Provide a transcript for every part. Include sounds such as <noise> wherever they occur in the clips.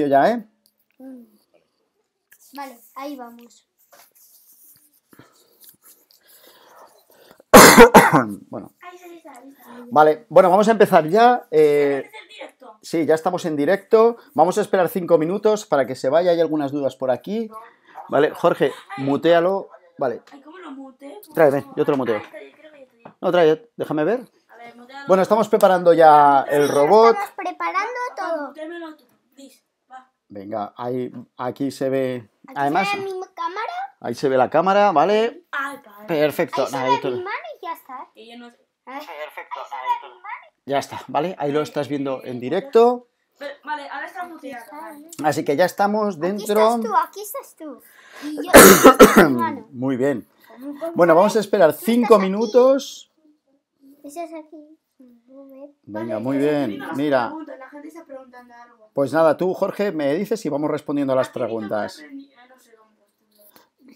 ya, ¿eh? Mm. Vale, ahí vamos. <coughs> bueno. Vale, bueno, vamos a empezar ya. Eh... Sí, ya estamos en directo. Vamos a esperar cinco minutos para que se vaya. Hay algunas dudas por aquí. Vale, Jorge, mutealo. Vale. ¿Cómo lo mute Trae, yo te lo muteo. Ah, no, trae, déjame ver. Bueno, estamos preparando ya el robot. Estamos preparando todo. Venga, ahí, aquí se ve. Además, cámara. Ahí se ve la cámara, ¿vale? Perfecto. Ahí se mi mano y ya está. yo no... Perfecto. Ahí tú. ya está, ¿vale? Ahí lo estás viendo en directo. vale, ahora estamos ¿eh? Así que ya estamos dentro. Aquí estás tú, aquí estás tú. Y yo, <coughs> Muy bien. Bueno, vamos a esperar cinco minutos. Estás aquí. Venga, muy eh, bien. Mira. Pues nada, tú, Jorge, me dices y vamos respondiendo a las preguntas.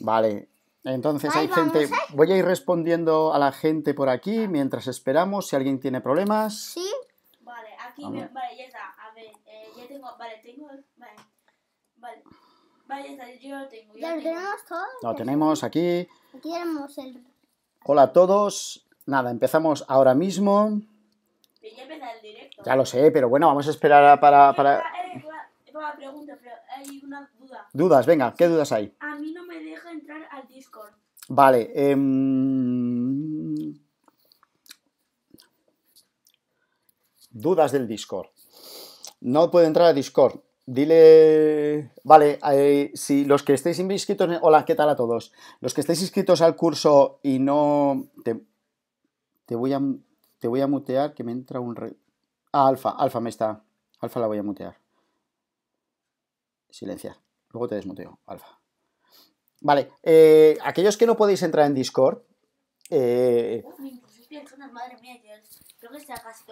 Vale. Entonces hay gente. ¿eh? Voy a ir respondiendo a la gente por aquí mientras esperamos. Si alguien tiene problemas. Sí. Vale, aquí. Vale, ya está. A ver, eh, ya tengo. Vale, tengo. Vale. Vale. está, yo lo tengo. ¿Ya lo tenemos todo? Lo tenemos aquí. Aquí tenemos el. Hola a todos. Nada, empezamos ahora mismo ya lo sé, pero bueno, vamos a esperar para... para... Dudas, venga, ¿qué dudas hay? A mí no me deja entrar al Discord. Vale. Em, dudas del Discord. No puede entrar al Discord. Dile, vale, eh, si los que estéis inscritos, hola, ¿qué tal a todos? Los que estéis inscritos al curso y no te voy a voy a mutear que me entra un... Re... Ah, alfa, alfa me está. Alfa la voy a mutear. Silencia. Luego te desmuteo, alfa. Vale, eh, aquellos que no podéis entrar en Discord... Eh,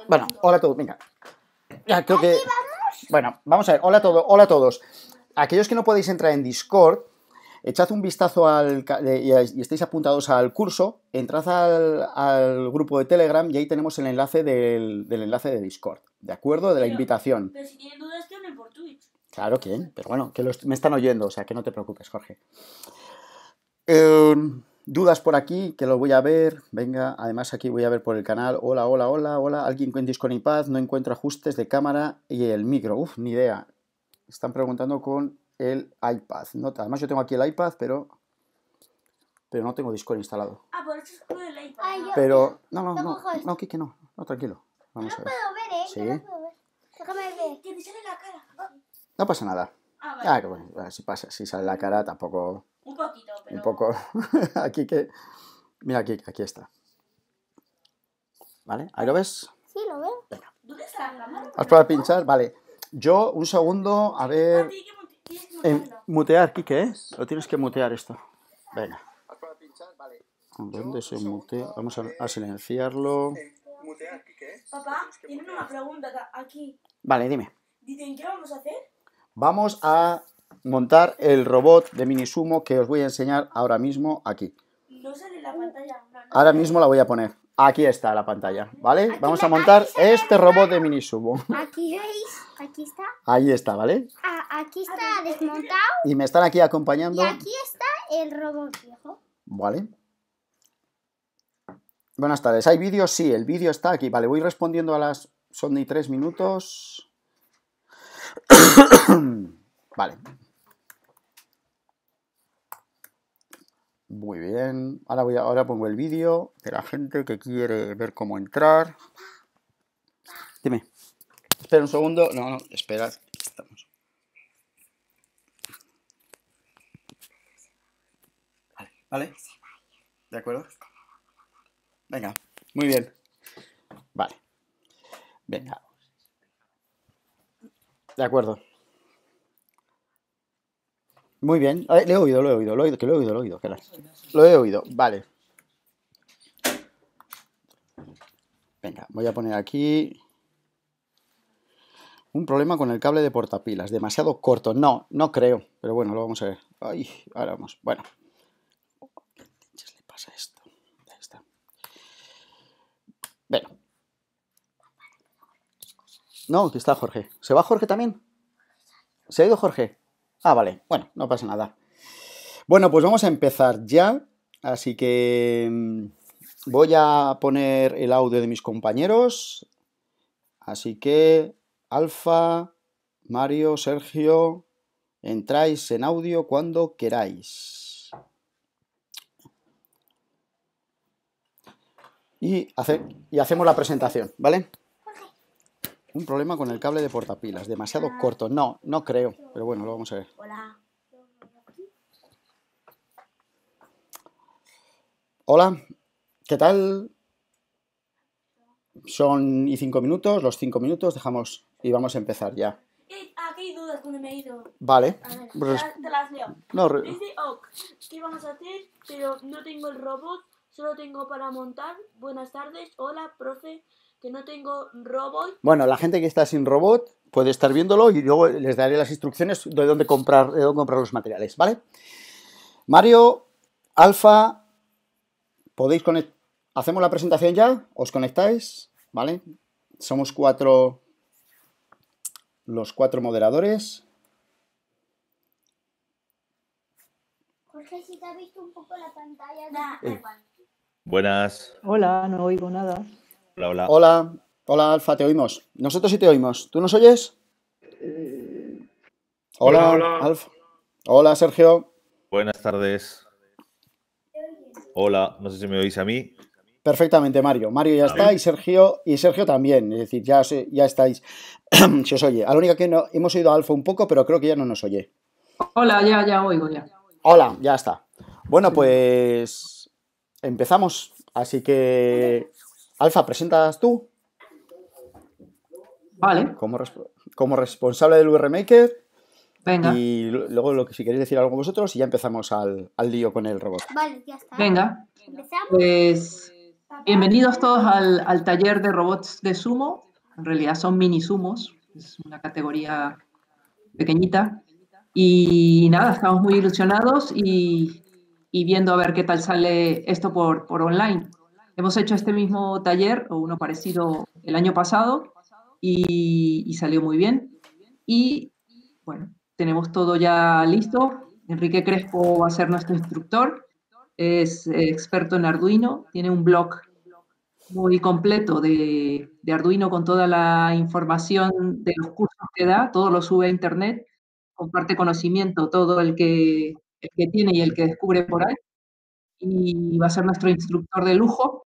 bueno, hola a todos, venga. creo que... Bueno, vamos a ver, hola a, todos hola a todos. Aquellos que no podéis entrar en Discord, echad un vistazo al, y estáis apuntados al curso, entrad al, grupo de Telegram y ahí tenemos el enlace del, enlace de Discord, ¿de acuerdo? De la invitación. Pero si tienen dudas que por Twitch. Claro, ¿quién? Pero bueno, que me están oyendo, o sea que no te preocupes, Jorge. Eh, dudas por aquí, que lo voy a ver. Venga, además aquí voy a ver por el canal. Hola, hola, hola, hola. Alguien con Discord y Paz, no encuentro ajustes de cámara y el micro. Uf, ni idea. Están preguntando con el iPad. Nota, además yo tengo aquí el iPad, pero pero no tengo Discord instalado. Ah, por eso es el iPad. pero no, no, no, no, Kike, no, no, tranquilo. Vamos no a ver. puedo ver, eh. Sí. No puedo ver. Déjame ver. Que me sale la cara. Oh. No pasa nada. Ah, vale. Ah, que bueno, si pasa, si sale la cara tampoco. Un poquito, pero. Un poco. <laughs> aquí que. Mira, aquí, aquí está. ¿Vale? ¿Ahí lo ves? Sí, lo veo. ¿Dónde está la mano? ¿Has probado a pinchar? Vale. Yo, un segundo, a ver. Ah, Em, mutear, Kike, ¿eh? Lo tienes que mutear esto? Venga. ¿Dónde se mutea? Vamos a, silenciarlo. Mutear, Kike, ¿eh? Papá, tienen una pregunta aquí. Vale, dime. Dicen, ¿qué vamos a hacer? Vamos a montar el robot de mini sumo que os voy a enseñar ahora mismo aquí. No sale la pantalla. Ahora mismo la voy a poner. Aquí está la pantalla, ¿vale? Vamos a montar este robot de Minisubo. Aquí, aquí está. Ahí está, ¿vale? Ah, aquí está desmontado. Y me están aquí acompañando. Y aquí está el robot viejo. Vale. Buenas tardes. ¿Hay vídeo? Sí, el vídeo está aquí. Vale, voy respondiendo a las... Son ni tres minutos. <coughs> vale. Muy bien. Ahora, voy ahora pongo el vídeo de la gente que quiere ver cómo entrar. Dime. Espera un segundo. No, no, espera. Estamos. Vale, vale. ¿De acuerdo? Venga, muy bien. Vale. Venga. De acuerdo. Muy bien. Eh, lo he oído, lo he oído, lo he oído, que lo he oído, lo he oído. Que Lo he oído, vale. Venga, voy a poner aquí... Un problema con el cable de portapilas, demasiado corto. No, no creo, pero bueno, lo vamos a ver. Ay, ahora vamos. Bueno. ¿Qué le pasa a esto? Ahí está. Bueno. No, aquí está Jorge. ¿Se va Jorge también? ¿Se ha ido Jorge? Ah, vale, bueno, no pasa nada. Bueno, pues vamos a empezar ya, así que mm, voy a poner el audio de mis compañeros, así que Alfa, Mario, Sergio, entráis en audio cuando queráis. Y, y hacemos la presentación, ¿vale? Un problema con el cable de portapilas, demasiado corto. No, no creo, pero bueno, lo vamos a ver. Hola. Hola, ¿qué tal? Son y cinco minutos, los cinco minutos dejamos y vamos a empezar ya. Aquí ah, hay dudas cuando me he ido. Vale. A pues las No, Dice ¿qué vamos a hacer? Pero no tengo el robot, solo tengo para montar. Buenas tardes, hola, profe que no tengo robot. Bueno, la gente que está sin robot puede estar viéndolo y luego les daré las instrucciones de dónde comprar, comprar los materiales, ¿vale? Mario, Alfa, podéis conectar. Hacemos la presentación ya, os conectáis, ¿vale? Somos cuatro, los cuatro moderadores. Jorge, si te ha visto un poco la pantalla. Buenas. Hola, no oigo nada. Hola, hola. Hola, hola Alfa, te oímos. Nosotros sí te oímos. ¿Tú nos oyes? Eh, hola, Alfa. Hola, Sergio. Buenas tardes. Hola, no sé si me oís a mí. Perfectamente, Mario. Mario ya está y Sergio y Sergio también. Es decir, ya, ya estáis. se <clears throat> os oye. A lo único que no, hemos oído a Alfa un poco, pero creo que ya no nos oye. Hola, ya, ya oigo, ya. Hola, ya está. Bueno, pues empezamos. Así que Alfa, ¿presentas tú? Vale. Como, responsable del Maker. Venga. Y luego lo que si queréis decir algo vosotros y ya empezamos al, lío con el robot. Vale, ya está. Venga. Pues bienvenidos todos al, taller de robots de sumo. En realidad son mini sumos. Es una categoría pequeñita. Y nada, estamos muy ilusionados y, viendo a ver qué tal sale esto por, por online. Hemos hecho este mismo taller o uno parecido el año pasado y, salió muy bien. Y bueno, tenemos todo ya listo. Enrique Crespo va a ser nuestro instructor, es experto en Arduino, tiene un blog muy completo de, de, Arduino con toda la información de los cursos que da, todo lo sube a internet, comparte conocimiento, todo el que, el que tiene y el que descubre por ahí. Y va a ser nuestro instructor de lujo.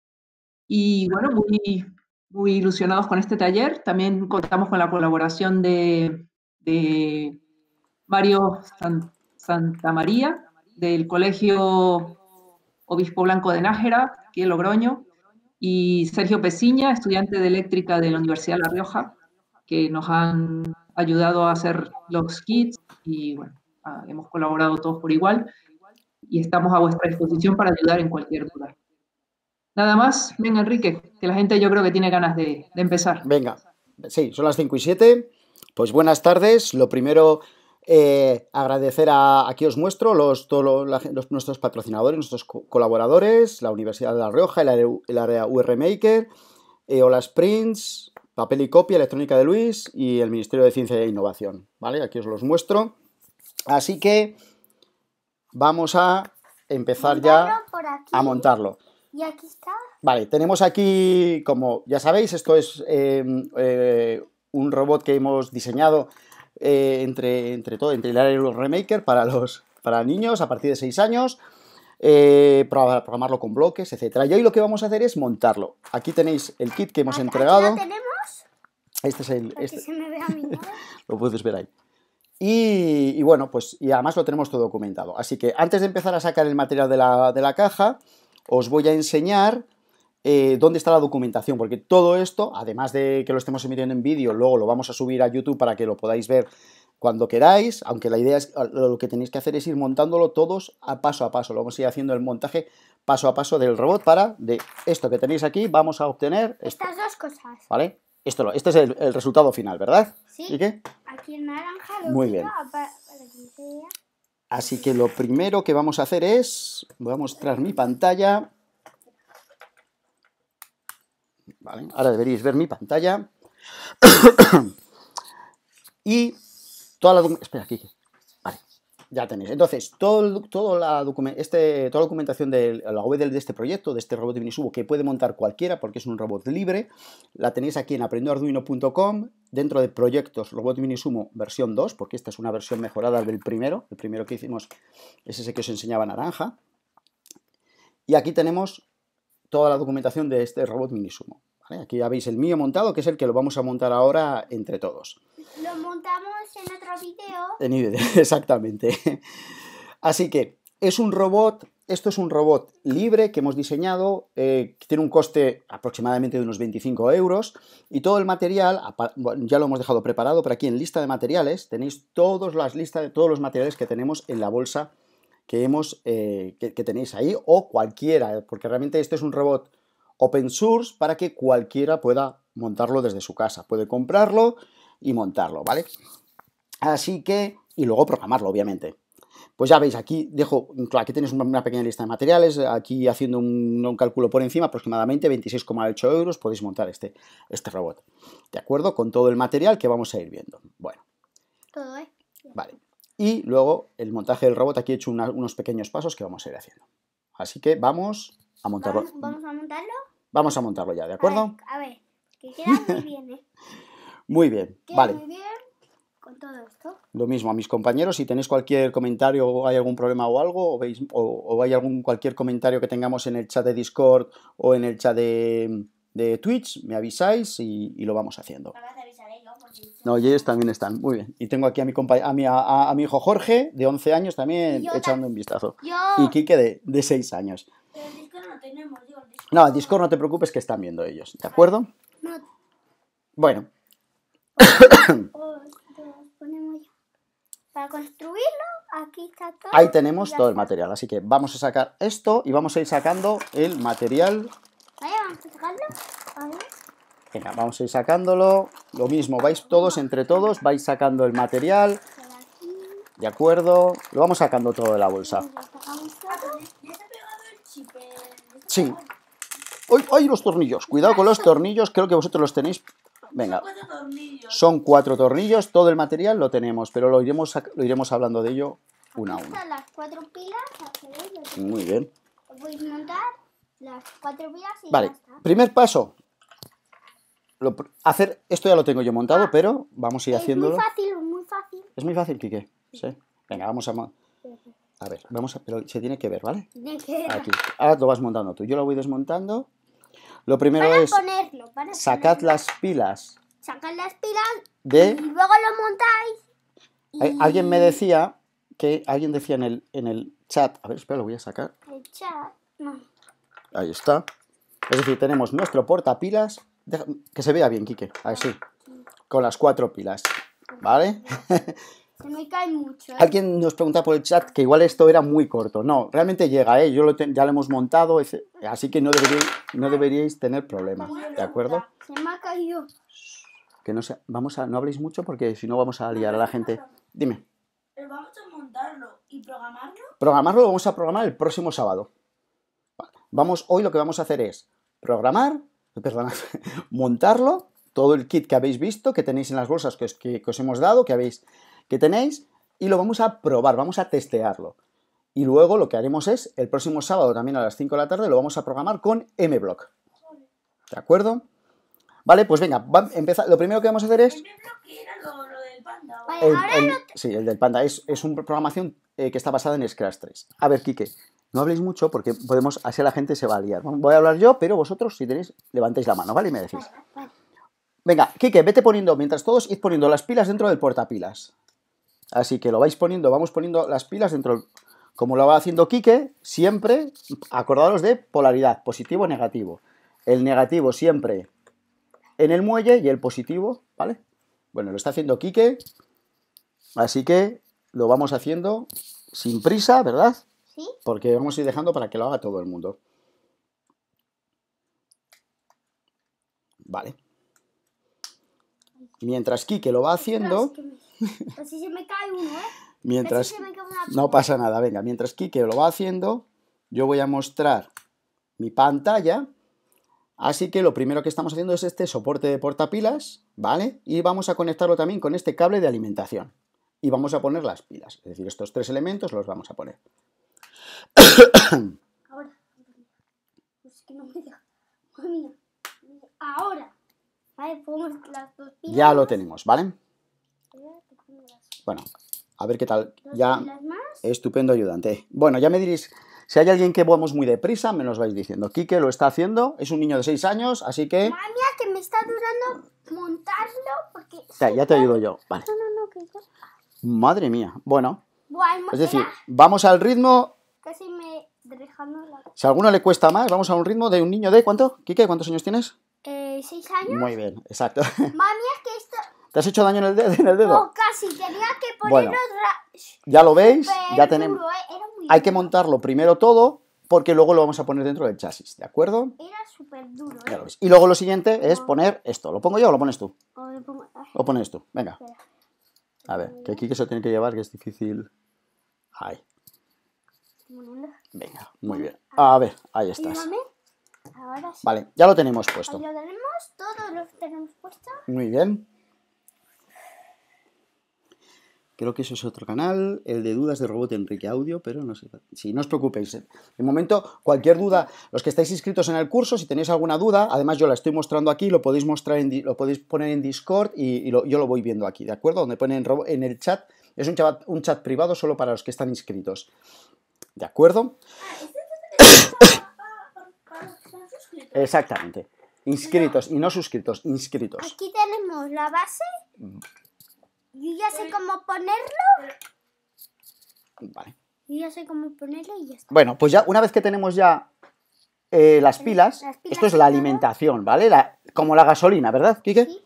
Y bueno, muy, muy ilusionados con este taller. También contamos con la colaboración de, de Mario Santa María, del Colegio Obispo Blanco de Nájera, aquí en Logroño, y Sergio Pesiña, estudiante de eléctrica de la Universidad de La Rioja, que nos han ayudado a hacer los kits y bueno, ah, hemos colaborado todos por igual y estamos a vuestra disposición para ayudar en cualquier duda. Nada más, venga Enrique, que la gente yo creo que tiene ganas de, empezar. Venga, sí, son las 5 y 7. Pues buenas tardes. Lo primero, eh, agradecer a, aquí os muestro los, todos nuestros patrocinadores, nuestros colaboradores, la Universidad de La Rioja, el, área UR Maker, eh, Hola Sprints, Papel y Copia, Electrónica de Luis y el Ministerio de Ciencia e Innovación. ¿Vale? Aquí os los muestro. Así que vamos a empezar ya a montarlo. Y aquí está. Vale, tenemos aquí, como ya sabéis, esto es em, eh, un robot que hemos diseñado eh, entre, entre todo, entre el Aero Remaker para los para niños a partir de 6 años, eh, para programarlo con bloques, etcétera. Y hoy lo que vamos a hacer es montarlo. Aquí tenéis el kit que hemos ah, entregado. Aquí tenemos. Este es el. Este. Se me <laughs> lo puedes ver ahí. Y, bueno, pues y además lo tenemos todo documentado. Así que antes de empezar a sacar el material de la, de la caja, os voy a enseñar eh, dónde está la documentación, porque todo esto, además de que lo estemos emitiendo en vídeo, luego lo vamos a subir a YouTube para que lo podáis ver cuando queráis, aunque la idea es, lo que tenéis que hacer es ir montándolo todos a paso a paso, lo vamos a ir haciendo el montaje paso a paso del robot para, de esto que tenéis aquí, vamos a obtener... Estas dos cosas. ¿Vale? Esto, este es el, resultado final, ¿verdad? Sí. ¿Y qué? Aquí en naranja lo Muy bien. Así que lo primero que vamos a hacer es, voy a mostrar mi pantalla. ahora deberéis ver mi pantalla. <coughs> y toda la... Espera, aquí. Ya tenéis. Entonces, todo, todo la este, toda la documentación de la web de este proyecto, de este robot Minisumo, que puede montar cualquiera porque es un robot libre, la tenéis aquí en aprendoarduino.com, dentro de proyectos Robot Minisumo versión 2, porque esta es una versión mejorada del primero. El primero que hicimos es ese que os enseñaba naranja. Y aquí tenemos toda la documentación de este robot Minisumo. Aquí ya veis el mío montado, que es el que lo vamos a montar ahora entre todos lo montamos en otro video. En e, <laughs> exactamente. Así que es un robot, esto es un robot libre que hemos diseñado, eh, que tiene un coste aproximadamente de unos 25 euros y todo el material, ya lo hemos dejado preparado, pero aquí en lista de materiales tenéis todas las listas de todos los materiales que tenemos en la bolsa que, hemos, eh, que, que tenéis ahí o cualquiera, porque realmente este es un robot open source para que cualquiera pueda montarlo desde su casa. Puede comprarlo y montarlo, ¿vale? Así que, y luego programarlo, obviamente. Pues ya veis, aquí dejo, aquí tenéis una pequeña lista de materiales, aquí haciendo un, cálculo por encima, aproximadamente 26,8 euros podéis montar este, este robot. ¿De acuerdo? Con todo el material que vamos a ir viendo. Bueno. Todo, ¿eh? Vale. Y luego el montaje del robot, aquí he hecho unos pequeños pasos que vamos a ir haciendo. Así que vamos a montarlo. ¿Vamos, a montarlo? Vamos a montarlo ya, ¿de acuerdo? A ver, que queda muy bien, ¿eh? <laughs> Muy bien, vale. Muy bien con todo Lo mismo a mis compañeros, si tenéis cualquier comentario o hay algún problema o algo, o, veis, o, hay algún cualquier comentario que tengamos en el chat de Discord o en el chat de, de Twitch, me avisáis y, lo vamos haciendo. No, ellos también están, muy bien. Y tengo aquí a mi, compa a mi, a, mi hijo Jorge, de 11 años, también echando un vistazo. Y Kike, de, de 6 años. Pero el Discord no tenemos, yo, el Discord... No, el Discord no te preocupes que están viendo ellos, ¿de acuerdo? No. Bueno, Ahí tenemos todo el material. Así que vamos a sacar esto y vamos a ir sacando el material. vamos a Venga, vamos a ir sacándolo. Lo mismo, vais todos, entre todos, vais sacando el material. De acuerdo. Lo vamos sacando todo de la bolsa. Sí. hoy los tornillos! Cuidado con los tornillos, creo que vosotros los tenéis Venga. Son cuatro tornillos. todo el material lo tenemos, pero lo iremos, lo iremos hablando de ello una a una. Muy bien. Voy a montar las cuatro pilas y Vale, primer paso. hacer, esto ya lo tengo yo montado, ah. pero vamos a ir haciéndolo. Es muy fácil, muy fácil. Es muy fácil, Quique. Venga, vamos a... A ver, vamos a, pero se tiene que ver, ¿vale? Aquí. Ahora lo vas montando tú. Yo lo voy desmontando. Lo primero es sacar sacad las pilas. Sacad las pilas de... y luego lo montáis. Alguien me decía que alguien decía en el en el chat, a ver, espera, lo voy a sacar. El chat. No. Ahí está. Es decir, tenemos nuestro portapilas pilas que se vea bien, Quique. Así. Ah, Con las cuatro pilas. ¿Vale? <laughs> Se me cae mucho. ¿eh? Alguien nos pregunta por el chat que igual esto era muy corto. No, realmente llega, ¿eh? Yo ya lo hemos montado, así que no deberíais, tener problema, ¿de acuerdo? Se me ha caído. Que no vamos a, no habléis mucho porque si no vamos a liar a la gente. Dime. vamos a montarlo y programarlo. Programarlo lo vamos a programar el próximo sábado. Vamos, hoy lo que vamos a hacer es programar, eh, perdón, <laughs> montarlo, todo el kit que habéis visto, que tenéis en las bolsas que os hemos dado, que habéis que tenéis y lo vamos a probar, vamos a testearlo. Y luego lo que haremos es, el próximo sábado también a las 5 de la tarde, lo vamos a programar con MBlock. ¿De acuerdo? Vale, pues venga, lo primero que vamos a hacer es... El, el, sí, el del Panda. Es, es una programación eh, que está basada en Scratch 3. A ver, Quique, no habléis mucho porque podemos, así la gente se va a liar. Voy a hablar yo, pero vosotros, si tenéis, levantéis la mano, ¿vale? Y me decís. Venga, Quique, vete poniendo, mientras todos, id poniendo las pilas dentro del portapilas. Así que lo vais poniendo, vamos poniendo las pilas dentro, como lo va haciendo Quique, siempre acordaros de polaridad, positivo y negativo. El negativo siempre en el muelle y el positivo, ¿vale? Bueno, lo está haciendo Quique, así que lo vamos haciendo sin prisa, ¿verdad? Sí. Porque vamos a ir dejando para que lo haga todo el mundo. Vale. Mientras Quique lo va haciendo se me cae uno, ¿eh? Mientras... No pasa nada, venga, mientras Kike lo va haciendo, yo voy a mostrar mi pantalla. Así que lo primero que estamos haciendo es este soporte de portapilas, ¿vale? Y vamos a conectarlo también con este cable de alimentación. Y vamos a poner las pilas, es decir, estos tres elementos los vamos a poner. Ahora. Ahora. las pilas. Ya lo tenemos, ¿vale? Bueno, a ver qué tal. Ya. Estupendo ayudante. Bueno, ya me diréis. Si hay alguien que vamos muy deprisa, me los vais diciendo. Quique lo está haciendo, es un niño de seis años, así que. Mamá que me está durando montarlo porque. Ya, ya te ayudo yo. No, no, Madre mía. Bueno. es decir, vamos al ritmo. Casi me. Si a alguno le cuesta más, vamos a un ritmo de un niño de. ¿Cuánto? Quique, ¿cuántos años tienes? Eh, seis años. Muy bien, exacto. <laughs> Mami, que esto. ¿Te has hecho daño en el dedo? <laughs> En No, casi, tenía que poner otra... ya lo veis, ya tenemos... Eh, hay que montarlo primero todo, porque luego lo vamos a poner dentro del chasis, ¿de acuerdo? Era súper duro. Eh. Y luego lo siguiente es poner esto. ¿Lo pongo yo o lo pones tú? Lo, pones tú, venga. A ver, que aquí que se tiene que llevar, que es difícil. Ahí. Venga, muy ah, bien. Ah. A ver, ahí estás. Vale, ya lo tenemos puesto. Lo tenemos, todo lo tenemos puesto. Muy bien. Creo que eso es otro canal, el de dudas de robot Enrique Audio, pero no sé, sí, no os preocupéis. De momento, cualquier duda, los que estáis inscritos en el curso, si tenéis alguna duda, además yo la estoy mostrando aquí, lo podéis mostrar, lo podéis poner en Discord y, yo lo voy viendo aquí, ¿de acuerdo? Donde ponen en, el chat, es un chat, privado solo para los que están inscritos, ¿de acuerdo? <coughs> Exactamente. Inscritos y no suscritos, inscritos. Aquí tenemos la base mm. Yo ya sé cómo ponerlo. Vale. Yo ya sé cómo ponerlo y ya está. Bueno, pues ya una vez que tenemos ya eh, las, pilas, esto es la alimentación, ¿vale? como la gasolina, ¿verdad, Kike? Sí.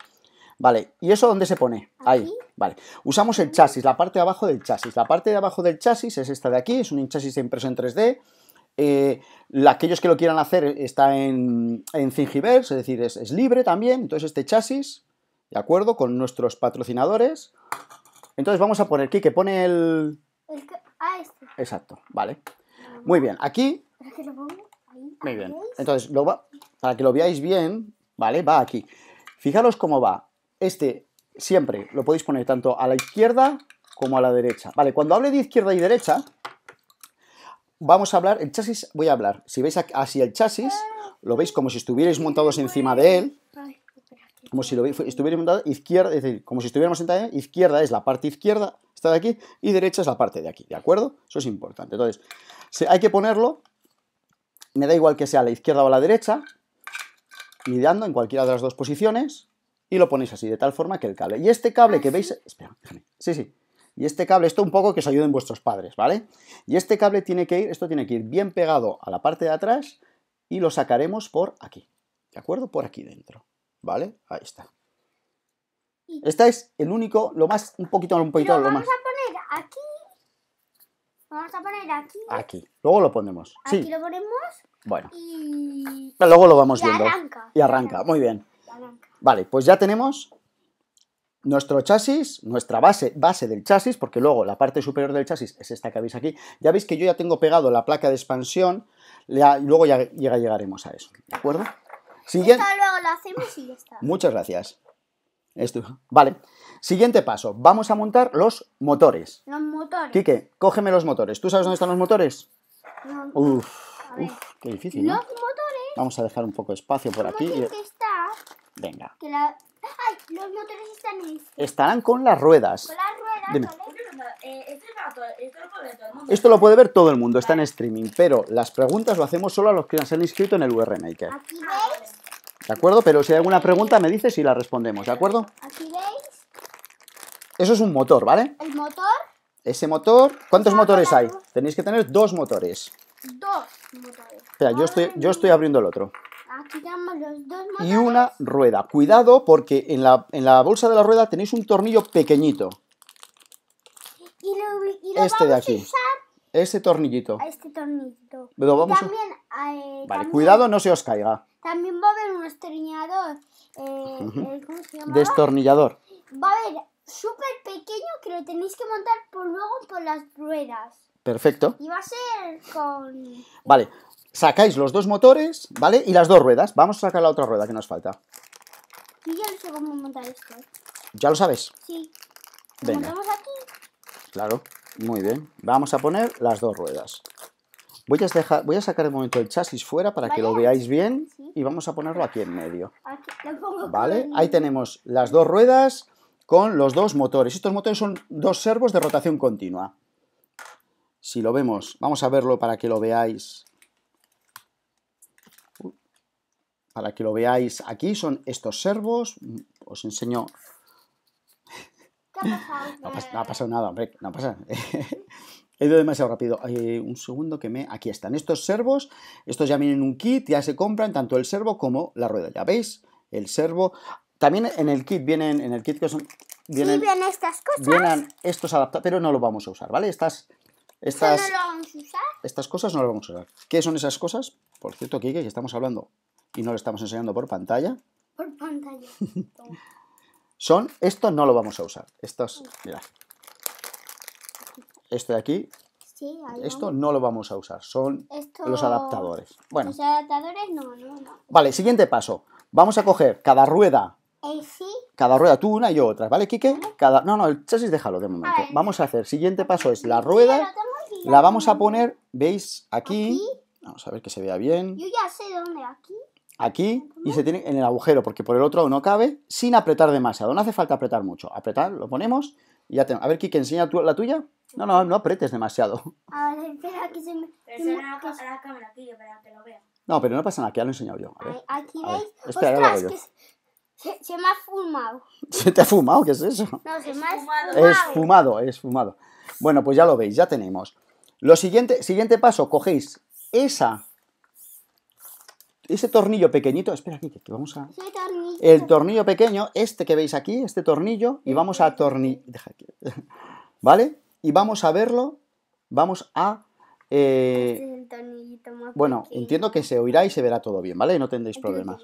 Vale, ¿y eso dónde se pone? Ahí, vale. Usamos el chasis, la parte de abajo del chasis. La parte de abajo del chasis es esta de aquí, es un chasis impreso en 3D. Eh, aquellos que lo quieran hacer eh, está en, en es decir, es libre también. Entonces este chasis ¿de acuerdo? Con nuestros patrocinadores. Entonces vamos a poner aquí que pone el... Ah, este. Exacto, vale. Muy bien, aquí... Muy bien. Entonces, lo va... para que lo veáis bien, ¿vale? Va aquí. Fijaros cómo va. Este siempre lo podéis poner tanto a la izquierda como a la derecha. Vale, cuando hable de izquierda y derecha, vamos a hablar, el chasis, voy a hablar, si veis así el chasis, ah. lo veis como si estuvierais montados encima de él, como si lo, estuviera la izquierda, es decir, como si estuviéramos sentados, izquierda es la parte izquierda, esta de aquí, y derecha es la parte de aquí, ¿de acuerdo? Eso es importante. Entonces, hay que ponerlo, me da igual que sea a la izquierda o a la derecha, mirando en cualquiera de las dos posiciones, y lo ponéis así, de tal forma que el cable. Y este cable que veis, espera, déjame, sí, sí, y este cable, esto un poco que os ayuden vuestros padres, ¿vale? Y este cable tiene que ir, esto tiene que ir bien pegado a la parte de atrás y lo sacaremos por aquí, ¿de acuerdo? Por aquí dentro. ¿Vale? Ahí está. Este es el único, lo más, un poquito, un poquito, lo, vamos más. a poner aquí. Vamos a poner aquí. Aquí. Luego lo ponemos. Aquí lo ponemos. Bueno. Y... luego lo vamos y viendo. Arranca. Y arranca. Muy bien. Vale, pues ya tenemos nuestro chasis, nuestra base, base del chasis, porque luego la parte superior del chasis es esta que veis aquí. Ya veis que yo ya tengo pegado la placa de expansión, y luego ya, ya llegaremos a eso, ¿de acuerdo? luego hacemos y ya está. Muchas gracias. Esto. Vale. Siguiente paso. Vamos a montar los motores. Los motores. Quique, cógeme los motores. ¿Tú sabes dónde están los motores? Uf, qué difícil. Los motores. Vamos a dejar un poco de espacio por aquí. Venga. los motores están en este. Estarán con las ruedas. Con las ruedas. Esto lo puede ver todo el mundo, está en streaming, pero las preguntas lo hacemos solo a los que se han inscrito en el UR Maker. Aquí veis ¿De acuerdo? Pero si hay alguna pregunta me dices y la respondemos, ¿de acuerdo? Aquí veis. Eso es un motor, ¿vale? El motor. Ese motor. ¿Cuántos motores hay? Tenéis que tener dos motores. Dos motores. Espera, yo estoy, yo estoy abriendo el otro. Aquí tenemos los dos motores. Y una rueda. Cuidado porque en la, bolsa de la rueda tenéis un tornillo pequeñito. Y lo, este de aquí. Ese tornillito. este tornillito. vamos a- También, eh, vale, cuidado, no se os caiga. también va a haber un estornillador. Eh, eh, ¿Cómo se llama? Destornillador. Va a haber súper pequeño que lo tenéis que montar por luego por las ruedas. Perfecto. Y va a ser con... Vale, sacáis los dos motores, ¿vale? Y las dos ruedas. Vamos a sacar la otra rueda que nos falta. Yo ya no sé cómo montar esto. Ya lo sabes. Sí. Lo montamos aquí. Claro. Muy bien, vamos a poner las dos ruedas. Voy a, sacar el momento el chasis fuera para que lo veáis bien y vamos a ponerlo aquí en medio. ¿Vale? Ahí tenemos las dos ruedas con los dos motores. Estos motores son dos servos de rotación continua. Si lo vemos, vamos a verlo para que lo veáis. Para que lo veáis aquí son estos servos. Mm, os enseño no, ha eh? pasado nada, hombre, no pasa. <laughs> He ido demasiado rápido. Eh, un segundo que me... Aquí están estos servos. Estos ya vienen en un kit, ya se compran tanto el servo como la rueda. Ya veis, el servo... También en el kit vienen, en el kit que son... Vienen, estas cosas. Vienen estos adaptados, pero no lo vamos a usar, ¿vale? Estas... Estas, estas cosas no las vamos a usar. ¿Qué son esas cosas? Por cierto, Kike, que estamos hablando y no lo estamos enseñando por pantalla. Por pantalla. <laughs> son, esto no lo vamos a usar. Estos, mira. esto de aquí, esto no lo vamos a usar. Son los adaptadores. Bueno. Los adaptadores no, Vale, siguiente paso. Vamos a coger cada rueda. Cada rueda, tú una y yo otra, ¿vale, Kike? Cada... No, no, el chasis déjalo de momento. Vamos a hacer, siguiente paso es la rueda. La vamos a poner, ¿veis? Aquí. aquí. Vamos a ver que se vea bien. Yo ya sé dónde, aquí aquí y se tiene en el agujero, porque por el otro no cabe, sin apretar demasiado. No hace falta apretar mucho. Apretar, lo ponemos y ya tenemos. A ver, Kike, enseña la tuya. No, no, no apretes demasiado. A ver, espera, que se me... Pero se me... La, la cámara, aquí, para que lo vea. No, pero no pasa nada, que ya lo he enseñado yo. A ver, aquí veis. Ostras, que se, me ha fumado. <laughs> ¿Se te ha fumado? ¿Qué es eso? No, se me ha fumado, es fumado. Bueno, pues ya lo veis, ya tenemos. Lo siguiente, siguiente paso, cogéis esa ese tornillo pequeñito, espera aquí, que vamos a... El tornillo pequeño, este que veis aquí, este tornillo, y este vamos a aquí, <laughs> ¿Vale? Y vamos a verlo, vamos a... Eh, este bueno, entiendo que se oirá y se verá todo bien, ¿vale? No tendréis problemas.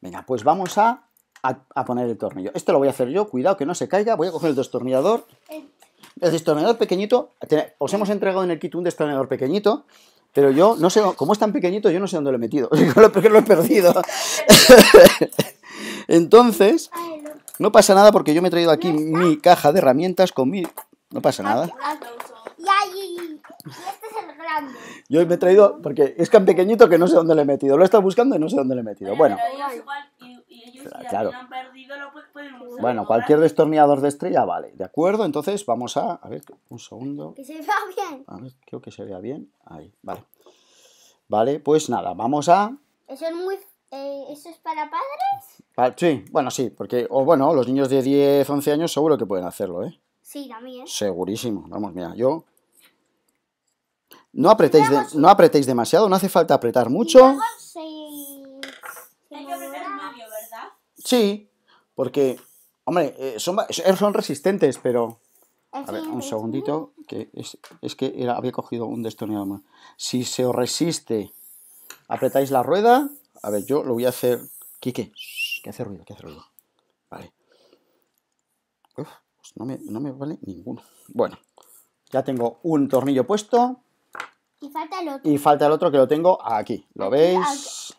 Venga, pues vamos a, a, a poner el tornillo. Esto lo voy a hacer yo, cuidado que no se caiga. Voy a coger el destornillador. El destornillador pequeñito, os hemos entregado en el kit un destornillador pequeñito pero yo no sé, como es tan pequeñito, yo no sé dónde lo he metido. <laughs> lo, lo he perdido. <laughs> Entonces, no pasa nada porque yo me he traído aquí mi caja de herramientas con mi... No pasa nada. Este yo me he traído, porque es tan pequeñito que no sé dónde lo he metido. Lo he estado buscando y no sé dónde lo he metido. Bueno claro. bueno, cualquier destornillador de estrella vale, ¿de acuerdo? Entonces vamos a, a ver, un segundo. Que se vea bien. A ver, creo que se vea bien. Ahí, vale. Vale, pues nada, vamos a... Eso es muy... Eh, es para padres? sí, bueno, sí, porque, o bueno, los niños de 10, 11 años seguro que pueden hacerlo, ¿eh? Sí, también. Segurísimo, vamos, mira, yo... No apretéis, no apretéis demasiado, no hace falta apretar mucho. Sí, porque, hombre, eh, eh, son, resistentes, pero... A ver, un segundito, que es, que había cogido un destornillador Si se os resiste, apretáis la rueda. A ver, yo lo voy a hacer... Quique, que hace ruido, ¿Qué hace ruido. Vale. Uf, pues no me, vale ninguno. Bueno, ya tengo un tornillo puesto. Y falta el otro. Y falta el otro que lo tengo aquí. ¿Lo veis?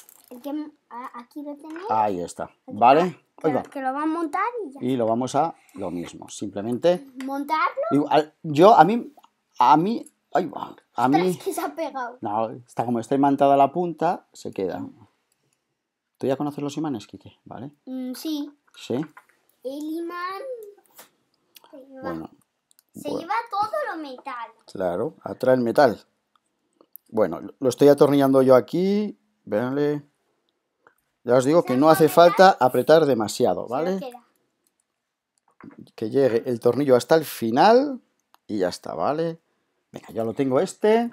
aquí lo tenéis. Ahí está, ¿vale? Que, pues que lo van a montar y ya. Y lo vamos a lo mismo, simplemente... ¿Montarlo? yo, a mí, a mí... Ay, a mí... Es que se ha pegado. No, está como está imantada la punta, se queda. ¿Tú ya conoces los imanes, Kike? ¿Vale? Mm, sí. ¿Sí? El imán... Se se lleva todo lo metal. Claro, atrae el metal. Bueno, lo estoy atornillando yo aquí. Véanle. Ya os digo que no hace falta apretar demasiado, ¿vale? Que llegue el tornillo hasta el final y ya está, ¿vale? Venga, ya lo tengo este.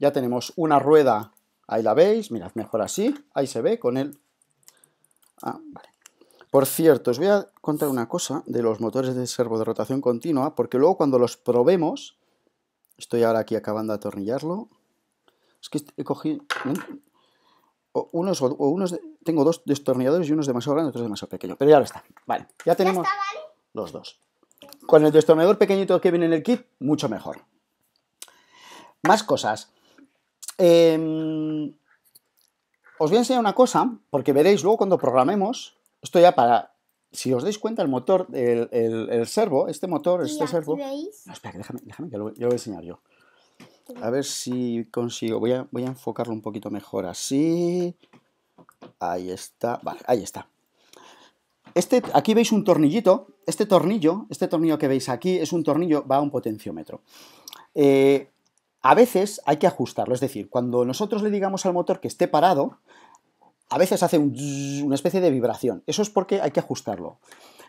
Ya tenemos una rueda, ahí la veis, mirad mejor así, ahí se ve con él. Ah, vale. Por cierto, os voy a contar una cosa de los motores de servo de rotación continua, porque luego cuando los probemos, estoy ahora aquí acabando de atornillarlo, es que he cogido unos, o unos tengo dos destornilladores y uno es demasiado grande y otro es demasiado pequeño. Pero ya lo está. Vale, ya tenemos los dos. Con el destornillador pequeñito que viene en el kit, mucho mejor. Más cosas. Em, os voy a enseñar una cosa, porque veréis luego cuando programemos, esto ya para, si os dais cuenta, el motor, el, servo, este motor, este servo... No, espera, déjame, déjame que lo, yo voy a enseñar yo. A ver si consigo, voy voy a enfocarlo un poquito mejor así. Ahí está, vale, ahí está. Este, aquí veis un tornillito, este tornillo, este tornillo que veis aquí es un tornillo, va a un potenciómetro. Eh, a veces hay que ajustarlo, es decir, cuando nosotros le digamos al motor que esté parado, a veces hace una especie de vibración. Eso es porque hay que ajustarlo.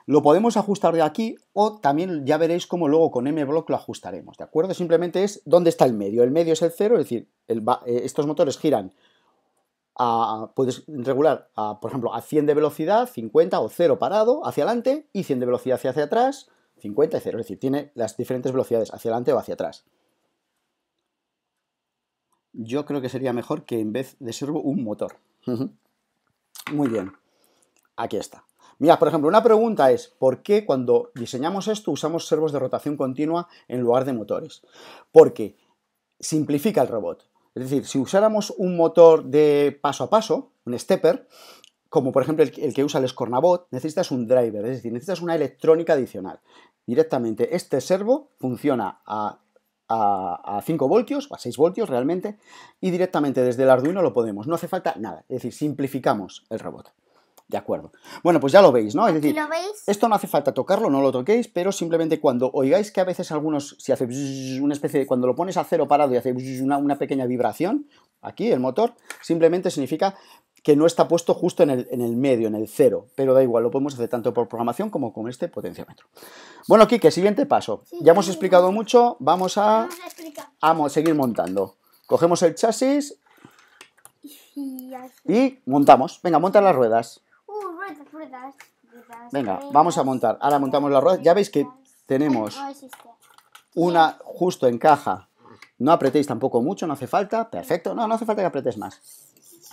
Lo podemos ajustar de aquí o también ya veréis cómo luego con M-Block lo ajustaremos, ¿de acuerdo? Simplemente es dónde está el medio. El medio es el cero, es decir, eh, estos motores giran puedes regular, por ejemplo, a 100 de velocidad, 50 o 0 parado hacia adelante y 100 de velocidad hacia, hacia atrás, 50 y 0. Es decir, tiene las diferentes velocidades hacia adelante o hacia atrás. Yo creo que sería mejor que en vez de servo un motor. Muy bien. Aquí está. Mira, por ejemplo, una pregunta es, ¿por qué cuando diseñamos esto usamos servos de rotación continua en lugar de motores? Porque simplifica el robot. Es decir, si usáramos un motor de paso a paso, un stepper, como por ejemplo el, que usa el Scornabot, necesitas un driver, es decir, necesitas una electrónica adicional. Directamente este servo funciona a a, 5 voltios, a 6 voltios realmente, y directamente desde el Arduino lo podemos. No hace falta nada, es decir, simplificamos el robot. De acuerdo. Bueno, pues ya lo veis, ¿no? Es decir, esto no hace falta tocarlo, no lo toquéis, pero simplemente cuando oigáis que a veces algunos, si hace una especie de, cuando lo pones a cero parado y hace una, pequeña vibración, aquí el motor, simplemente significa que no está puesto justo en el, medio, en el cero, pero da igual, lo podemos hacer tanto por programación como con este potenciómetro. Bueno, Kike, siguiente paso. ya hemos explicado mucho, vamos a, seguir montando. Cogemos el chasis y, y montamos. Venga, monta las ruedas. Venga, vamos a montar. Ahora montamos la rueda Ya veis que tenemos una justo en caja. No apretéis tampoco mucho, no hace falta. Perfecto. No, no hace falta que apretéis más.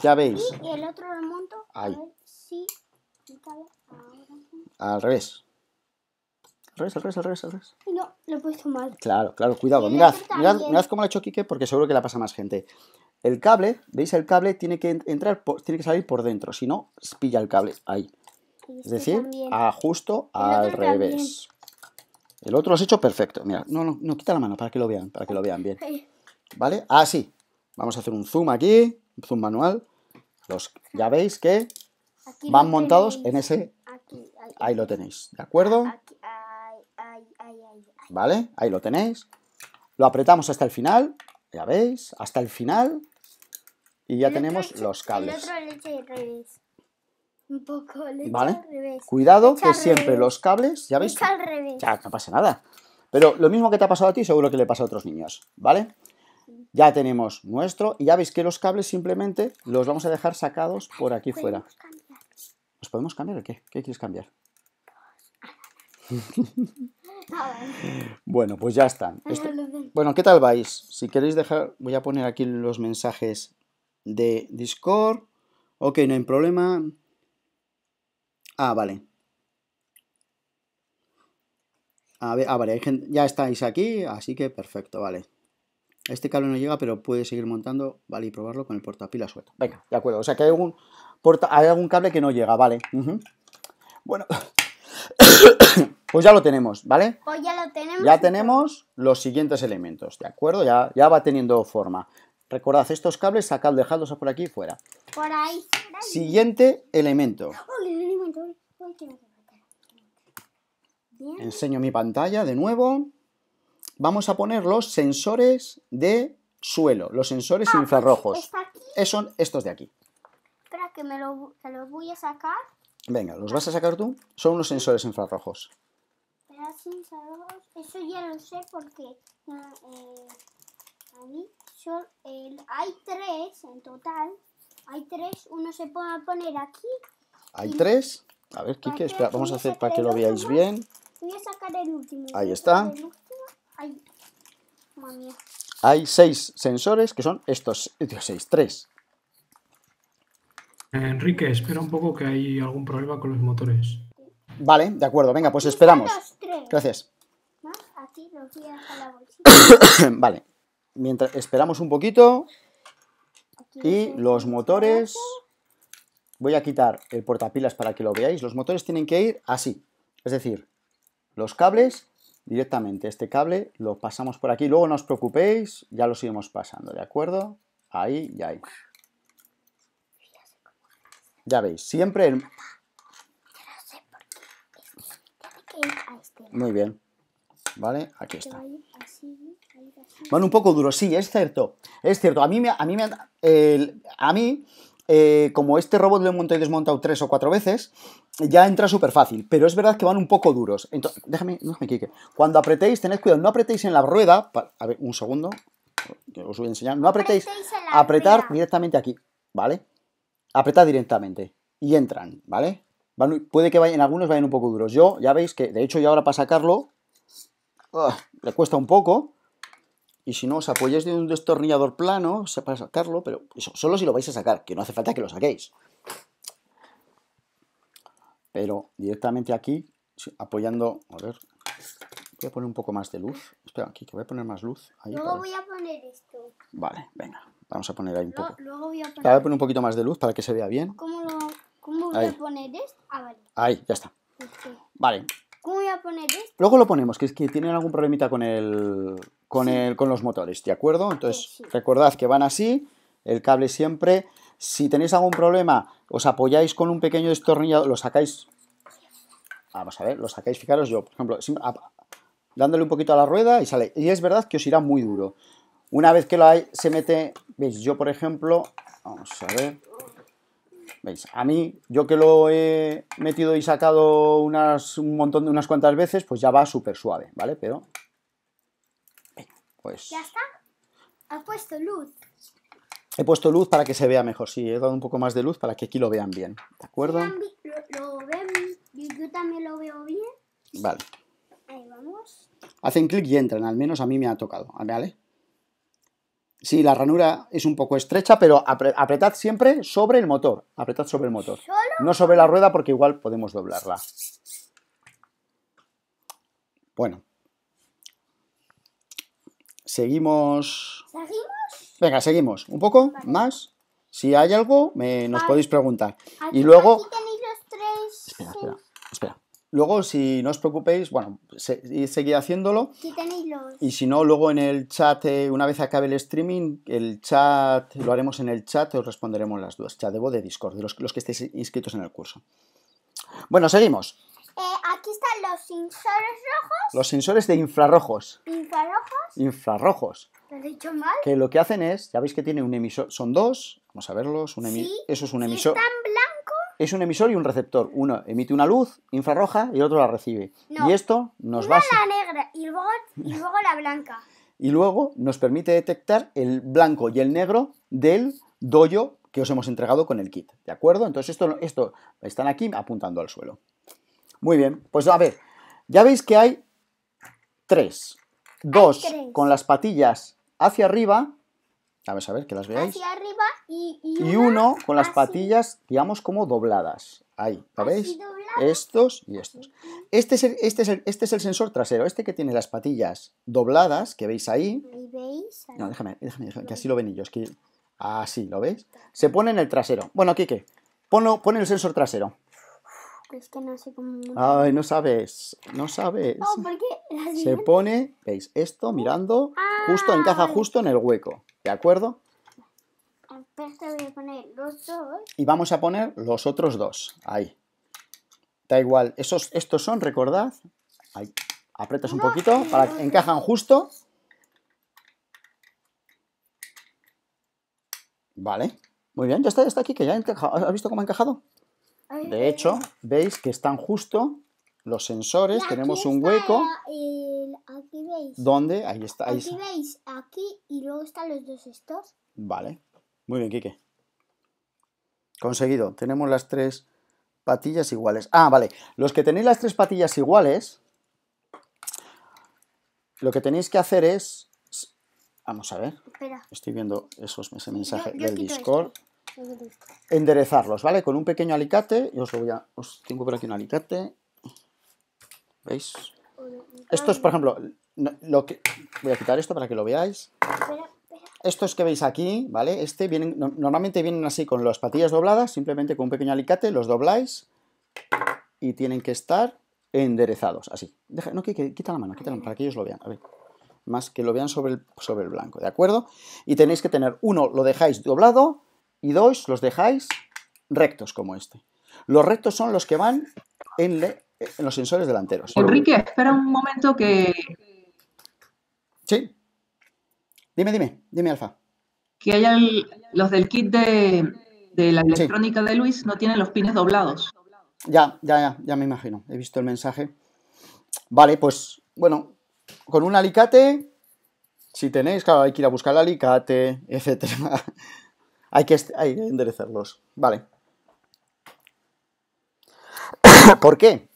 Ya veis. Y el otro lo monto. Ahí. Al revés. Al revés, al revés, al revés, al revés. No, lo he puesto mal. Claro, claro, cuidado. Mirad, mirad, mirad cómo lo ha hecho Quique porque seguro que la pasa más gente. El cable, ¿veis? El cable tiene que entrar, tiene que salir por dentro, si no, pilla el cable. Ahí es este decir, justo al revés. El otro lo has hecho perfecto. Mira, no, no, quita la mano para que lo vean, para que lo vean bien. ¿Vale? Así. Ah, Vamos a hacer un zoom aquí, un zoom manual. Los, ya veis que van montados en ese... Ahí lo tenéis, ¿de acuerdo? ¿Vale? Ahí lo tenéis. Lo apretamos hasta el final, ya veis, hasta el final. Y ya tenemos los cables. Un poco, ¿Vale? Cuidado que siempre los cables, ya veis, Ya, no pasa nada. Pero lo mismo que te ha pasado a ti, seguro que le pasa a otros niños, ¿vale? Ya tenemos nuestro y ya veis que los cables simplemente los vamos a dejar sacados por aquí fuera. ¿Los podemos cambiar o qué? ¿Qué quieres cambiar? <laughs> <laughs> bueno, pues ya están. Bueno, ¿qué tal vais? Si queréis dejar, voy a poner aquí los mensajes de Discord. Ok, no hay problema. Ah, vale. ah, vale, ya estáis aquí, así que perfecto, vale. Este cable no llega, pero puede seguir montando, vale, y probarlo con el portapila suelto. Venga, de acuerdo, o sea que hay algún, hay algún cable que no llega, vale. Bueno, <coughs> pues ya lo tenemos, ¿vale? Pues ya lo tenemos. Ya tenemos los siguientes elementos, ¿de acuerdo? Ya, ya va teniendo forma. Recordad, estos cables, sacad, dejadlos por aquí fuera. Por ahí. Siguiente elemento. Enseño mi pantalla de nuevo. Vamos a poner los sensores de suelo, los sensores ah, infrarrojos. Son estos de aquí. Espera, que me los lo voy a sacar. Venga, ¿los vas a sacar tú? Son unos sensores infrarrojos. eso ya lo sé porque... Eh, hay tres en total. Hay tres, uno se puede poner aquí. ¿Hay tres? A ver, Kike, espera, vamos a hacer para que lo veáis bien. Voy a sacar el último. Ahí está. Hay seis sensores que son estos, seis, tres. Eh, Enrique, espera un poco que hay algún problema con los motores. Vale, de acuerdo, venga, pues esperamos. Gracias. Vale mientras esperamos un poquito y los motores voy a quitar el portapilas para que lo veáis los motores tienen que ir así es decir los cables directamente este cable lo pasamos por aquí luego no os preocupéis ya lo seguimos pasando de acuerdo ahí y ahí ya veis siempre muy bien ¿Vale? Aquí está. Van un poco duros, sí, es cierto. Es cierto. A mí a mí a mí, eh, como este robot lo he montado y desmontado tres o cuatro veces, ya entra súper fácil. Pero es verdad que van un poco duros. Entonces, déjame, Cuando apretéis, tened cuidado, no apretéis en la rueda. A ver, un segundo. os voy a enseñar. No apretéis. apretar directamente aquí, ¿vale? Apretad directamente. Y entran, ¿vale? puede que vayan, algunos vayan un poco duros. Yo, ya veis que, de hecho, yo ahora para sacarlo, Ah, le cuesta un poco. Y si no, os apoyáis de un destornillador plano para sacarlo, pero eso, solo si lo vais a sacar, que no hace falta que lo saquéis. Pero directamente aquí, apoyando... A ver, voy a poner un poco más de luz. Espera, aquí que voy a poner más luz. luego voy a poner esto. Vale, venga. Vamos a poner ahí un poco. voy a poner... poner un poquito más de luz para que se vea bien. ¿Cómo, voy ahí. a poner esto? Ah, vale. Ahí, ya está. Pues vale, ¿Cómo voy a poner Luego lo ponemos, que es que tienen algún problemita con el, con, el, con los motores, ¿de acuerdo? Entonces, recordad que van así, el cable siempre. Si tenéis algún problema, os apoyáis con un pequeño destornillado, lo sacáis. Ah, vamos a ver, lo sacáis, fijaros yo, por ejemplo, dándole un poquito a la rueda y sale. Y es verdad que os irá muy duro. Una vez que lo hay, se mete, veis, yo por ejemplo, vamos a ver, ¿Veis? A mí, yo que lo he metido y sacado unas, un montón de unas cuantas veces, pues ya va súper suave, ¿vale? Pero, pues... ¿Ya está? Ha puesto luz? He puesto luz para que se vea mejor, sí, he dado un poco más de luz para que aquí lo vean bien, ¿de acuerdo? Lo, yo también lo veo bien. Vale. Ahí vamos. Hacen clic y entran, al menos a mí me ha tocado, ¿vale? Sí, la ranura es un poco estrecha, pero apretad siempre sobre el motor. Apretad sobre el motor. No sobre la rueda porque igual podemos doblarla. Bueno. Seguimos. ¿Seguimos? Venga, seguimos. ¿Un poco más? Si hay algo, me, nos podéis preguntar. y luego... Aquí tenéis los tres... Espera, espera, espera. Luego, si no os preocupéis, bueno, se, seguid haciéndolo. Los... Y si no, luego en el chat, eh, una vez acabe el streaming, el chat, lo haremos en el chat, os responderemos las dudas. Chat de voz de Discord, los, que estéis inscritos en el curso. Bueno, seguimos. Eh, aquí están los sensores rojos. Los sensores de infrarrojos. ¿Infrarrojos? Infrarrojos. ¿Lo he dicho mal? Que lo que hacen es, ya veis que tiene un emisor, son dos, vamos a verlos, un eso es un emisor es un emisor y un receptor. Uno emite una luz infrarroja y el otro la recibe. y esto nos va... la negra y luego, la blanca. <laughs> y luego nos permite detectar el blanco y el negro del dollo que os hemos entregado con el kit. ¿De acuerdo? Entonces esto, esto están aquí apuntando al suelo. Muy bien, pues a ver, ya veis que hay tres. Dos con las patillas hacia arriba ver, a ver, que las veáis. y, uno con las patillas, digamos, como dobladas. Ahí, ¿lo veis? Estos y estos. Este es, el, este, este es el sensor trasero, este que tiene las patillas dobladas, que veis ahí. veis? No, déjame, déjame, que así lo ven ellos. Que... Así, ¿lo veis? Se pone en el trasero. Bueno, Kike, ponlo, pon el sensor trasero. Es que no sé cómo... Ay, no sabes, no sabes. No, porque... Se pone, veis, esto mirando, justo, encaja justo en el hueco. ¿De acuerdo? Y vamos a poner los otros dos. Ahí. Da igual. Esos, estos son, recordad. Apretas un poquito para que encajan justo. Vale. Muy bien, ya está, ya está aquí, que ya ha ¿Has visto cómo ha encajado? De hecho, veis que están justo los sensores, tenemos un hueco. aquí veis. ¿Dónde? Ahí está. Ahí aquí veis, aquí y luego están los dos estos. Vale. Muy bien, Quique. Conseguido. Tenemos las tres patillas iguales. Ah, vale. Los que tenéis las tres patillas iguales, lo que tenéis que hacer es... Vamos a ver. Espera. Estoy viendo esos, ese mensaje del este. Discord. Este. Enderezarlos, ¿vale? Con un pequeño alicate. Yo os lo voy a... Os tengo por aquí un alicate. ¿Veis? Esto es, por ejemplo, lo que... Voy a quitar esto para que lo veáis. Estos que veis aquí, ¿vale? Este vienen, normalmente vienen así con las patillas dobladas, simplemente con un pequeño alicate, los dobláis y tienen que estar enderezados, así. no, quita la mano, quita la para que ellos lo vean. A ver, más que lo vean sobre el, sobre el blanco, ¿de acuerdo? Y tenéis que tener, uno, lo dejáis doblado, y dos, los dejáis rectos, como este. Los rectos son los que van en, le, eh, en los sensores delanteros. Enrique, espera un momento que... Sí. Dime, dime, dime, Alfa. Que hay los del kit de, la electrónica de Luis no tienen los pines doblados. Ya, ya, ya, ya me imagino. He visto el mensaje. Vale, pues bueno, con un alicate, si tenéis, claro, hay que ir a buscar el alicate, <laughs> etcétera. hay, que, hay que enderezarlos. Vale. <coughs> ¿Por qué?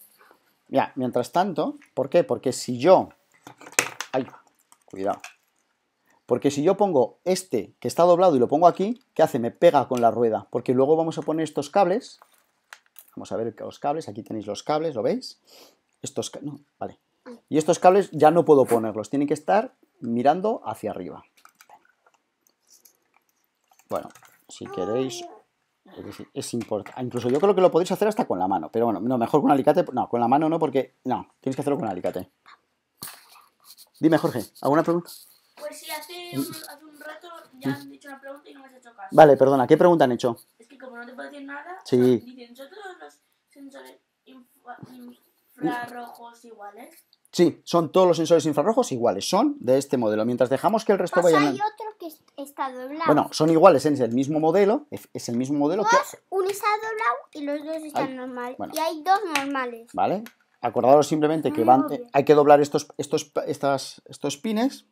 mientras tanto, ¿por qué? Porque si yo... Ay, cuidado. Porque si yo pongo este que está doblado y lo pongo aquí, ¿qué hace? Me pega con la rueda. Porque luego vamos a poner estos cables. Vamos a ver los cables. Aquí tenéis los cables, ¿lo veis? Estos... No, vale. Y estos cables ya no puedo ponerlos. Tienen que estar mirando hacia arriba. Bueno, si queréis es, importante. Incluso yo creo que lo podéis hacer hasta con la mano. Pero bueno, mejor con alicate. No, con la mano no, porque. No, tienes que hacerlo con alicate. Dime, Jorge, ¿alguna pregunta? Pues sí, hace un, mm. hace un rato ya han dicho una pregunta y no me has hecho caso. Vale, perdona, ¿qué pregunta han hecho? Es que como no te puedo decir nada, sí. dicen, todos los sensores mm. infrarrojos iguales? Sí, son todos los sensores infrarrojos iguales, son de este modelo, mientras dejamos que el resto pues vaya... hay otro que está doblado. Bueno, son iguales, es el mismo modelo, es el mismo modelo dos, que... uno está doblado y los dos están normales, y hay dos normales. Vale, acordaros simplemente que hay que doblar estos, estos, estas, estos pines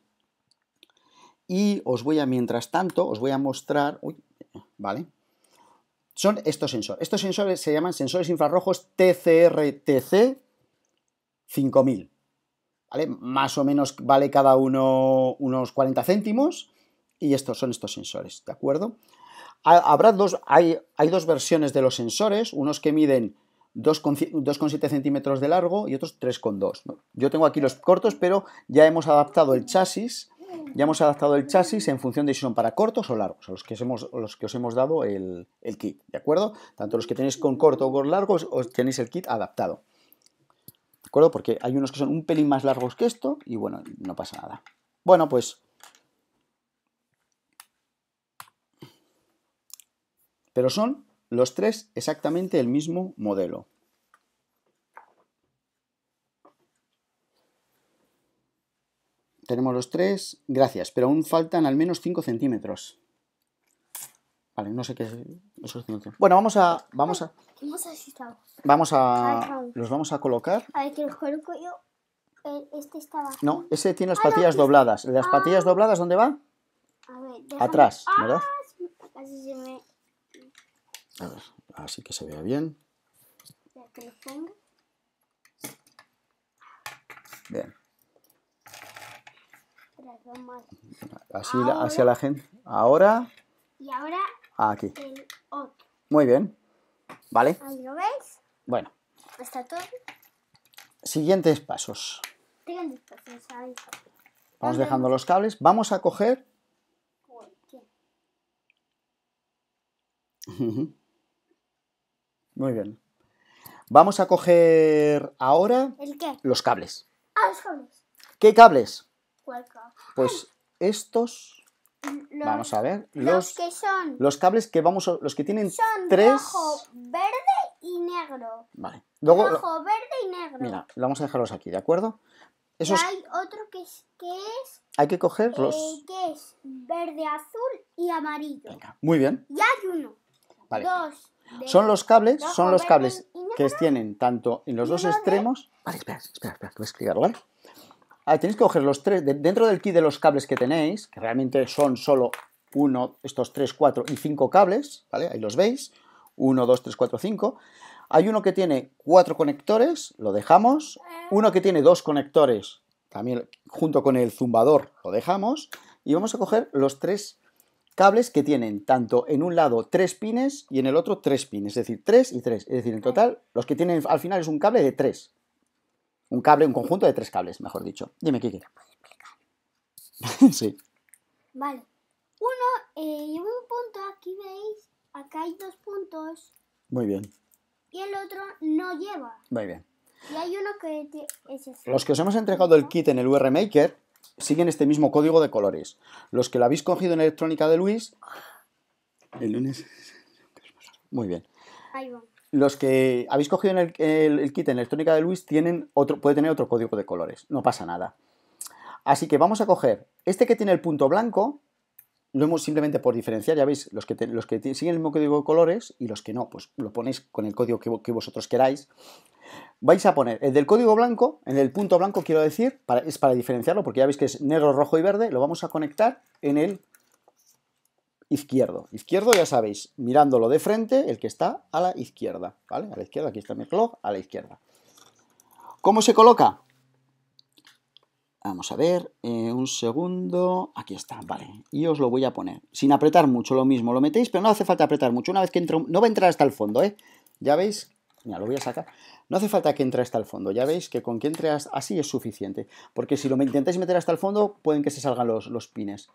y os voy a, mientras tanto, os voy a mostrar... Uy, vale. Son estos sensores. Estos sensores se llaman sensores infrarrojos tcrtc 5000. Más o menos vale cada uno unos 40 céntimos y estos son estos sensores, ¿de acuerdo? Habrá dos, hay, dos versiones de los sensores, unos que miden 2,7 centímetros de largo y otros 3,2. Yo tengo aquí los cortos, pero ya hemos adaptado el chasis, ya hemos adaptado el chasis en función de si son para cortos o largos, los que os hemos, los que os hemos dado el, kit, ¿de acuerdo? Tanto los que tenéis con corto o con largo, os tenéis el kit adaptado. ¿De acuerdo? Porque hay unos que son un pelín más largos que esto y bueno, no pasa nada. Bueno, pues... Pero son los tres exactamente el mismo modelo. Tenemos los tres, gracias, pero aún faltan al menos 5 centímetros. Vale, no sé qué Bueno, vamos a. Vamos a. Vamos a. Los vamos a colocar. A ver, que el eh, Este está abajo. No, ese tiene las ah, patillas dobladas. ¿Las ah. patillas dobladas dónde va? A ver, Atrás, ah, ¿verdad? Así se me... A ver, así que se vea bien. Bien. Así, hacia la gente. Ahora. Y ahora Ah, aquí. Muy bien. ¿Vale? Bueno. Está todo. Siguientes pasos. Vamos dejando los cables. Vamos a coger. <laughs> Muy bien. Vamos a coger ahora. ¿El qué? Los cables. Ah, los cables. ¿Qué cables? Pues estos vamos a ver. Los, los, cables que vamos. Los que tienen tres. Rojo, verde y negro. Vale. Luego, rojo, verde y negro. Mira, vamos a dejarlos aquí, ¿de acuerdo? hay otro que es, Hay que coger eh, que es verde, azul y amarillo. Venga, muy bien. Ya hay uno. Dos. Son los cables, son los cables que tienen tanto en los dos extremos. Vale, espera, espera, espera, que voy a explicarlo, ¿vale? Ah, tenéis que coger los tres, dentro del kit de los cables que tenéis, que realmente son solo uno, estos tres, cuatro y cinco cables, ¿vale? Ahí los veis, uno, dos, tres, cuatro, cinco. Hay uno que tiene cuatro conectores, lo dejamos. Uno que tiene dos conectores, también junto con el zumbador, lo dejamos. Y vamos a coger los tres cables que tienen tanto en un lado tres pines y en el otro tres pines, es decir, tres y tres. Es decir, en total, los que tienen al final es un cable de tres. Un cable, un conjunto de tres cables, mejor dicho. Dime, qué puedes explicar? <laughs> sí. Vale. Uno, lleva eh, un punto, aquí veis, acá hay dos puntos. Muy bien. Y el otro no lleva. Muy bien. Y hay uno que es este. Los que os hemos entregado el kit en el UR Maker siguen este mismo código de colores. Los que lo habéis cogido en electrónica de Luis. Ah. El lunes. Muy bien. Ahí va los que habéis cogido en el, kit en electrónica de Luis tienen otro, puede tener otro código de colores, no pasa nada. Así que vamos a coger este que tiene el punto blanco, lo hemos simplemente por diferenciar, ya veis, los que, los que siguen el mismo código de colores y los que no, pues lo ponéis con el código que, vosotros queráis. Vais a poner el del código blanco, en el punto blanco quiero decir, es para diferenciarlo porque ya veis que es negro, rojo y verde, lo vamos a conectar en el izquierdo. Izquierdo, ya sabéis, mirándolo de frente, el que está a la izquierda, ¿vale? A la izquierda, aquí está mi clock, a la izquierda. ¿Cómo se coloca? Vamos a ver, eh, un segundo, aquí está, vale, y os lo voy a poner, sin apretar mucho, lo mismo, lo metéis, pero no hace falta apretar mucho, una vez que entre, no va a entrar hasta el fondo, ¿eh? Ya veis, mira, lo voy a sacar, no hace falta que entre hasta el fondo, ya veis que con que entre así es suficiente, porque si lo intentáis meter hasta el fondo, pueden que se salgan los, los pines,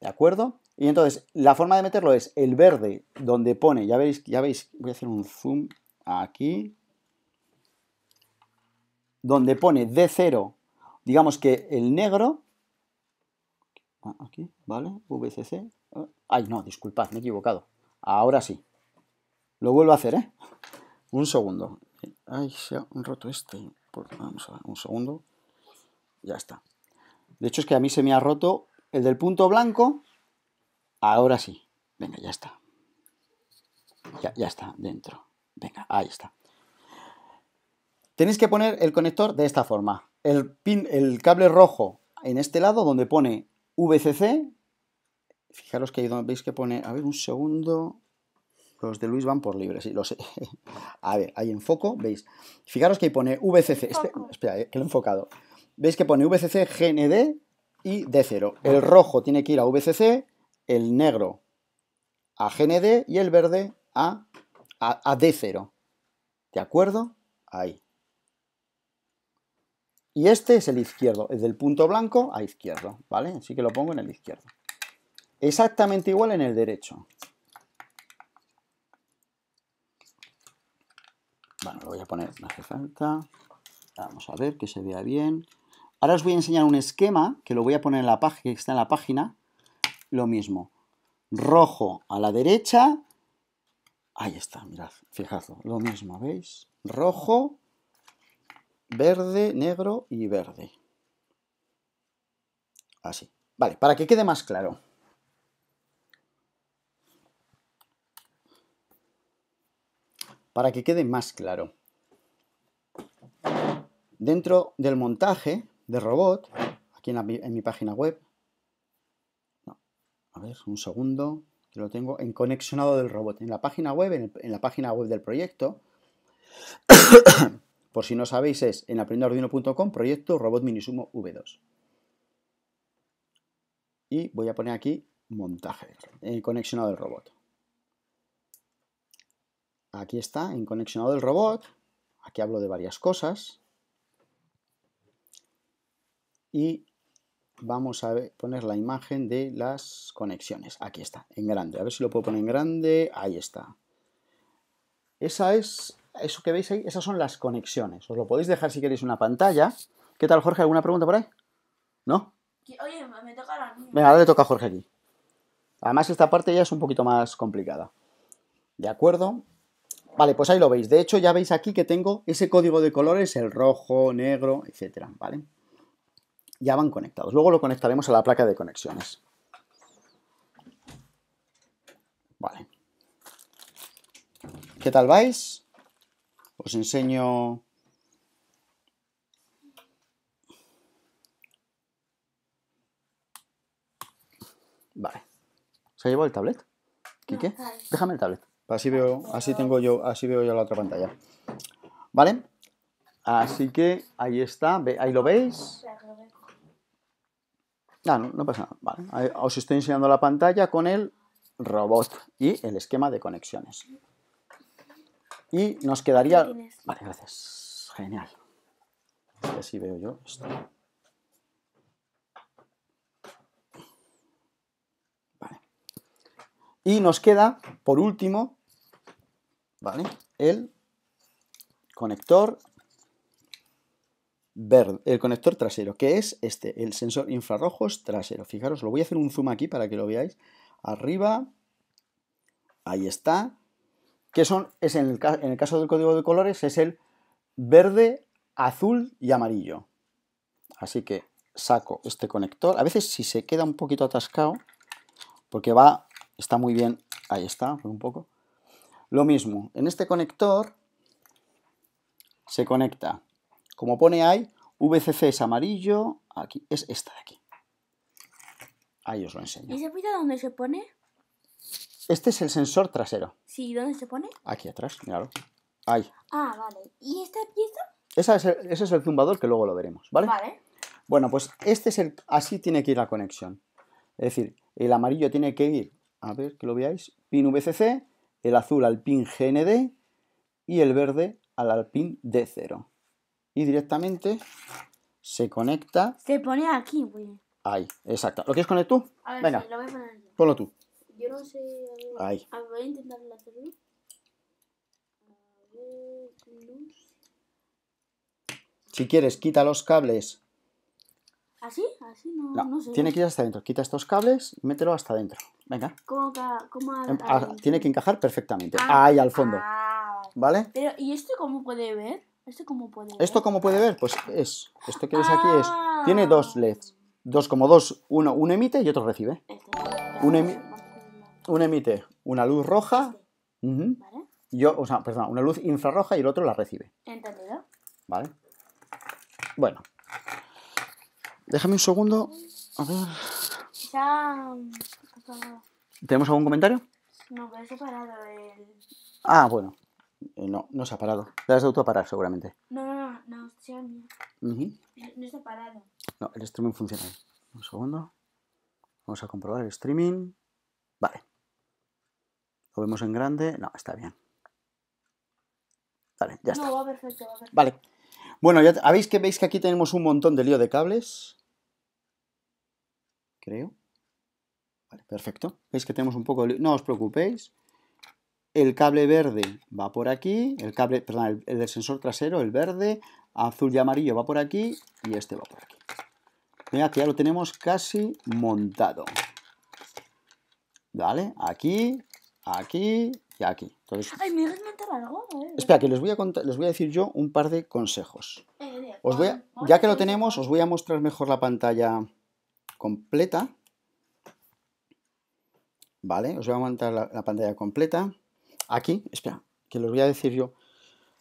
¿De acuerdo? Y entonces, la forma de meterlo es el verde donde pone, ya veis, ya veis, voy a hacer un zoom aquí, donde pone D0, digamos que el negro, ah, aquí, ¿vale? VCC, ah, ay no, disculpad, me he equivocado, ahora sí, lo vuelvo a hacer, ¿eh? Un segundo, ay, se ha roto este, vamos a ver, un segundo, ya está. De hecho es que a mí se me ha roto el del punto blanco, ahora sí. Venga, ya está. Ya, está, dentro. Venga, ahí está. Tenéis que poner el conector de esta forma. El, pin, el cable rojo en este lado donde pone VCC. Fijaros que ahí donde veis que pone... A ver, un segundo. Los de Luis van por libre, sí, lo sé. <laughs> A ver, ahí enfoco, veis. Fijaros que ahí pone VCC. Este, espera, eh, que lo he enfocado. Veis que pone VCC GND y D0. El rojo tiene que ir a VCC, el negro a GND y el verde a, a, D0. ¿De acuerdo? Ahí. Y este es el izquierdo, es del punto blanco a izquierdo, ¿vale? Así que lo pongo en el izquierdo. Exactamente igual en el derecho. Bueno, lo voy a poner, no hace falta. Vamos a ver que se vea bien. Ahora os voy a enseñar un esquema, que lo voy a poner en la página, que está en la página, lo mismo. Rojo a la derecha, ahí está, mirad, fijadlo, lo mismo, ¿veis? Rojo, verde, negro y verde. Así. Vale, para que quede más claro. Para que quede más claro. Dentro del montaje de robot, aquí en, mi página web. A ver, un segundo, que lo tengo en conexionado del robot. En la página web, en, la página web del proyecto, <coughs> por si no sabéis, es en aprendeordino.com, proyecto robot minisumo V2. Y voy a poner aquí montaje, en conexionado del robot. Aquí está, en conexionado del robot. Aquí hablo de varias cosas y vamos a poner la imagen de las conexiones. Aquí está, en grande. A ver si lo puedo poner en grande. Ahí está. Esa es, eso que veis ahí, esas son las conexiones. Os lo podéis dejar si queréis una pantalla. ¿Qué tal, Jorge? ¿Alguna pregunta por ahí? ¿No? Oye, me toca la Venga, ahora le toca a Jorge aquí. Además, esta parte ya es un poquito más complicada. ¿De acuerdo? Vale, pues ahí lo veis. De hecho, ya veis aquí que tengo ese código de colores, el rojo, negro, etcétera, ¿vale? ya van conectados. Luego lo conectaremos a la placa de conexiones. Vale. ¿Qué tal vais? Os enseño... Vale. ¿Se ha llevado el tablet? ¿Quique? Déjame el tablet. Así veo, así tengo yo, así veo yo la otra pantalla. ¿Vale? Así que ahí está, ahí lo veis. Ah, no, no pasa nada. Os estoy enseñando la pantalla con el robot y el esquema de conexiones. Y nos quedaría... Vale, gracias. Genial. Así veo yo esto. Vale. Y nos queda, por último, ¿vale? El conector el conector trasero, que es este, el sensor infrarrojos trasero. Fijaros, lo voy a hacer un zoom aquí para que lo veáis. Arriba, ahí está, que son, es en el, en el caso del código de colores, es el verde, azul y amarillo. Así que saco este conector. A veces si se queda un poquito atascado, porque va, está muy bien, ahí está, un poco. Lo mismo, en este conector se conecta como pone ahí, VCC es amarillo, aquí, es esta de aquí. Ahí os lo enseño. ¿Y se pita dónde se pone? Este es el sensor trasero. Sí, ¿dónde se pone? Aquí atrás, míralo. Ahí. Ah, vale. ¿Y esta pieza? Esa ese es el zumbador que luego lo veremos, ¿vale? Vale. Bueno, pues este es el... Así tiene que ir la conexión. Es decir, el amarillo tiene que ir... A ver, que lo veáis. Pin VCC, el azul al pin GND y el verde al pin D0 y directamente se conecta. Se pone aquí, güey. Ahí, exacto. ¿Lo quieres conectar tú? A ver, Venga, sí, lo voy a poner Ponlo tú. Yo no sé. Ahí. A ver, voy a intentar hacerlo. Si quieres, quita los cables. ¿Así? ¿Ah, Así ¿Ah, no, no, sé. Tiene que ir hasta adentro. Quita estos cables y mételo hasta adentro. Venga. ¿Cómo, em, ah, tiene que encajar perfectamente. Ahí al fondo. ¿Vale? Pero, ¿y esto cómo puede ver? ¿Esto cómo puede ver? Pues es, esto que ves aquí es, ah. tiene dos LEDs, dos como dos, uno, uno emite y otro recibe. Este. Uno, emite una luz roja, este. Vale. yo, o sea, perdón, una luz infrarroja y el otro la recibe. ¿Entendido? Vale. Bueno. Déjame un segundo. A ver. ¿Tenemos algún comentario? No, pero he separado el... Ah, bueno. Eh, no, no se ha parado. Le has de seguramente. No, no, no, no, no, se ha parado. No, el streaming funciona. Un segundo. Vamos a comprobar el streaming. Vale. Lo vemos en grande. No, está bien. Vale, ya está. No, va perfecto, va perfecto. Vale. Bueno, ya habéis que veis que aquí tenemos un montón de lío de cables. Creo. Vale, perfecto. Veis que tenemos un poco de lío. No os preocupéis el cable verde va por aquí, el cable, perdón, el, del sensor trasero, el verde, azul y amarillo va por aquí y este va por aquí. Mira que ya lo tenemos casi montado. ¿Vale? Aquí, aquí y aquí. Ay, me algo. Eh. Espera, que les voy, a les voy a decir yo un par de consejos. Eh, ya que lo tenemos, os voy a mostrar mejor la pantalla completa. ¿Vale? Os voy a montar la pantalla completa aquí, espera, que lo voy a decir yo,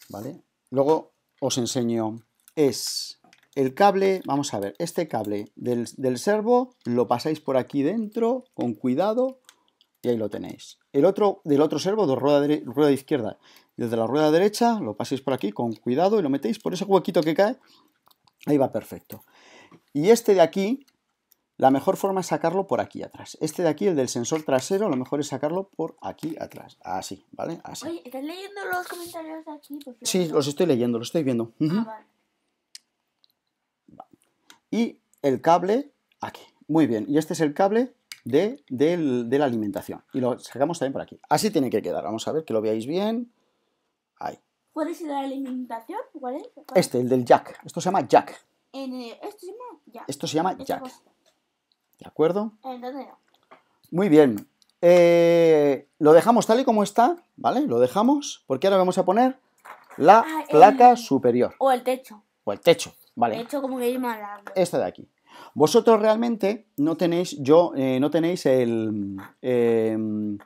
¿vale? Luego os enseño, es el cable, vamos a ver, este cable del, servo lo pasáis por aquí dentro con cuidado y ahí lo tenéis. El otro del otro servo de rueda, rueda izquierda, desde la rueda derecha lo pasáis por aquí con cuidado y lo metéis por ese huequito que cae, ahí va perfecto. Y este de aquí, la mejor forma es sacarlo por aquí atrás. Este de aquí, el del sensor trasero, lo mejor es sacarlo por aquí atrás. Así, ¿vale? Así. ¿estás leyendo los comentarios de aquí? sí, los estoy leyendo, lo estoy viendo. Ah, vale. Y el cable aquí. Muy bien. Y este es el cable de, la alimentación. Y lo sacamos también por aquí. Así tiene que quedar. Vamos a ver que lo veáis bien. Ahí. ¿Cuál es la alimentación? ¿Cuál es? Este, el del jack. ¿Esto se llama jack? Esto se llama este jack. ¿De acuerdo? Entonces Muy bien. Eh, lo dejamos tal y como está, ¿vale? Lo dejamos porque ahora vamos a poner la ah, placa superior. O el techo. O el techo, ¿vale? El techo como que más largo. Esta de aquí. Vosotros realmente no tenéis, yo, eh, no tenéis el... Ah. Em,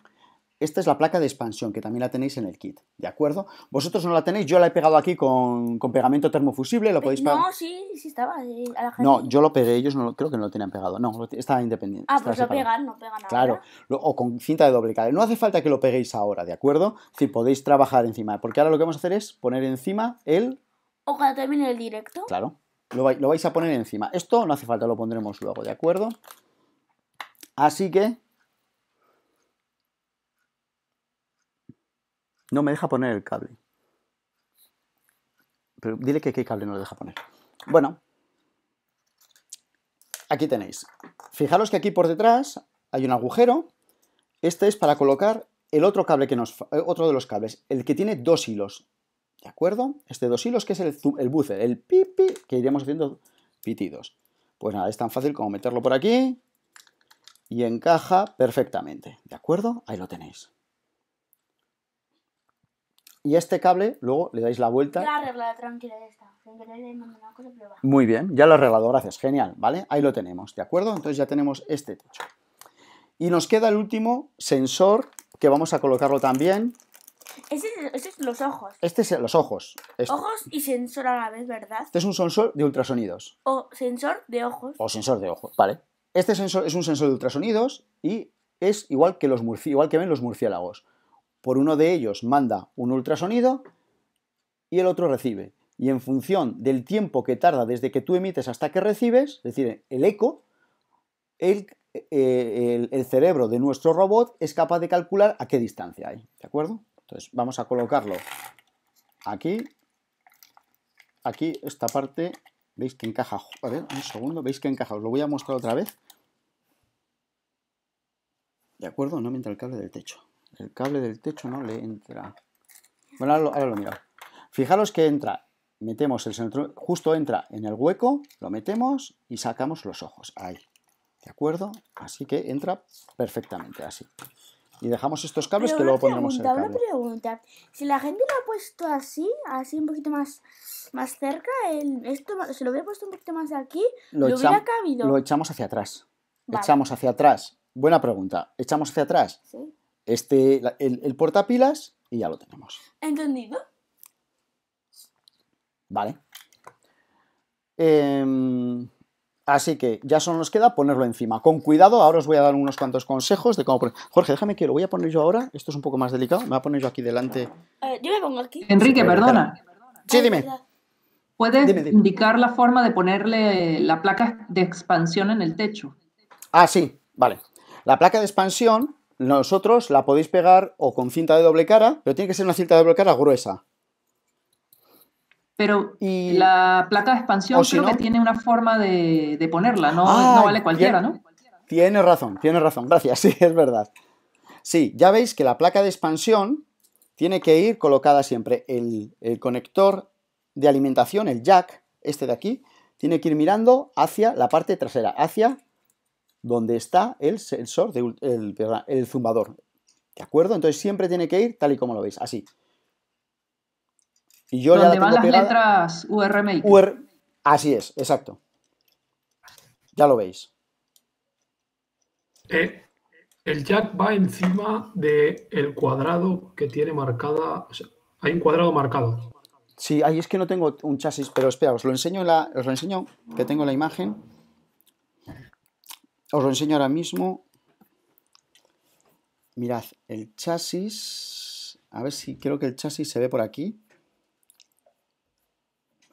esta es la placa de expansión, que también la tenéis en el kit, ¿de acuerdo? Vosotros no la tenéis, yo la he pegado aquí con, pegamento termofusible, lo eh, podéis pegar. No, sí, sí estaba. Eh, no, yo lo pegué, ellos no creo que no lo tenían pegado, no, estaba independiente. Ah, pues lo pegan, no pegan nada. Claro, o con cinta de doble cara. No hace falta que lo peguéis ahora, ¿de acuerdo? Si podéis trabajar encima, porque ahora lo que vamos a hacer es poner encima el... O cuando termine el directo. Claro, lo vais a poner encima. Esto no hace falta, lo pondremos luego, ¿de acuerdo? Así que No me deja poner el cable. Pero dile que qué cable no le deja poner. Bueno, aquí tenéis. Fijaros que aquí por detrás hay un agujero. Este es para colocar el otro cable que nos eh, otro de los cables, el que tiene dos hilos. ¿De acuerdo? Este dos hilos que es el, el el pipi que iríamos haciendo pitidos. Pues nada, es tan fácil como meterlo por aquí y encaja perfectamente. ¿De acuerdo? Ahí lo tenéis. Y este cable, luego le dais la vuelta. Ya arreglado, tranquilo, ya está. Muy bien, ya lo he arreglado, gracias, genial, ¿vale? Ahí lo tenemos, ¿de acuerdo? Entonces ya tenemos este techo. Y nos queda el último sensor, que vamos a colocarlo también. Este es, los ojos. Este es los ojos. Este ojos y sensor a la vez, ¿verdad? Este es un sensor de ultrasonidos. O sensor de ojos. O sensor de ojos, vale. Este sensor es un sensor de ultrasonidos y es igual que, los igual que ven los murciélagos. Por uno de ellos manda un ultrasonido y el otro recibe. Y en función del tiempo que tarda desde que tú emites hasta que recibes, es decir, el eco, eh, el, cerebro de nuestro robot es capaz de calcular a qué distancia hay. ¿De acuerdo? Entonces vamos a colocarlo aquí, aquí esta parte, veis que encaja, a ver, un segundo, veis que encaja, os lo voy a mostrar otra vez. ¿De acuerdo? No me entra el cable del techo. El cable del techo no le entra. Bueno, ahora lo, mira. Fijaros que entra, metemos el centro, justo entra en el hueco, lo metemos y sacamos los ojos. Ahí. ¿De acuerdo? Así que entra perfectamente, así. Y dejamos estos cables que luego pondremos en el cable. Una pregunta. Si la gente lo ha puesto así, así un poquito más, más cerca, el, esto se lo hubiera puesto un poquito más aquí, lo, hubiera cabido. Lo echamos hacia atrás. Echamos hacia atrás. Buena pregunta. ¿Echamos hacia atrás? Sí este, el, el portapilas y ya lo tenemos. ¿Entendido? Vale. Em, así que ya solo nos queda ponerlo encima. Con cuidado, ahora os voy a dar unos cuantos consejos de cómo ponerlo. Jorge, déjame que lo voy a poner yo ahora. Esto es un poco más delicado. Me voy a poner yo aquí delante. yo me pongo aquí. Enrique, perdona. Sí, dime. Puedes indicar la forma de ponerle la placa de expansión en el techo. Ah, sí, vale. La placa de expansión nosotros la podéis pegar o con cinta de doble cara, pero tiene que ser una cinta de doble cara gruesa. Pero y... la placa de expansión creo que tiene una forma de, ponerla, no, no ah, vale cualquiera, ¿no? Tiene razón, tiene razón, gracias, <laughs> sí, es verdad. Sí, ya veis que la placa de expansión tiene que ir colocada siempre. El, el conector de alimentación, el jack, este de aquí, tiene que ir mirando hacia la parte trasera, hacia donde está el sensor, el, zumbador. ¿De acuerdo? Entonces siempre tiene que ir tal y como lo veis, así. Y yo van las letras URM? Así es, exacto. Ya lo veis. Eh, el jack va encima del el cuadrado que tiene marcada. hay un cuadrado marcado. Sí, ahí es que no tengo un chasis, pero espera, lo enseño, os lo enseño que tengo la imagen. Os lo enseño ahora mismo. Mirad, el chasis. A ver si creo que el chasis se ve por aquí.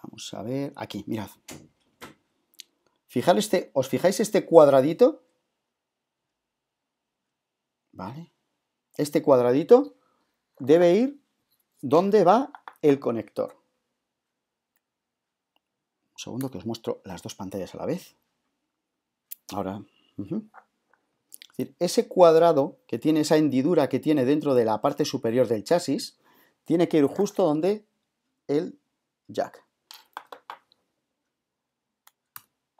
Vamos a ver. Aquí, mirad. Fijar este, ¿Os fijáis este cuadradito? ¿Vale? Este cuadradito debe ir donde va el conector. Un segundo que os muestro las dos pantallas a la vez. Ahora decir, ese cuadrado que tiene esa hendidura que tiene dentro de la parte superior del chasis, tiene que ir justo donde el jack.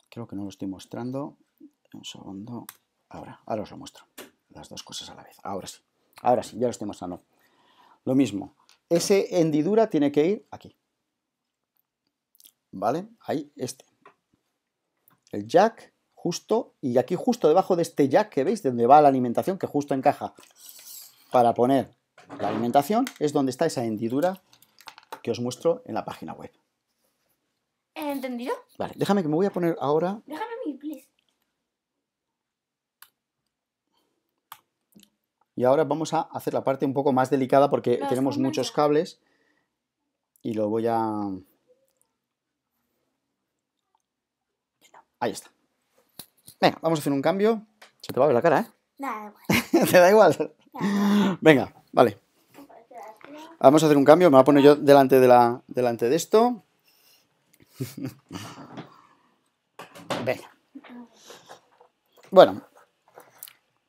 Creo que no lo estoy mostrando. Un segundo. Ahora, ahora os lo muestro. Las dos cosas a la vez. Ahora sí. Ahora sí, ya lo estoy mostrando. Lo mismo. Ese hendidura tiene que ir aquí. ¿Vale? Ahí, este. El jack justo, y aquí justo debajo de este jack que veis, donde va la alimentación, que justo encaja para poner la alimentación, es donde está esa hendidura que os muestro en la página web. ¿Entendido? Vale, déjame que me voy a poner ahora... Déjame mi, please. Y ahora vamos a hacer la parte un poco más delicada porque tenemos muchos cables y lo voy a... Ahí está. Venga, vamos a hacer un cambio. Se te va a ver la cara, ¿eh? Da igual. <laughs> ¿Te da igual? Venga, vale. Vamos a hacer un cambio. Me voy a poner yo delante de, la, delante de esto. <laughs> Venga. Bueno.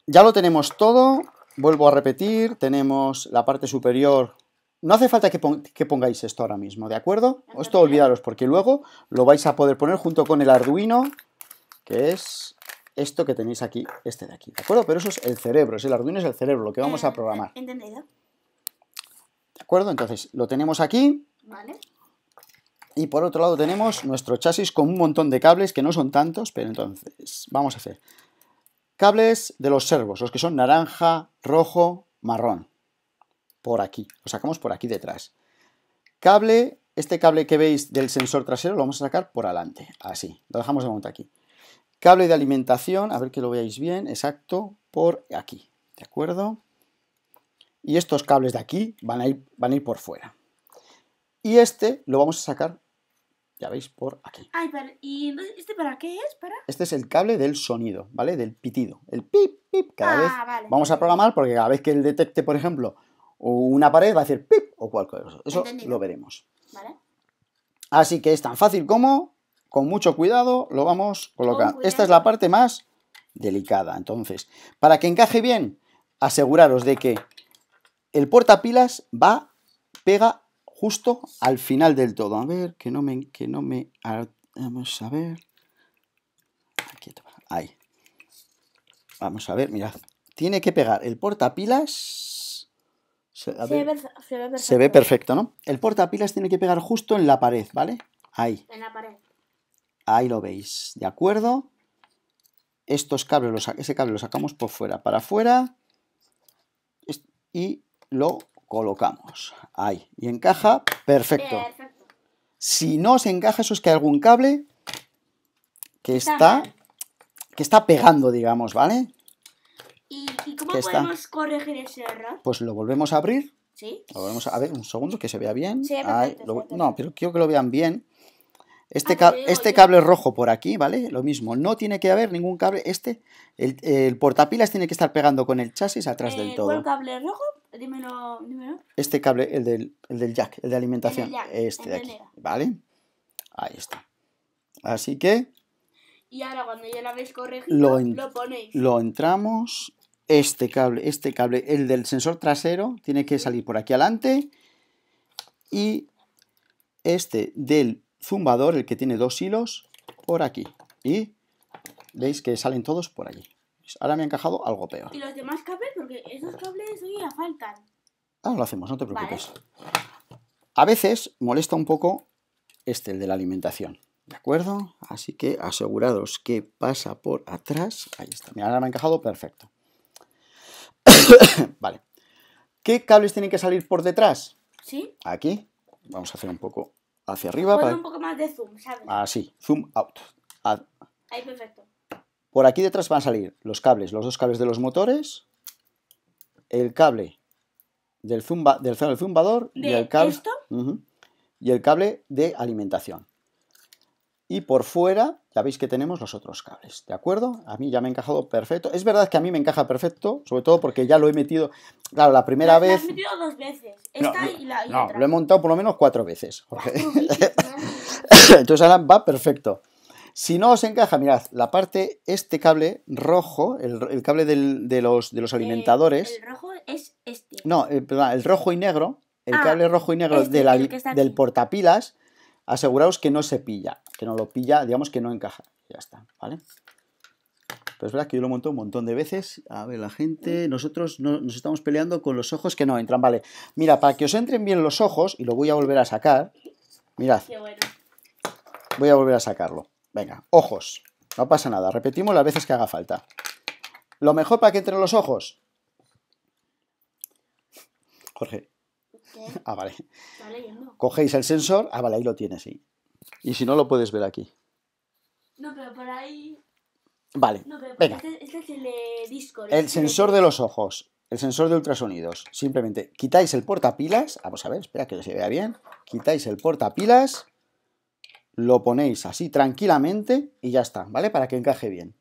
Ya lo tenemos todo. Vuelvo a repetir. Tenemos la parte superior no hace falta que, que, pongáis esto ahora mismo, ¿de acuerdo? Esto olvidaros porque luego lo vais a poder poner junto con el Arduino, que es esto que tenéis aquí, este de aquí, ¿de acuerdo? Pero eso es el cerebro, es el Arduino es el cerebro, lo que vamos a ah, programar. Entendido. ¿De acuerdo? Entonces, lo tenemos aquí. Vale. Y por otro lado tenemos nuestro chasis con un montón de cables, que no son tantos, pero entonces, vamos a hacer. Cables de los servos, los que son naranja, rojo, marrón. Por aquí, lo sacamos por aquí detrás. Cable, este cable que veis del sensor trasero lo vamos a sacar por adelante, así. Lo dejamos de momento aquí. Cable de alimentación, a ver que lo veáis bien, exacto, por aquí, ¿de acuerdo? Y estos cables de aquí van a ir, van a ir por fuera. Y este lo vamos a sacar, ya veis, por aquí. ¿y este para qué es? Este es el cable del sonido, ¿vale? Del pitido, el pip, pip, cada vez. Ah, vamos a programar porque cada vez que él detecte, por ejemplo, una pared va a decir pip o cualquier cosa. Eso lo veremos. Así que es tan fácil como con mucho cuidado lo vamos colocar. Esta es la parte más delicada. Entonces, para que encaje bien, aseguraros de que el portapilas va, pega justo al final del todo. A ver, que no me... Que no me vamos a ver. Aquí, ahí. Vamos a ver, mirad. Tiene que pegar el portapilas... Se, ve, se, ve, perfecto. se ve perfecto, ¿no? El portapilas tiene que pegar justo en la pared, ¿vale? Ahí. En la pared. Ahí lo veis, ¿de acuerdo? Estos cables, ese cable lo sacamos por fuera para afuera y lo colocamos. Ahí, y encaja, perfecto. Si no se encaja, eso es que hay algún cable que está, que está pegando, digamos, ¿vale? ¿Y, cómo podemos corregir ese error? Pues lo volvemos a abrir. Sí. a... ver, un segundo que se vea bien. No, pero quiero que lo vean bien. Este, ah, este cable, rojo por aquí, ¿vale? Lo mismo, no tiene que haber ningún cable. Este, el, el portapilas tiene que estar pegando con el chasis atrás del eh, todo. ¿Cuál cable rojo? Dímelo, dímelo. Este cable, el del, jack, el de alimentación. este de aquí, ¿vale? Ahí está. Así que... Y ahora cuando ya lo habéis corregido, ponéis. Lo entramos, este cable, este cable, el del sensor trasero, tiene que salir por aquí adelante. Y este del zumbador, el que tiene dos hilos, por aquí. Y veis que salen todos por allí. Ahora me ha encajado algo peor. ¿Y los demás cables? Porque esos cables hoy faltan. Ah, lo hacemos, no te preocupes. A veces molesta un poco este, el de la alimentación. ¿De acuerdo? Así que asegurados que pasa por atrás. Ahí está. ahora me ha encajado perfecto. <coughs> vale. ¿Qué cables tienen que salir por detrás? Sí. Aquí. Vamos a hacer un poco hacia arriba. un poco más de zoom, ¿sabes? Así, zoom out. Ahí, perfecto. Por aquí detrás van a salir los cables, los dos cables de los motores, el cable del, zumba, del, zumbador y y el cable de alimentación. Y por fuera veis que tenemos los otros cables, ¿de acuerdo? A mí ya me ha encajado perfecto. Es verdad que a mí me encaja perfecto, sobre todo porque ya lo he metido, claro, la primera vez... Lo he montado por lo menos cuatro veces. <laughs> Entonces ahora va perfecto. Si no os encaja, mirad, la parte, este cable rojo, el, cable de, los, eh, alimentadores... El, rojo es este. No, eh, el, rojo y negro, el ah, cable rojo y negro este, del portapilas aseguraos que no se pilla, que no lo pilla, digamos que no encaja. Ya está, ¿vale? Pero es verdad que yo lo monto un montón de veces. A ver, la gente, nosotros nos estamos peleando con los ojos que no entran, ¿vale? Mira, para que os entren bien los ojos, y lo voy a volver a sacar, mirad. Qué bueno. Voy a volver a sacarlo. Venga, ojos. No pasa nada, repetimos las veces que haga falta. Lo mejor para que entren los ojos. Jorge. Ah, vale. Cogéis el sensor. Ah, vale, ahí lo tienes, sí. Y si no, lo puedes ver aquí. No, pero por ahí. Vale. Venga. Este, este, es el El, sensor de los ojos. El sensor de ultrasonidos. Simplemente quitáis el portapilas. Vamos a ver, espera que se vea bien. Quitáis el portapilas. Lo ponéis así tranquilamente y ya está, ¿vale? Para que encaje bien.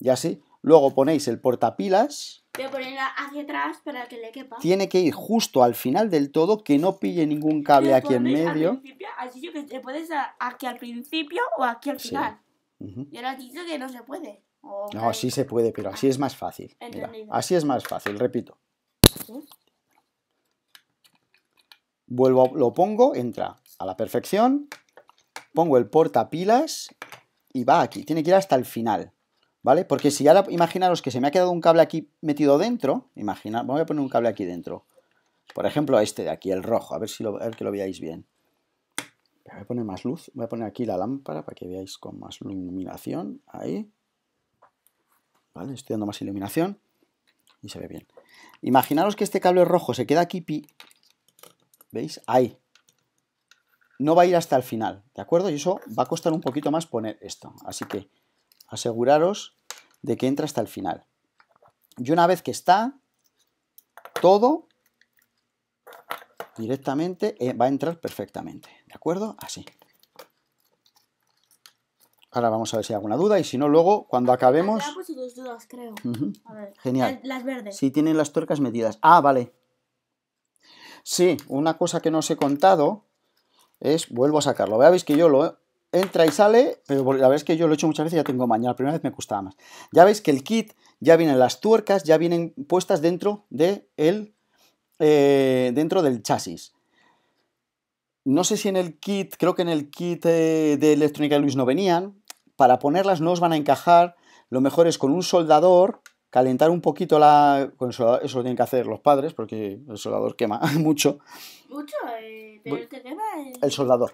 Y así. Luego ponéis el portapilas Voy a ponerla hacia atrás para que le quepa. Tiene que ir justo al final del todo, que no pille ningún cable aquí en medio. así que te puedes aquí al principio o aquí al final. no dicho que no se puede. No, así se puede, pero así ah, es más fácil. así es más fácil, repito. Vuelvo, lo pongo, entra a la perfección, pongo el portapilas y va aquí. Tiene que ir hasta el final. ¿vale? Porque si ahora imaginaros que se me ha quedado un cable aquí metido dentro, imagina, voy a poner un cable aquí dentro. Por ejemplo, este de aquí, el rojo, a ver si lo, ver que lo veáis bien. Voy a poner más luz, voy a poner aquí la lámpara para que veáis con más iluminación, ahí. Vale, estoy dando más iluminación y se ve bien. Imaginaros que este cable rojo se queda aquí, ¿veis? Ahí. No va a ir hasta el final, ¿de acuerdo? Y eso va a costar un poquito más poner esto. Así que aseguraros de que entra hasta el final. Y una vez que está todo, directamente eh, va a entrar perfectamente. ¿De acuerdo? Así. Ahora vamos a ver si hay alguna duda y si no, luego cuando acabemos. puesto dos dudas, creo. Genial. las verdes. Sí, tienen las tuercas metidas. Ah, vale. Sí, una cosa que no os he contado es. Vuelvo a sacarlo. Veáis que yo lo, entra y sale, pero la verdad es que yo lo he hecho muchas veces y ya tengo mañana. La primera vez me costaba más. Ya veis que el kit, ya vienen las tuercas, ya vienen puestas dentro, de el, eh, dentro del chasis. No sé si en el kit, creo que en el kit eh, de electrónica Luis no venían. Para ponerlas no os van a encajar. Lo mejor es con un soldador, calentar un poquito la. eso lo tienen que hacer los padres, porque el soldador quema <laughs> mucho. Mucho, eh, pero el quema El soldador.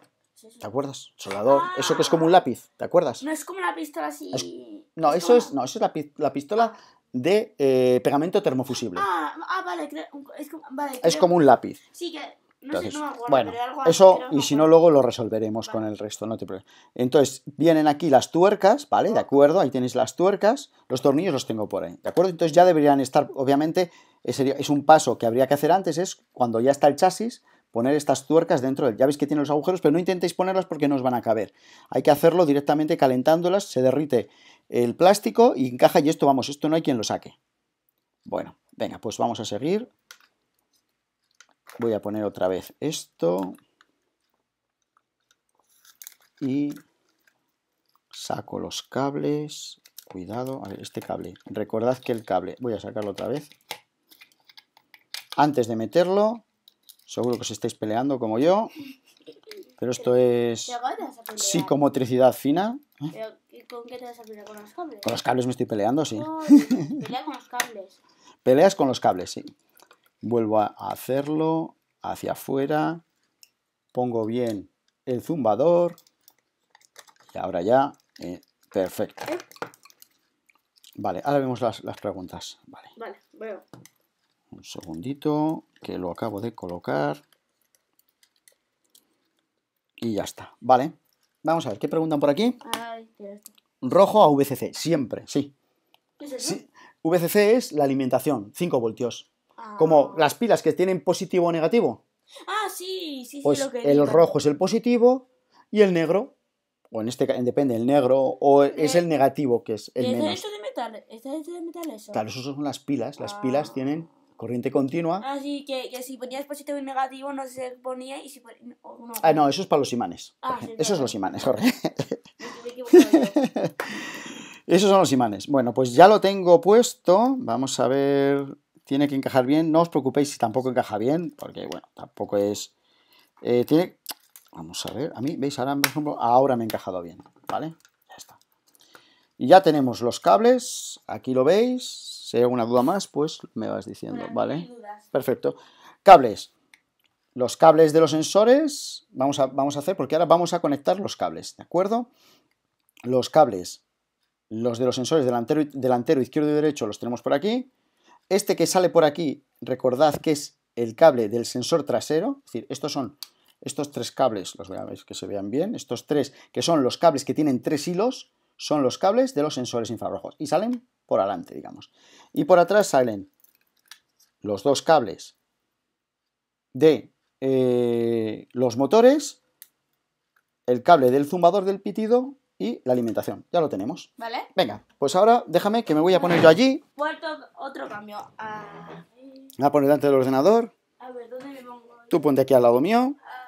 ¿Te acuerdas? Soldador. Ah. eso que es como un lápiz, ¿te acuerdas? No es como una pistola así. No, eso es, no, eso es la, pistola de eh, pegamento termofusible. Ah, ah vale, creo, es, como, vale, es como un lápiz. Sí, que no sé, no me bueno, eso y si no luego lo resolveremos con el resto, no te preocupes. Entonces, vienen aquí las tuercas, ¿vale? De ah. acuerdo, ahí tienes las tuercas, los tornillos los tengo por ahí, ¿de acuerdo? Entonces ya deberían estar, obviamente, es un paso que habría que hacer antes, es cuando ya está el chasis, poner estas tuercas dentro del... Ya veis que tiene los agujeros, pero no intentéis ponerlas porque no os van a caber. Hay que hacerlo directamente calentándolas, se derrite el plástico y encaja y esto, vamos, esto no hay quien lo saque. Bueno, venga, pues vamos a seguir. Voy a poner otra vez esto. Y saco los cables. Cuidado, a ver, este cable. Recordad que el cable, voy a sacarlo otra vez. Antes de meterlo, Seguro que os estáis peleando como yo. Pero esto es psicomotricidad fina. ¿Y con qué te vas a pelear? ¿Con los cables? Con los cables me estoy peleando, sí. ¿Peleas con los cables. <laughs> Peleas con los cables, sí. Vuelvo a hacerlo hacia afuera. Pongo bien el zumbador. Y ahora ya. Eh, perfecto. ¿Eh? Vale, ahora vemos las, preguntas. Vale, vale veo. Un segundito, que lo acabo de colocar. Y ya está, ¿vale? Vamos a ver, ¿qué preguntan por aquí? Rojo a VCC, siempre, sí. VCC es la alimentación, 5 voltios. Ah. Como las pilas que tienen positivo o negativo. Ah, sí, sí, sí. Pues lo que el rojo es el positivo y el negro, o en este caso depende, el negro o eh, es el negativo, que es el menos. ¿Está hecho de metal? eso? Claro, esas son las pilas. Las ah. pilas tienen corriente continua. Así ah, que, que si ponías positivo y negativo no se ponía y si Ah, no, eso es para los imanes. Ah, Esos los imanes, <laughs> Esos son los imanes. Bueno, pues ya lo tengo puesto. Vamos a ver. Tiene que encajar bien. No os preocupéis si tampoco encaja bien, porque bueno, tampoco es. Eh, tiene. Vamos a ver. A mí, veis, ahora, por ejemplo, ahora me ha encajado bien. ¿Vale? Ya está. Y ya tenemos los cables. Aquí lo veis si hay alguna duda más, pues me vas diciendo, ¿vale? Perfecto. Cables. Los cables de los sensores vamos a, vamos a hacer porque ahora vamos a conectar los cables, ¿de acuerdo? Los cables, los de los sensores delantero, delantero, izquierdo y derecho los tenemos por aquí. Este que sale por aquí, recordad que es el cable del sensor trasero, es decir, estos son estos tres cables, los veáis que se vean bien, estos tres que son los cables que tienen tres hilos, son los cables de los sensores infrarrojos y salen por adelante, digamos. Y por atrás salen los dos cables de eh, los motores, el cable del zumbador del pitido y la alimentación. Ya lo tenemos. ¿Vale? Venga, pues ahora déjame que me voy a poner yo allí. Puerto, otro cambio. Ah, a poner delante del ordenador. A ver, ¿dónde me pongo? Tú ponte aquí al lado mío. Ah,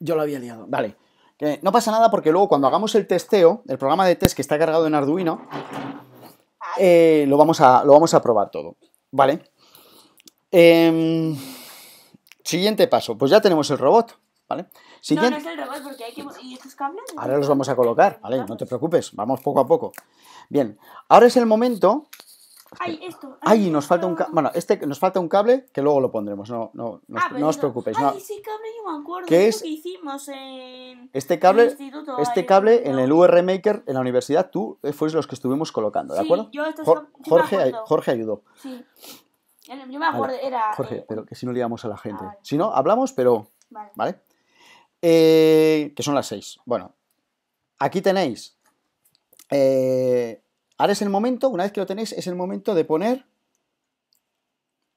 yo lo había liado. Vale. Eh, no pasa nada porque luego cuando hagamos el testeo, el programa de test que está cargado en Arduino, eh, lo, vamos a, lo vamos a probar todo. ¿Vale? Em, siguiente paso. Pues ya tenemos el robot. ¿Vale? No, no es el robot porque hay que... Ahora los vamos a colocar, ¿vale? No te preocupes, vamos poco a poco. Bien, ahora es el momento Ay, esto. nos falta un cable. Bueno, este, nos falta un cable que luego lo pondremos. No, no, os, ah, preocupéis. Ay, cable acuerdo. Que hicimos en este cable, Este cable en el UR Maker, en la universidad, tú eh, fuiste los que estuvimos colocando, ¿de acuerdo? Jorge, Jorge, ayudó. Jorge, pero que si no liamos a la gente. Si no, hablamos, pero. Vale. Eh, que son las seis. Bueno, aquí tenéis eh, Ahora es el momento, una vez que lo tenéis, es el momento de poner...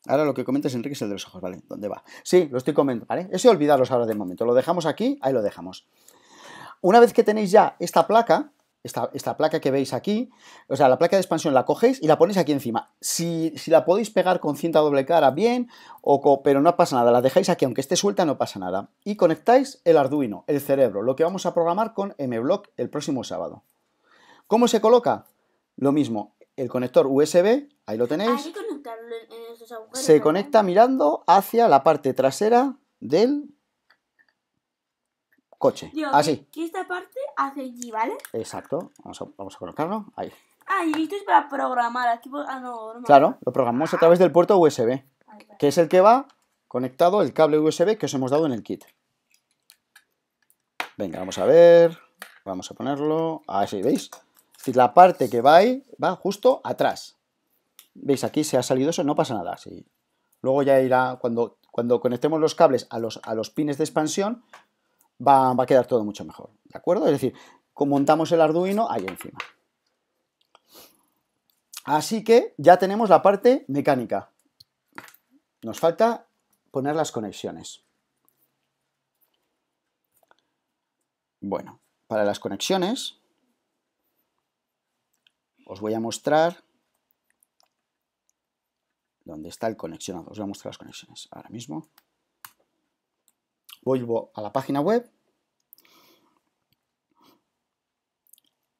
Ahora lo que comentas, Enrique, es el de los ojos, ¿vale? ¿Dónde va? Sí, lo estoy comentando, ¿vale? Eso olvidaros ahora de momento. Lo dejamos aquí, ahí lo dejamos. Una vez que tenéis ya esta placa, esta, esta, placa que veis aquí, o sea, la placa de expansión la cogéis y la ponéis aquí encima. Si, si la podéis pegar con cinta doble cara, bien, o pero no pasa nada, la dejáis aquí, aunque esté suelta no pasa nada. Y conectáis el Arduino, el cerebro, lo que vamos a programar con MBlock el próximo sábado. ¿Cómo se coloca? Lo mismo, el conector USB, ahí lo tenéis. en agujeros. Se conecta mirando hacia la parte trasera del coche. así. esta parte hace allí, ¿vale? Exacto. Vamos a, colocarlo. Ahí. Ah, y esto es para programar. Aquí, ah, claro, lo programamos a través del puerto USB, ah, que es el que va conectado el cable USB que os hemos dado en el kit. Venga, vamos a ver. Vamos a ponerlo. Así, ¿veis? decir, la parte que va ahí va justo atrás. ¿Veis? Aquí se ha salido eso, no pasa nada. Luego ya irá, cuando, cuando conectemos los cables a los, pines de expansión, va, va a quedar todo mucho mejor. ¿De acuerdo? Es decir, montamos el Arduino ahí encima. Así que ya tenemos la parte mecánica. Nos falta poner las conexiones. Bueno, para las conexiones os voy a mostrar dónde está el conexionado. Os voy a mostrar las conexiones ahora mismo. Vuelvo a la página web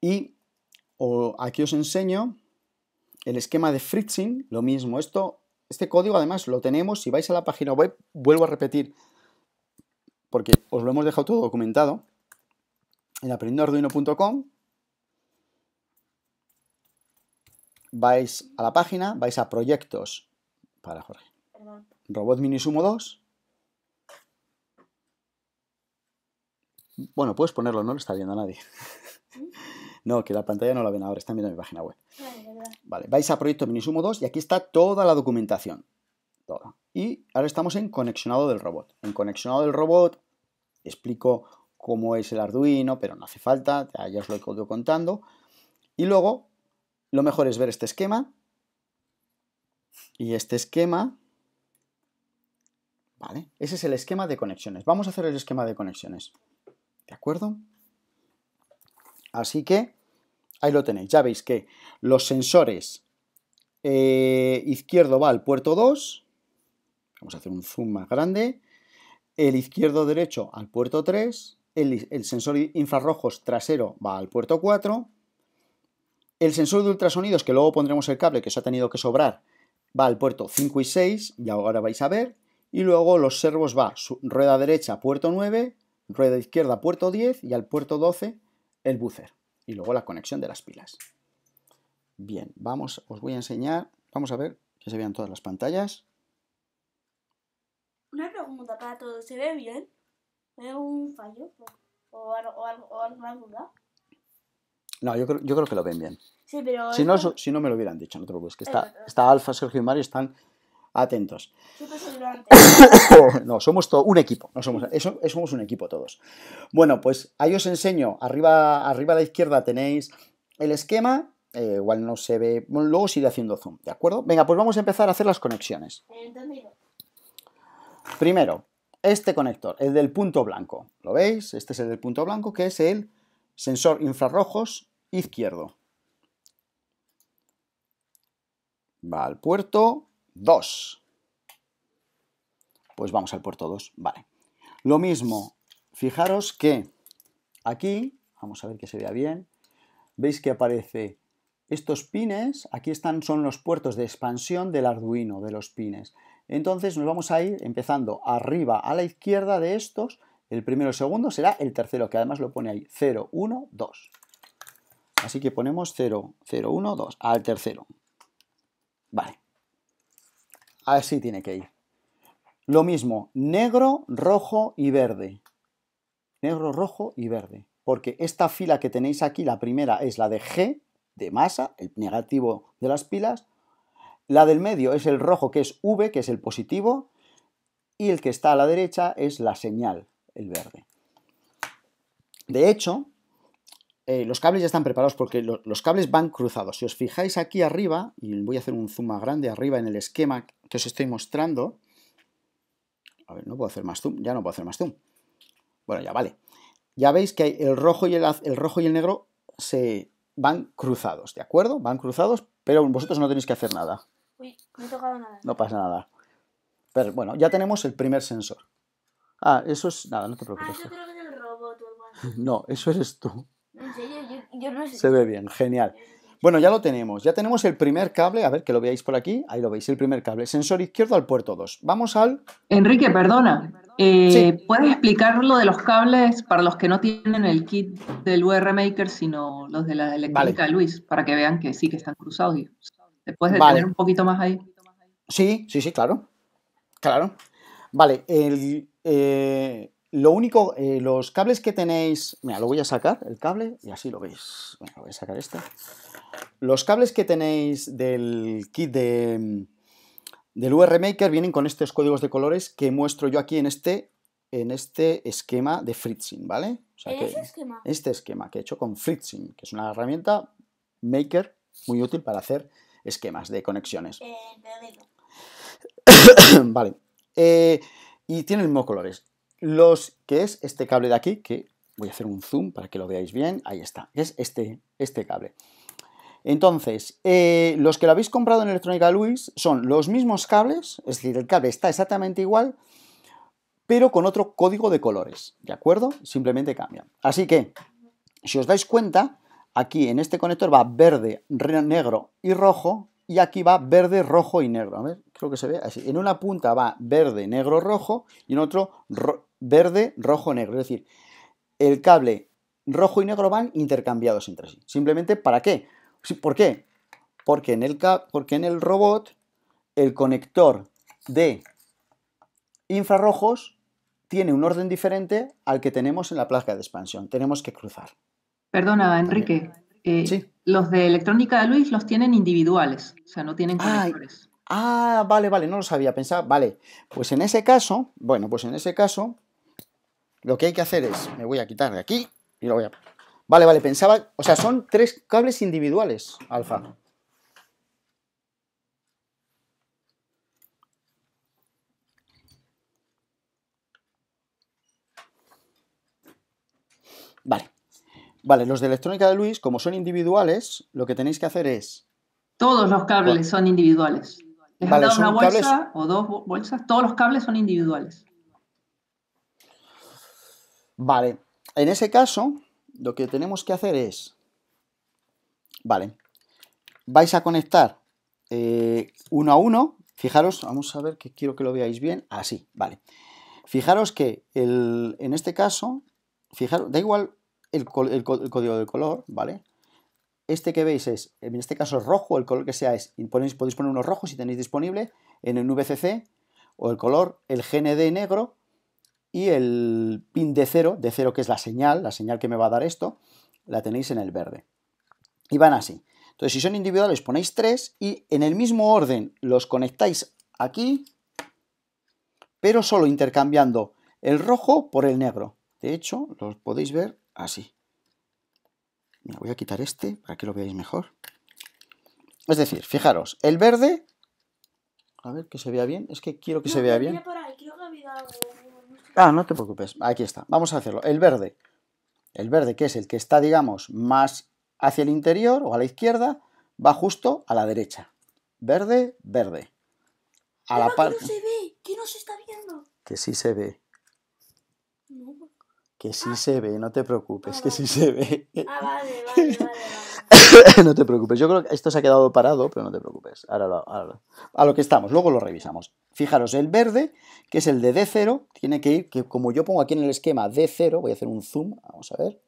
y aquí os enseño el esquema de Fritzing, lo mismo. Esto, este código además lo tenemos, si vais a la página web, vuelvo a repetir, porque os lo hemos dejado todo documentado, en aprendiendoarduino.com. vais a la página, vais a proyectos, para Jorge, Robot Minisumo 2. Bueno, puedes ponerlo, no lo está viendo nadie. <laughs> no, que la pantalla no la ven ahora, están viendo mi página web. Ah, vale, vais a proyecto Minisumo 2 y aquí está toda la documentación. Y ahora estamos en conexionado del robot. En conexionado del robot explico cómo es el Arduino, pero no hace falta, ya os lo he ido contando. Y luego lo mejor es ver este esquema y este esquema. ¿Vale? Ese es el esquema de conexiones. Vamos a hacer el esquema de conexiones. ¿De acuerdo? Así que ahí lo tenéis. Ya veis que los sensores eh, izquierdo va al puerto 2. Vamos a hacer un zoom más grande. El izquierdo derecho al puerto 3. El, el sensor infrarrojos trasero va al puerto 4 el sensor de ultrasonidos, que luego pondremos el cable que se ha tenido que sobrar, va al puerto 5 y 6, y ahora vais a ver. Y luego los servos va rueda derecha, puerto 9, rueda izquierda, puerto 10 y al puerto 12 el buzzer. Y luego la conexión de las pilas. Bien, vamos, os voy a enseñar, vamos a ver que se vean todas las pantallas. Una pregunta para todos, ¿se ve bien? ¿Hay algún fallo? ¿O, o, o alguna duda? No, yo creo, que lo ven bien. si, no, si no me lo hubieran dicho, no te preocupes. Que está, está Alfa, Sergio y Mario están atentos. Pues <coughs> no, somos todo un equipo. No somos, eso, somos un equipo todos. Bueno, pues ahí os enseño. Arriba, arriba a la izquierda tenéis el esquema. Eh, igual no se ve. luego os haciendo zoom, ¿de acuerdo? Venga, pues vamos a empezar a hacer las conexiones. Entendido. Primero, este conector, el del punto blanco. ¿Lo veis? Este es el del punto blanco, que es el sensor infrarrojos izquierdo. Va al puerto 2. Pues vamos al puerto 2, vale. Lo mismo, fijaros que aquí, vamos a ver que se vea bien, veis que aparece estos pines, aquí están, son los puertos de expansión del Arduino, de los pines. Entonces nos vamos a ir empezando arriba a la izquierda de estos, el primero, el segundo será el tercero, que además lo pone ahí, 0, 1, 2. Así que ponemos 0, 0, 1, 2 al tercero. Vale. Así tiene que ir. Lo mismo, negro, rojo y verde. Negro, rojo y verde. Porque esta fila que tenéis aquí, la primera es la de G, de masa, el negativo de las pilas. La del medio es el rojo, que es V, que es el positivo. Y el que está a la derecha es la señal, el verde. De hecho, eh, los cables ya están preparados porque los cables van cruzados. Si os fijáis aquí arriba, y voy a hacer un zoom más grande arriba en el esquema que os estoy mostrando. A ver, no puedo hacer más zoom, ya no puedo hacer más zoom. Bueno, ya vale. Ya veis que el rojo y el, negro se van cruzados, ¿de acuerdo? Van cruzados, pero vosotros no tenéis que hacer nada. Uy, no he tocado nada. No pasa nada. Pero bueno, ya tenemos el primer sensor. Ah, eso es... Nada, no te preocupes. Ah, yo creo que es el robot, <laughs> hermano. No, eso eres tú. Se ve bien, genial. Bueno, ya lo tenemos. Ya tenemos el primer cable, a ver que lo veáis por aquí. Ahí lo veis, el primer cable. Sensor izquierdo al puerto 2. Vamos al. Enrique, perdona. Eh, ¿Puedes explicar lo de los cables para los que no tienen el kit del UR Maker, sino los de la electrónica de Luis, para que vean que sí que están cruzados? Después de un poquito más ahí. Sí, sí, sí, claro. Claro. Vale, el, eh, lo único, eh, los cables que tenéis, mira, lo voy a sacar, el cable, y así lo veis. voy a sacar este. Los cables que tenéis del kit de, del UR Maker vienen con estos códigos de colores que muestro yo aquí en este, en este esquema de Fritzing, ¿vale? esquema? Este esquema que he hecho con Fritzing, que es una herramienta Maker muy útil para hacer esquemas de conexiones. Eh, <coughs> vale. Eh, y tiene el mismo colores los que es este cable de aquí, que voy a hacer un zoom para que lo veáis bien, ahí está, es este, este cable. Entonces, eh, los que lo habéis comprado en Electrónica Luis son los mismos cables, es decir, el cable está exactamente igual, pero con otro código de colores, ¿de acuerdo? Simplemente cambian. Así que, si os dais cuenta, aquí en este conector va verde, negro y rojo, y aquí va verde, rojo y negro. A ver, creo que se ve así. En una punta va verde, negro, rojo, y en otro rojo verde, rojo, negro. Es decir, el cable rojo y negro van intercambiados entre sí. Simplemente, ¿para qué? ¿Por qué? Porque en el, porque en el robot el conector de infrarrojos tiene un orden diferente al que tenemos en la placa de expansión. Tenemos que cruzar. Perdona, Enrique. Eh, los de electrónica de Luis los tienen individuales, o sea, no tienen conectores. Ah, vale, vale, no lo sabía pensar. Vale, pues en ese caso, bueno, pues en ese caso, lo que hay que hacer es, me voy a quitar de aquí y lo voy a... Vale, vale, pensaba... O sea, son tres cables individuales, alfa. Vale. Vale, los de electrónica de Luis, como son individuales, lo que tenéis que hacer es... Todos los cables son individuales. Les una bolsa o dos bolsas, todos los cables son individuales. Vale, en ese caso, lo que tenemos que hacer es, vale, vais a conectar eh, uno a uno, fijaros, vamos a ver que quiero que lo veáis bien, así, ah, vale. Fijaros que el, en este caso, fijaros, da igual el, código del color, ¿vale? Este que veis es, en este caso rojo, el color que sea es, podéis poner unos rojos si tenéis disponible en el VCC, o el color, el GND negro, y el pin de 0, de cero que es la señal, la señal que me va a dar esto, la tenéis en el verde. Y van así. Entonces, si son individuales, ponéis 3 y en el mismo orden los conectáis aquí, pero solo intercambiando el rojo por el negro. De hecho, los podéis ver así. Mira, voy a quitar este para que lo veáis mejor. Es decir, fijaros, el verde... A ver que se vea bien. Es que quiero que se vea bien. Ah, no te preocupes, aquí está. Vamos a hacerlo. El verde. El verde, que es el que está, digamos, más hacia el interior o a la izquierda, va justo a la derecha. Verde, verde. A la parte. Que está viendo. Que sí se ve. Que sí ah. se ve, no te preocupes, ah, que sí se ve. Ah, vale, vale, <coughs> no te preocupes, yo creo que esto se ha quedado parado, pero no te preocupes. Ahora, a lo que estamos, luego lo revisamos. Fijaros, el verde, que es el de D0, tiene que ir, que como yo pongo aquí en el esquema D0, voy a hacer un zoom, vamos a ver,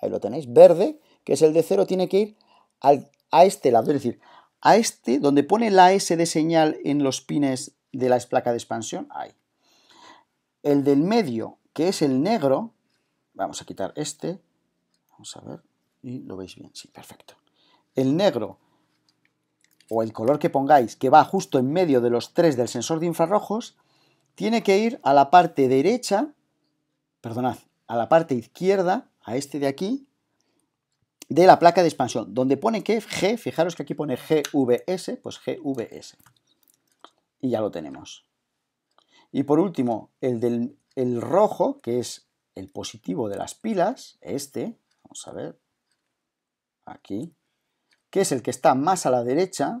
ahí lo tenéis, verde, que es el de 0 tiene que ir a este lado, es decir, a este, donde pone la S de señal en los pines de la placa de expansión, ahí. El del medio, que es el negro, vamos a quitar este, vamos a ver, y lo veis bien, sí, perfecto. El negro, o el color que pongáis que va justo en medio de los tres del sensor de infrarrojos, tiene que ir a la parte derecha, perdonad, a la parte izquierda, a este de aquí, de la placa de expansión, donde pone que G, fijaros que aquí pone GVS, pues GVS. Y ya lo tenemos. Y por último, el del el rojo, que es el positivo de las pilas, este, vamos a ver, aquí, que es el que está más a la derecha,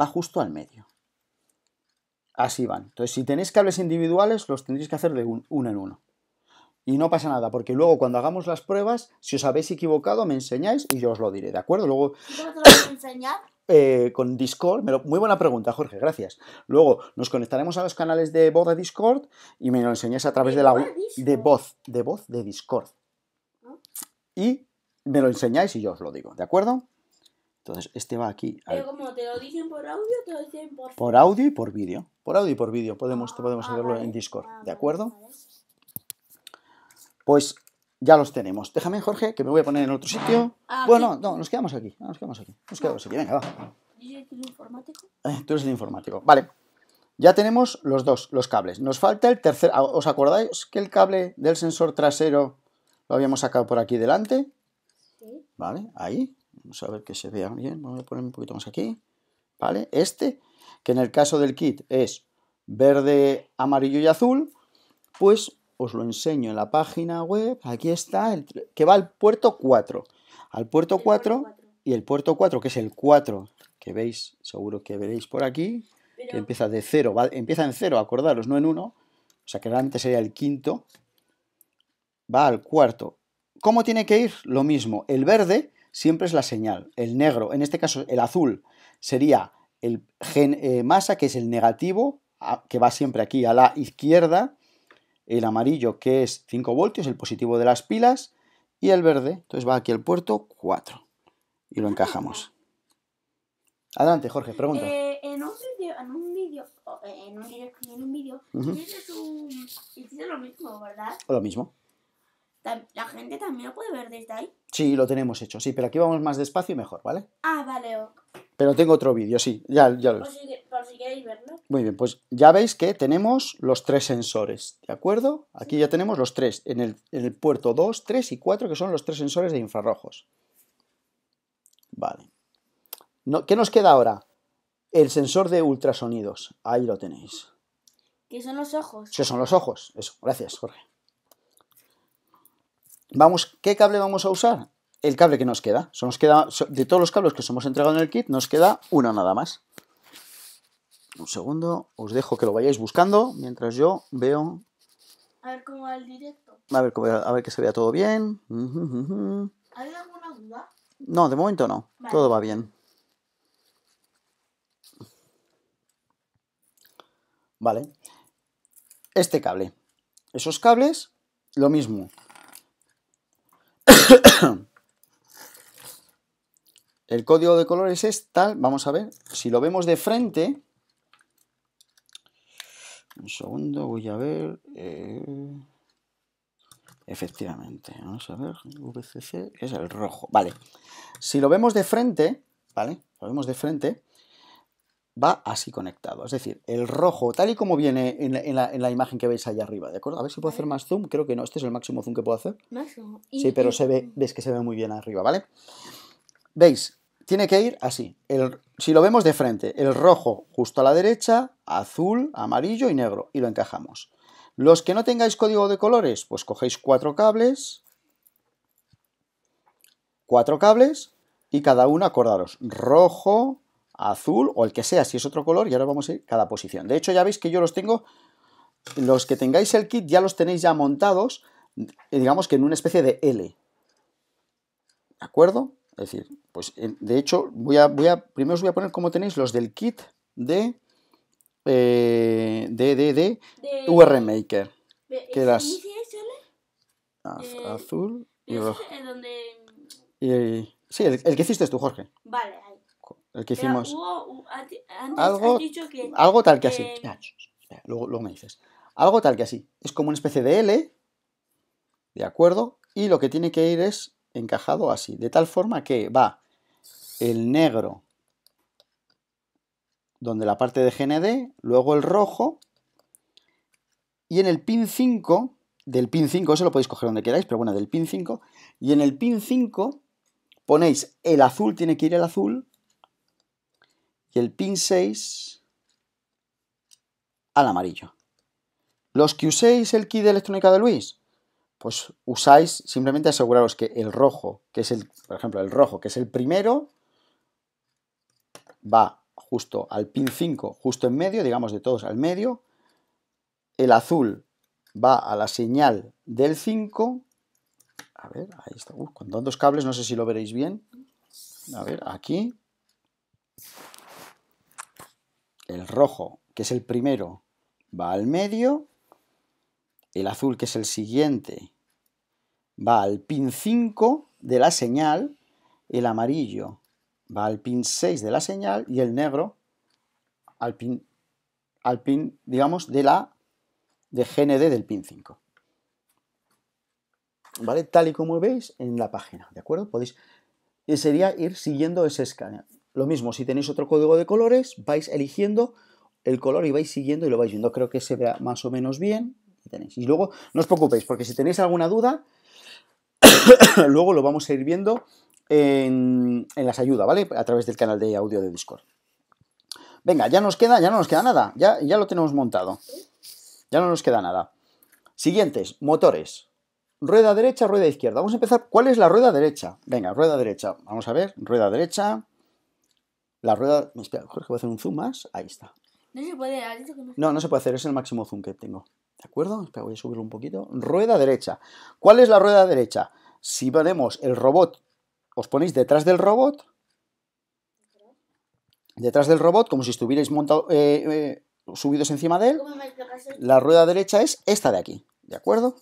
va justo al medio. Así van. Entonces, si tenéis cables individuales, los tendréis que hacer de uno en uno. Y no pasa nada, porque luego cuando hagamos las pruebas, si os habéis equivocado, me enseñáis y yo os lo diré, ¿de acuerdo? Luego... lo enseñar? <coughs> Eh, con Discord. muy buena pregunta, Jorge, gracias. Luego nos conectaremos a los canales de voz de Discord y me lo enseñáis a través de, la de voz, de voz de Discord. Ah. Y me lo enseñáis y yo os lo digo, ¿de acuerdo? Entonces, este va aquí. Pero como te lo dicen por audio, te lo dicen por... Por audio y por vídeo. Por audio y por vídeo. Podemos, te podemos ah, ah, hacerlo en Discord. Ah, ¿De acuerdo? Pues ya los tenemos. Déjame, Jorge, que me voy a poner en otro sitio. bueno, no, nos quedamos aquí. Nos quedamos aquí. Nos quedamos aquí. Venga, va. el informático? Eh, tú eres el informático. Vale. Ya tenemos los dos, los cables. Nos falta el tercer. ¿Os acordáis que el cable del sensor trasero lo habíamos sacado por aquí delante? Sí. Vale, ahí. Vamos a ver que se vea bien. Voy a poner un poquito más aquí. ¿Vale? Este, que en el caso del kit es verde, amarillo y azul, pues os lo enseño en la página web. Aquí está, el, que va al puerto 4. Al puerto 4 y el puerto 4, que es el 4, que veis, seguro que veréis por aquí, que empieza de 0, empieza en 0, acordaros, no en 1. O sea que antes sería el quinto. Va al cuarto. ¿Cómo tiene que ir? Lo mismo. El verde siempre es la señal. El negro, en este caso el azul, sería el gen eh, masa, que es el negativo, que va siempre aquí a la izquierda, el amarillo, que es 5 voltios, el positivo de las pilas, y el verde, entonces va aquí al puerto 4, y lo encajamos. Adelante, Jorge, pregunta. Eh, en un vídeo, en un en un lo mismo, ¿verdad? Lo mismo. ¿La gente también lo puede ver desde ahí? Sí, lo tenemos hecho, sí, pero aquí vamos más despacio y mejor, ¿vale? Ah, vale. Pero tengo otro vídeo, sí, ya, lo por por si queréis verlo. Muy bien, pues ya veis que tenemos los tres sensores, ¿de acuerdo? Aquí ya tenemos los tres, en el, puerto 2, 3 y 4, que son los tres sensores de infrarrojos. Vale. ¿Qué nos queda ahora? El sensor de ultrasonidos, ahí lo tenéis. ¿Qué son los ojos? ¿Qué son los ojos? Eso, gracias, Jorge. Vamos, ¿qué cable vamos a usar? El cable que nos queda. Nos queda de todos los cables que os hemos entregado en el kit, nos queda uno nada más. Un segundo, os dejo que lo vayáis buscando mientras yo veo. A ver cómo va el directo. A ver, que se vea todo bien. ¿Hay alguna duda? No, de momento no. Todo va bien. Vale. Este cable. Esos cables, lo mismo. <coughs> el código de colores es tal, vamos a ver, si lo vemos de frente, un segundo, voy a ver, eh, efectivamente, vamos a ver, VCC es el rojo, vale, si lo vemos de frente, vale, lo vemos de frente, va así conectado. Es decir, el rojo, tal y como viene en la, imagen que veis allá arriba, ¿de acuerdo? A ver si puedo hacer más zoom, creo que no, este es el máximo zoom que puedo hacer. Sí, pero se ve, ves que se ve muy bien arriba, ¿vale? ¿Veis? Tiene que ir así. El, si lo vemos de frente, el rojo justo a la derecha, azul, amarillo y negro, y lo encajamos. Los que no tengáis código de colores, pues cogéis cuatro cables, cuatro cables, y cada uno, acordaros, rojo, azul o el que sea, si es otro color, y ahora vamos a ir cada posición. De hecho, ya veis que yo los tengo, los que tengáis el kit ya los tenéis ya montados, eh, digamos que en una especie de L. ¿De acuerdo? Es decir, pues eh, de hecho, voy a, voy a, primero os voy a poner como tenéis los del kit de, eh, de, de, UR Maker. que las, azul y sí, el, el que hiciste tú, Jorge. Vale, que hicimos. algo, algo tal que, así. luego, luego me dices. Algo tal que así. Es como una especie de L, ¿de acuerdo? Y lo que tiene que ir es encajado así, de tal forma que va el negro donde la parte de GND, luego el rojo, y en el pin 5, del pin 5, eso lo podéis coger donde queráis, pero bueno, del pin 5, y en el pin 5 ponéis el azul, tiene que ir el azul, y el pin 6 al amarillo. Los que uséis el kit de electrónica de Luis, pues usáis simplemente aseguraros que el rojo, que es el, por ejemplo, el rojo, que es el primero, va justo al pin 5, justo en medio, digamos de todos al medio. El azul va a la señal del 5. A ver, ahí está. con tantos cables, no sé si lo veréis bien. A ver, aquí el rojo, que es el primero, va al medio, el azul, que es el siguiente, va al pin 5 de la señal, el amarillo va al pin 6 de la señal y el negro al pin, al pin digamos, de la de GND del pin 5. ¿Vale? Tal y como veis en la página, ¿de acuerdo? Podéis, eh, sería ir siguiendo ese escáner. Lo mismo, si tenéis otro código de colores, vais eligiendo el color y vais siguiendo y lo vais viendo. Creo que se vea más o menos bien. Y luego, no os preocupéis, porque si tenéis alguna duda, <coughs> luego lo vamos a ir viendo en, las ayudas, ¿vale? A través del canal de audio de Discord. Venga, ya nos queda, ya no nos queda nada. Ya, ya lo tenemos montado. Ya no nos queda nada. Siguientes, motores. Rueda derecha, rueda izquierda. Vamos a empezar. ¿Cuál es la rueda derecha? Venga, rueda derecha. Vamos a ver, rueda derecha. La rueda. Jorge, voy a hacer un zoom más. Ahí está. No se puede, no? No, se puede hacer, es el máximo zoom que tengo. ¿De acuerdo? Espera, voy a subirlo un poquito. Rueda derecha. ¿Cuál es la rueda derecha? Si ponemos el robot, os ponéis detrás del robot. Detrás del robot, como si estuvierais montado, eh, eh, subidos encima de él. La rueda derecha es esta de aquí. ¿De acuerdo?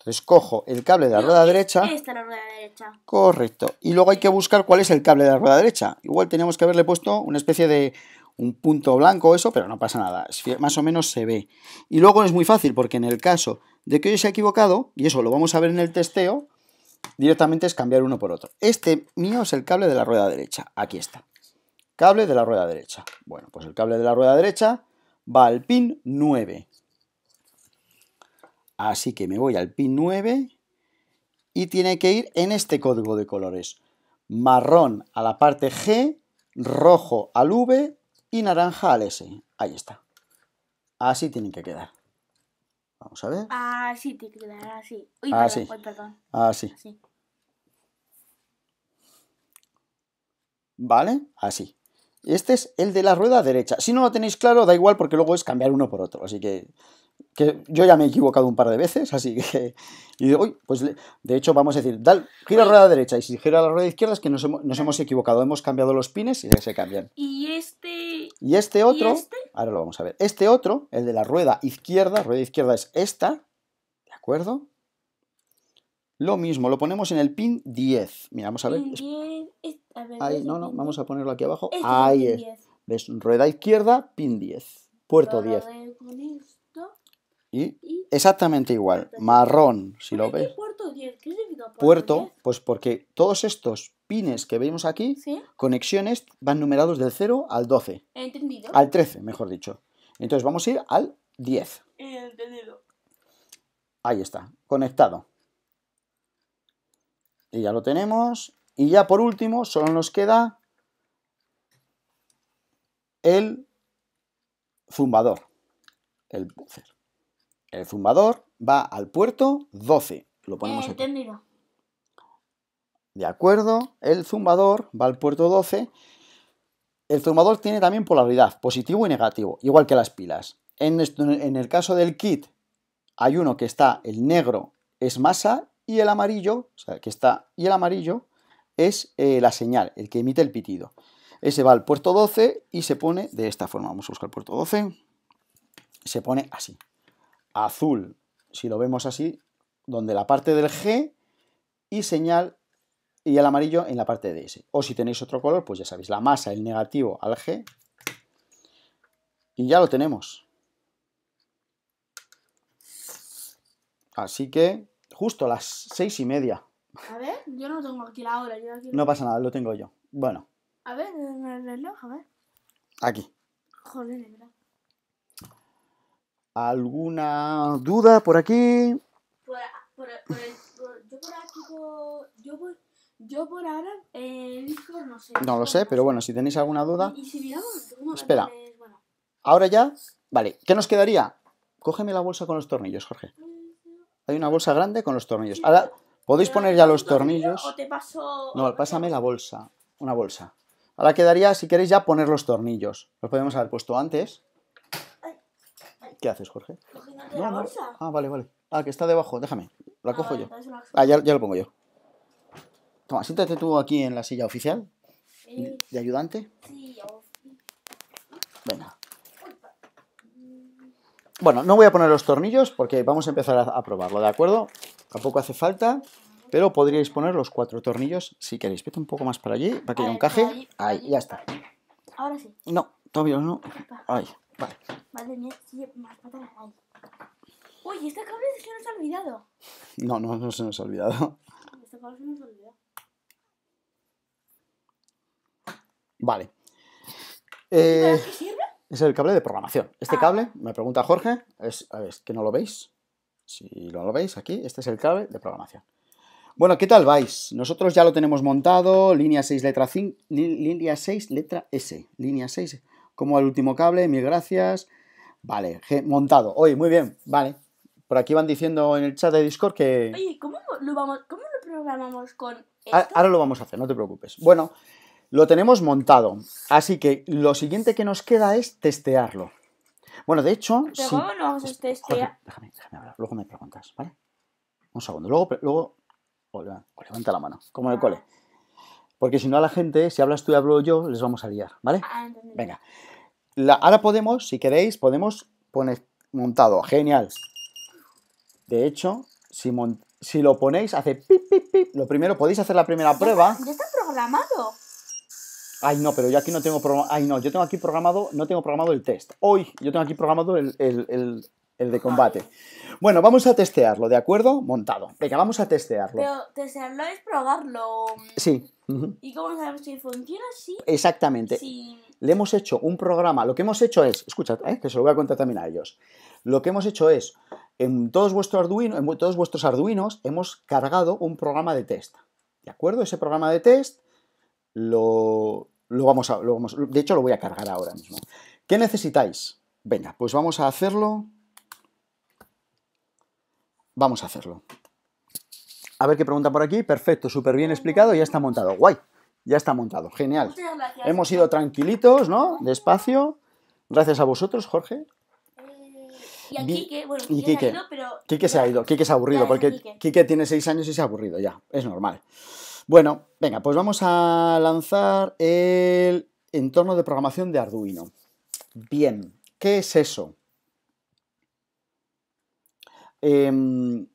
Entonces cojo el cable de la rueda derecha. la rueda derecha. Correcto. Y luego hay que buscar cuál es el cable de la rueda derecha. Igual teníamos que haberle puesto una especie de un punto blanco o eso, pero no pasa nada. Más o menos se ve. Y luego es muy fácil porque en el caso de que yo se ha equivocado, y eso lo vamos a ver en el testeo, directamente es cambiar uno por otro. Este mío es el cable de la rueda derecha. Aquí está. Cable de la rueda derecha. Bueno, pues el cable de la rueda derecha va al pin 9. Así que me voy al pin 9 y tiene que ir en este código de colores. Marrón a la parte G, rojo al V y naranja al S. Ahí está. Así tienen que quedar. Vamos a ver. Así tiene que quedar, así. Uy, sí. Así. así. ¿Vale? Así. Este es el de la rueda derecha. Si no lo tenéis claro, da igual porque luego es cambiar uno por otro. Así que que yo ya me he equivocado un par de veces, así que... Y pues de hecho vamos a decir, dal, gira la rueda derecha y si gira la rueda izquierda es que nos hemos, equivocado, hemos cambiado los pines y ya se cambian. Y este... este otro... Este? Ahora lo vamos a ver. Este otro, el de la rueda izquierda, rueda izquierda es esta, ¿de acuerdo? Lo mismo, lo ponemos en el pin 10. Mira, vamos a ver. no, no, vamos a ponerlo aquí abajo. Este Ahí es. ¿Ves? Rueda izquierda, pin 10. Puerto 10. Y, exactamente igual, marrón, si lo ves. Puerto, ¿Qué puerto, puerto pues porque todos estos pines que vemos aquí, conexiones, van numerados del 0 al 12. Entendido. Al 13, mejor dicho. Entonces vamos a ir al 10. Entendido. Ahí está, conectado. Y ya lo tenemos. Y ya por último, solo nos queda el zumbador, el buzzer. El zumbador va al puerto 12. Lo eh, ponemos aquí. De acuerdo, el zumbador va al puerto 12. El zumbador tiene también polaridad, positivo y negativo, igual que las pilas. En, el caso del kit, hay uno que está, el negro es masa y el amarillo, o sea, que está, y el amarillo es eh, la señal, el que emite el pitido. Ese va al puerto 12 y se pone de esta forma. Vamos a buscar el puerto 12. Se pone así azul, si lo vemos así, donde la parte del G y señal y el amarillo en la parte de S. O si tenéis otro color, pues ya sabéis, la masa, el negativo al G. Y ya lo tenemos. Así que justo a las seis y media. A ver, yo no tengo aquí la hora. no pasa nada, lo tengo yo. Bueno. A ver, el reloj, a ver. Aquí. Joder, mira. ¿Alguna duda por aquí? yo por ahora, no sé. No lo sé, pero bueno, si tenéis alguna duda. Espera. Ahora ya, vale, ¿qué nos quedaría? Cógeme la bolsa con los tornillos, Jorge. Hay una bolsa grande con los tornillos. Ahora, podéis poner ya los tornillos. te paso... No, pásame la bolsa. Una bolsa. Ahora quedaría, si queréis, ya poner los tornillos. Los podemos haber puesto antes. ¿Qué haces, Jorge? Ah, vale, vale. Ah, que está debajo, déjame. La cojo ah, yo. Ah, ya, ya lo pongo yo. Toma, siéntate tú aquí en la silla oficial de ayudante. sí, Venga. Bueno, no voy a poner los tornillos porque vamos a empezar a, probarlo, ¿de acuerdo? Tampoco hace falta, pero podríais poner los cuatro tornillos si queréis. Vete un poco más para allí, para que haya encaje. Ahí, ya está. Ahora sí. No, todavía no. Ahí. Vale. Madre mía, sí, más patas Uy, este cable se nos ha olvidado. No, no, no se nos ha olvidado. Este cable se nos ha olvidado. Vale. ¿Este eh, qué sirve? Es el cable de programación. Este ah. cable, me pregunta Jorge, a ver, ¿es que no lo veis. Si no lo veis aquí, este es el cable de programación. Bueno, ¿qué tal vais? Nosotros ya lo tenemos montado, línea 6, letra 5, línea 6, letra S, línea 6, como al último cable, mil gracias. Vale, montado. Oye, muy bien, vale. Por aquí van diciendo en el chat de Discord que... Oye, ¿cómo lo, programamos con esto? Ahora lo vamos a hacer, no te preocupes. Bueno, lo tenemos montado, así que lo siguiente que nos queda es testearlo. Bueno, de hecho... ¿Pero sí... vamos a testear? déjame, déjame hablar, luego me preguntas, ¿vale? Un segundo, luego... luego... levanta la mano, como el ah. cole. Porque si no a la gente, si hablas tú y hablo yo, les vamos a liar, ¿vale? Ah, Venga, ahora podemos, si queréis, podemos poner montado. Genial. De hecho, si, si lo ponéis, hace pip, pip, pip. Lo primero, podéis hacer la primera prueba. Ya está programado. Ay, no, pero yo aquí no tengo programado. Ay, no, yo tengo aquí programado, no tengo programado el test. Hoy, yo tengo aquí programado el, de combate. Bueno, vamos a testearlo, ¿de acuerdo? Montado. Venga, vamos a testearlo. Pero testearlo es probarlo. Sí. ¿Y cómo sabemos si funciona? Sí. Exactamente. Sí le hemos hecho un programa, lo que hemos hecho es, escucha, eh, que se lo voy a contar también a ellos, lo que hemos hecho es, en todos, vuestros Arduino, en todos vuestros Arduinos hemos cargado un programa de test, ¿de acuerdo? Ese programa de test lo, vamos a, de hecho lo voy a cargar ahora mismo. ¿Qué necesitáis? Venga, pues vamos a hacerlo. Vamos a hacerlo. A ver qué pregunta por aquí. Perfecto, súper bien explicado, ya está montado. Guay. Ya está montado, genial. Hemos ido tranquilitos, ¿no? Despacio. Gracias a vosotros, Jorge. Eh, y a Quique, bueno, Quique, se ha ido, pero... Quique se ha aburrido, porque Quique. tiene seis años y se ha aburrido ya, es normal. Bueno, venga, pues vamos a lanzar el entorno de programación de Arduino. Bien, ¿qué es eso? Em,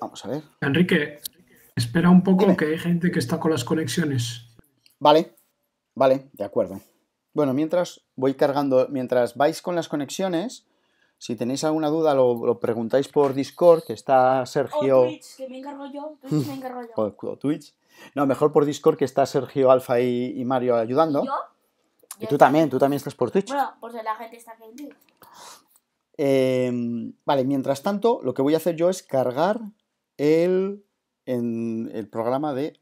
vamos a ver. Enrique, Espera un poco que hay gente que está con las conexiones. Vale, vale, de acuerdo. Bueno, mientras voy cargando, mientras vais con las conexiones, si tenéis alguna duda lo, preguntáis por Discord, que está Sergio... O Twitch, que me encargo yo, Twitch me encargo yo. <laughs> O, Twitch. No, mejor por Discord, que está Sergio, Alfa y, Mario ayudando. ¿Y ¿Yo? Y tú también, tú también estás por Twitch. Bueno, pues la gente está aquí. Em, vale, mientras tanto, lo que voy a hacer yo es cargar el en el programa de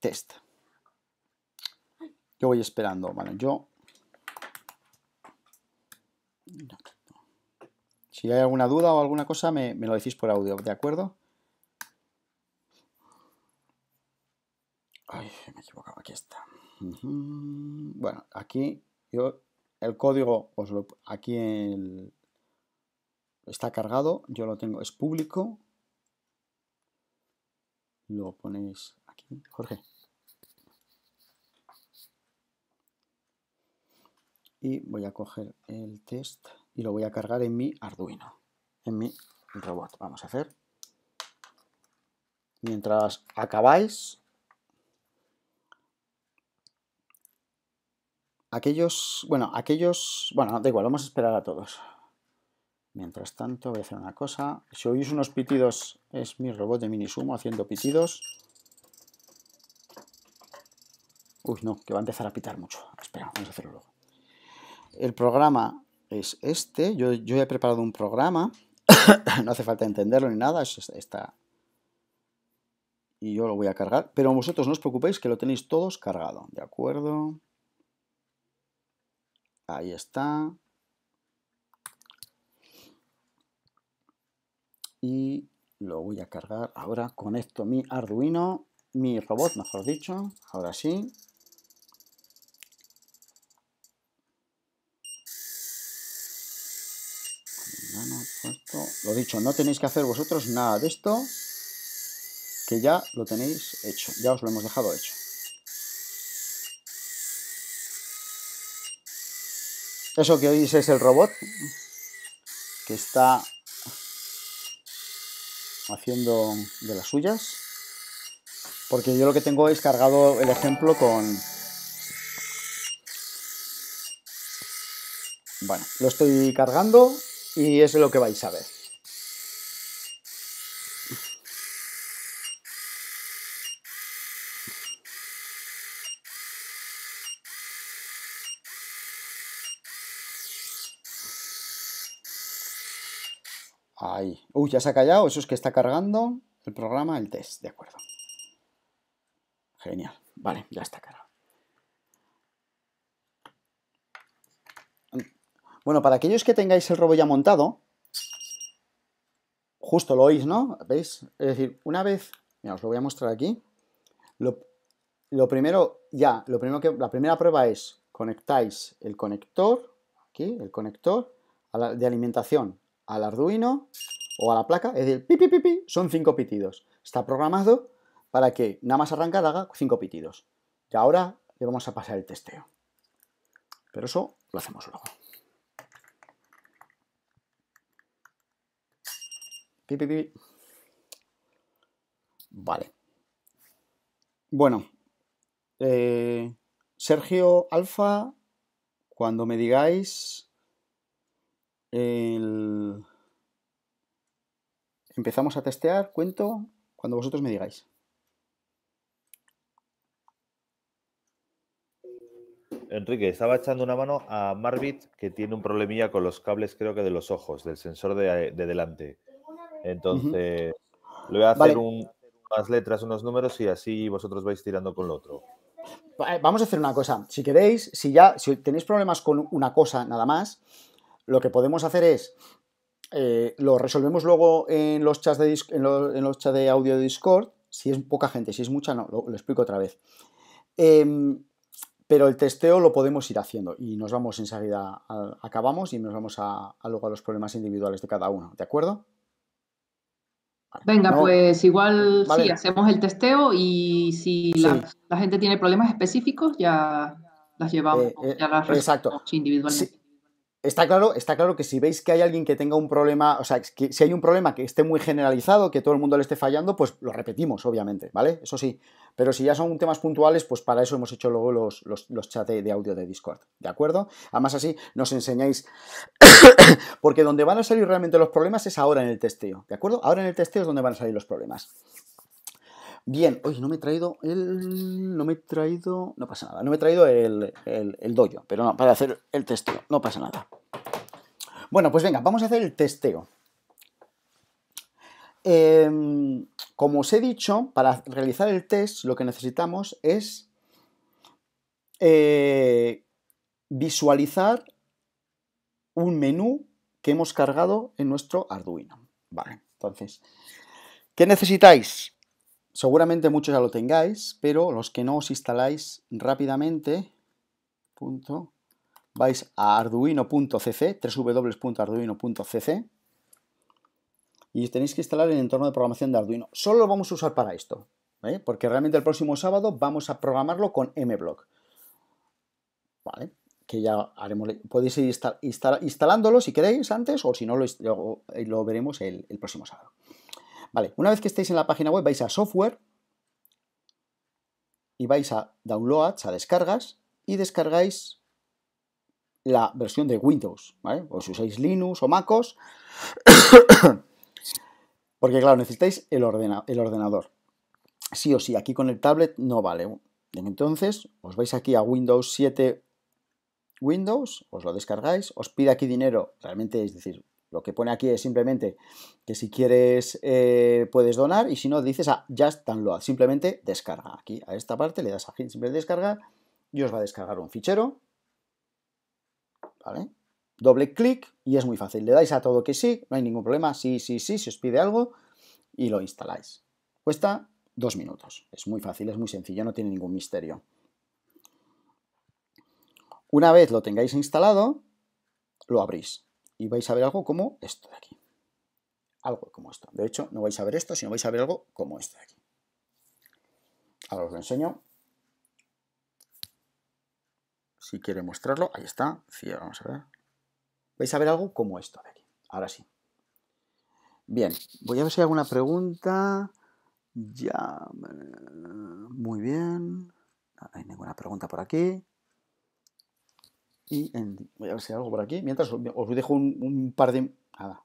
test. Yo voy esperando, bueno, yo... Si hay alguna duda o alguna cosa, me, lo decís por audio, ¿de acuerdo? me he equivocado, aquí está. Bueno, aquí yo el código, pues aquí está cargado, yo lo tengo, es público, lo ponéis aquí, Jorge. Y voy a coger el test y lo voy a cargar en mi Arduino, en mi robot. Vamos a hacer. Mientras acabáis, aquellos, bueno, aquellos, bueno, da igual, vamos a esperar a todos. Mientras tanto voy a hacer una cosa. Si oís unos pitidos, es mi robot de mini sumo haciendo pitidos. Uy, no, que va a empezar a pitar mucho. Espera, vamos a hacerlo luego. El programa es este. Yo, yo he preparado un programa. <coughs> no hace falta entenderlo ni nada. Es Y yo lo voy a cargar. Pero vosotros no os preocupéis que lo tenéis todos cargado. ¿De acuerdo? Ahí está. y lo voy a cargar. Ahora con esto mi Arduino, mi robot, mejor dicho. Ahora sí. Lo dicho, no tenéis que hacer vosotros nada de esto, que ya lo tenéis hecho, ya os lo hemos dejado hecho. Eso que oís es el robot, que está haciendo de las suyas. Porque yo lo que tengo es cargado el ejemplo con... Bueno, lo estoy cargando y es lo que vais a ver. ya se ha callado, eso es que está cargando el programa, el test, de acuerdo. Genial, vale, ya está cargado. Bueno, para aquellos que tengáis el robo ya montado, justo lo oís, ¿no? ¿Veis? Es decir, una vez, mira, os lo voy a mostrar aquí. Lo, lo primero, ya, lo primero que, la primera prueba es conectáis el conector, aquí, el conector de alimentación al Arduino o a la placa, es decir, pipi, pipi, son cinco pitidos. Está programado para que nada más arrancar haga cinco pitidos. Y ahora le vamos a pasar el testeo. Pero eso lo hacemos luego. Pi, Vale. Bueno, eh, Sergio Alfa, cuando me digáis el, Empezamos a testear, cuento, cuando vosotros me digáis. Enrique, estaba echando una mano a Marvit, que tiene un problemilla con los cables, creo que de los ojos, del sensor de, delante. Entonces, le voy a hacer unas letras, unos números y así vosotros vais tirando con lo otro. Eh, vamos a hacer una cosa. Si queréis, si ya si tenéis problemas con una cosa nada más, lo que podemos hacer es eh, lo resolvemos luego en los chats de, en de audio de Discord. Si es poca gente, si es mucha, no, lo, explico otra vez. Em, pero el testeo lo podemos ir haciendo y nos vamos enseguida, acabamos y nos vamos a, a, luego a los problemas individuales de cada uno, ¿de acuerdo? Venga, pues igual si sí, hacemos el testeo y si la, gente tiene problemas específicos ya las llevamos, eh, eh, ya individualmente. Está claro, está claro que si veis que hay alguien que tenga un problema, o sea, si hay un problema que esté muy generalizado, que todo el mundo le esté fallando, pues lo repetimos, obviamente, ¿vale? Eso sí. Pero si ya son temas puntuales, pues para eso hemos hecho luego los, chats de, de, audio de Discord, ¿de acuerdo? Además así nos enseñáis, <coughs> porque donde van a salir realmente los problemas es ahora en el testeo, ¿de acuerdo? Ahora en el testeo es donde van a salir los problemas. Bien, hoy no me he traído el. No me he traído. No pasa nada. No me he traído el, el, pero no, para hacer el testeo. No pasa nada. Bueno, pues venga, vamos a hacer el testeo. Em, como os he dicho, para realizar el test lo que necesitamos es eh, visualizar un menú que hemos cargado en nuestro Arduino. Vale, entonces, ¿qué necesitáis? Seguramente muchos ya lo tengáis, pero los que no os instaláis rápidamente, vais a arduino.cc, www.arduino.cc, y tenéis que instalar el entorno de programación de Arduino. Solo lo vamos a usar para esto, ¿eh? porque realmente el próximo sábado vamos a programarlo con mblock. ¿Vale? Que ya haremos, podéis ir instalándolo si queréis antes, o si no, lo, lo, veremos el próximo sábado. Vale, una vez que estéis en la página web vais a software y vais a downloads, a descargas y descargáis la versión de Windows, ¿vale? O si usáis Linux o MacOS, <coughs> porque claro, necesitáis el, el ordenador. Sí o sí, aquí con el tablet no vale. Entonces, os vais aquí a Windows 7 Windows, os lo descargáis, os pide aquí dinero, realmente es decir, lo que pone aquí es simplemente que si quieres eh, puedes donar y si no dices ah, a Just Download, simplemente descarga. Aquí a esta parte le das a simplemente descargar y os va a descargar un fichero. Doble clic y es muy fácil. Le dais a todo que sí, no hay ningún problema. Sí, sí, sí, si os pide algo y lo instaláis. Cuesta dos minutos. Es muy fácil, es muy sencillo, no tiene ningún misterio. Una vez lo tengáis instalado, lo abrís y vais a ver algo como esto de aquí. Algo como esto. De hecho, no vais a ver esto, sino vais a ver algo como esto de aquí. Ahora os lo enseño. Si quiere mostrarlo, ahí está. Sí, vamos a ver. Vais a ver algo como esto de aquí. Ahora sí. Bien, voy a ver si hay alguna pregunta. Ya. Eh, muy bien. No hay ninguna pregunta por aquí. Y voy a ver si hay algo por aquí. Mientras os dejo un, par de... Nada.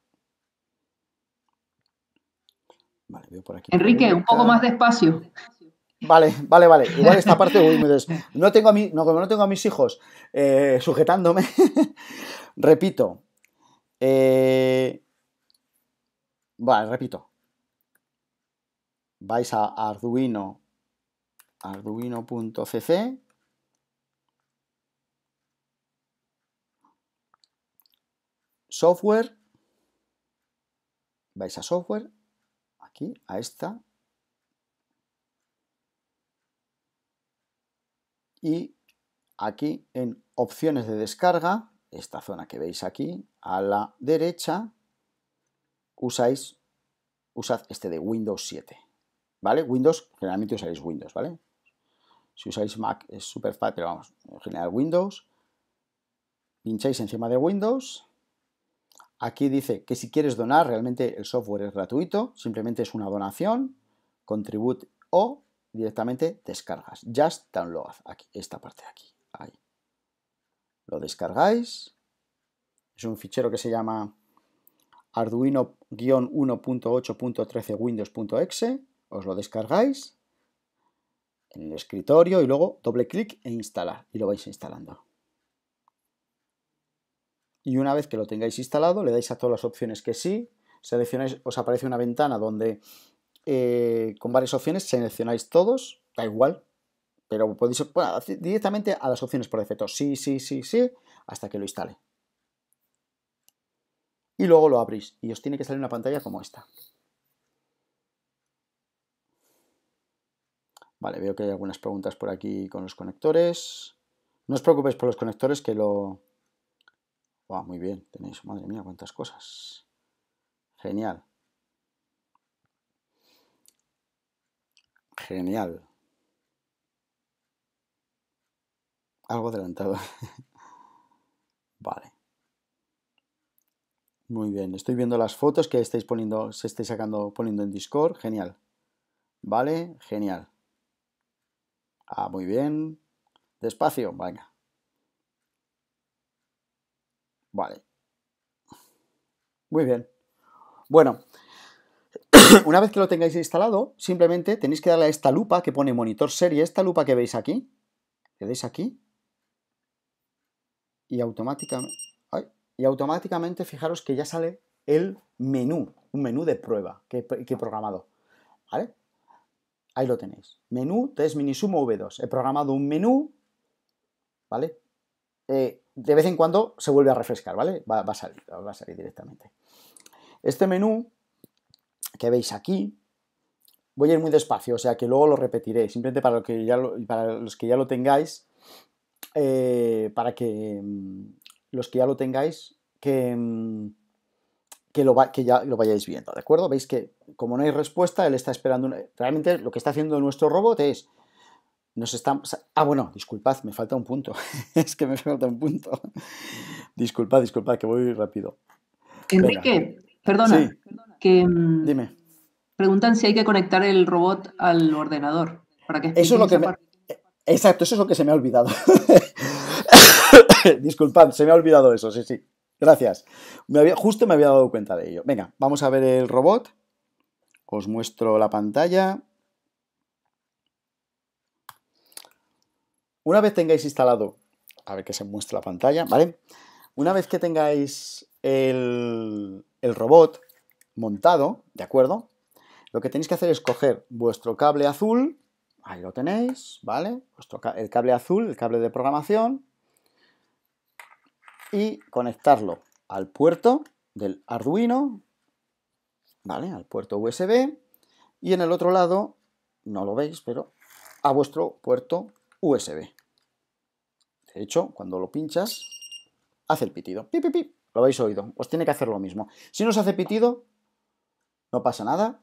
Vale, veo por aquí. Enrique, un poco más despacio. Vale, vale, vale. Igual esta <laughs> parte no tengo a no, tengo a mis hijos eh, sujetándome, <laughs> repito. Eh, vale, repito. Vais a Arduino, arduino.cc software, vais a software, aquí, a esta, y aquí en opciones de descarga, esta zona que veis aquí, a la derecha, usáis, usad este de Windows 7, ¿vale? Windows, generalmente usáis Windows, ¿vale? Si usáis Mac es súper fácil, vamos, en general Windows, pincháis encima de Windows, Aquí dice que si quieres donar, realmente el software es gratuito, simplemente es una donación, contribute o directamente descargas. Just download, aquí, esta parte de aquí. Ahí. Lo descargáis. Es un fichero que se llama arduino-1.8.13windows.exe. Os lo descargáis en el escritorio y luego doble clic e instalar. Y lo vais instalando y una vez que lo tengáis instalado le dais a todas las opciones que sí, seleccionáis, os aparece una ventana donde eh, con varias opciones seleccionáis todos, da igual, pero podéis ir directamente a las opciones por defecto, sí, sí, sí, sí, hasta que lo instale. Y luego lo abrís y os tiene que salir una pantalla como esta. Vale, veo que hay algunas preguntas por aquí con los conectores. No os preocupéis por los conectores que lo, Ah, muy bien, tenéis, madre mía, cuántas cosas. Genial. Genial. Algo adelantado. <laughs> vale. Muy bien, estoy viendo las fotos que estáis poniendo, se estáis sacando, poniendo en Discord. Genial. Vale, genial. Ah, muy bien. Despacio, vaya Vale. Muy bien. Bueno, <coughs> una vez que lo tengáis instalado, simplemente tenéis que darle a esta lupa que pone monitor serie, esta lupa que veis aquí, le veis aquí, y automáticamente, y automáticamente fijaros que ya sale el menú, un menú de prueba que, he programado, ¿vale? Ahí lo tenéis, menú 3 sumo v2, he programado un menú, ¿vale? Eh, de vez en cuando se vuelve a refrescar, ¿vale? Va, a salir, va a salir directamente. Este menú que veis aquí, voy a ir muy despacio, o sea que luego lo repetiré, simplemente para, los que ya lo tengáis, eh, para que mm, los que ya lo tengáis, que, mm, que, lo ya lo vayáis viendo, ¿de acuerdo? Veis que como no hay respuesta, él está esperando, realmente lo que está haciendo nuestro robot es nos estamos. Ah, bueno, disculpad, me falta un punto. <laughs> es que me falta un punto. disculpad, disculpad, que voy rápido. Enrique, perdona. Que, mm, Dime. Preguntan si hay que conectar el robot al ordenador. Para que eso es lo que eh, Exacto, eso es lo que se me ha olvidado. <laughs> disculpad, se me ha olvidado eso, sí, sí. Gracias. Me había... Justo me había dado cuenta de ello. Venga, vamos a ver el robot. Os muestro la pantalla. Una vez tengáis instalado, a ver que se muestra la pantalla, ¿vale? Una vez que tengáis el, robot montado, ¿de acuerdo? Lo que tenéis que hacer es coger vuestro cable azul, ahí lo tenéis, ¿vale? Vuestro, el cable azul, el cable de programación, y conectarlo al puerto del Arduino, ¿vale? Al puerto USB, y en el otro lado, no lo veis, pero a vuestro puerto USB, de hecho, cuando lo pinchas, hace el pitido. Pi, pi, Lo habéis oído. Os tiene que hacer lo mismo. Si no os hace pitido, no pasa nada.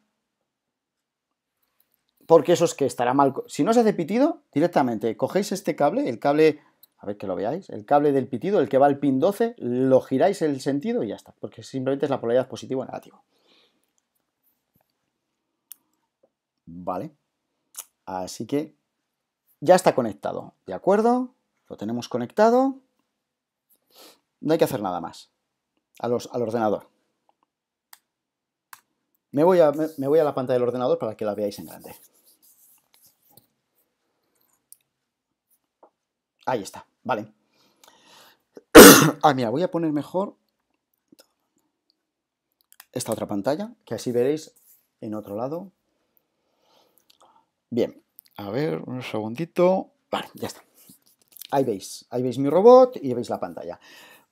Porque eso es que estará mal. Si no se hace pitido, directamente cogéis este cable, el cable, a ver que lo veáis, el cable del pitido, el que va al pin 12, lo giráis el sentido y ya está. Porque simplemente es la polaridad positivo o negativo. Vale. Así que ya está conectado, ¿de acuerdo? Lo tenemos conectado. No hay que hacer nada más al, al ordenador. Me voy, a, me voy a la pantalla del ordenador para que la veáis en grande. Ahí está, vale. <coughs> ah, mira, voy a poner mejor esta otra pantalla, que así veréis en otro lado. Bien, a ver, un segundito. Vale, ya está. Ahí veis, ahí veis mi robot y veis la pantalla.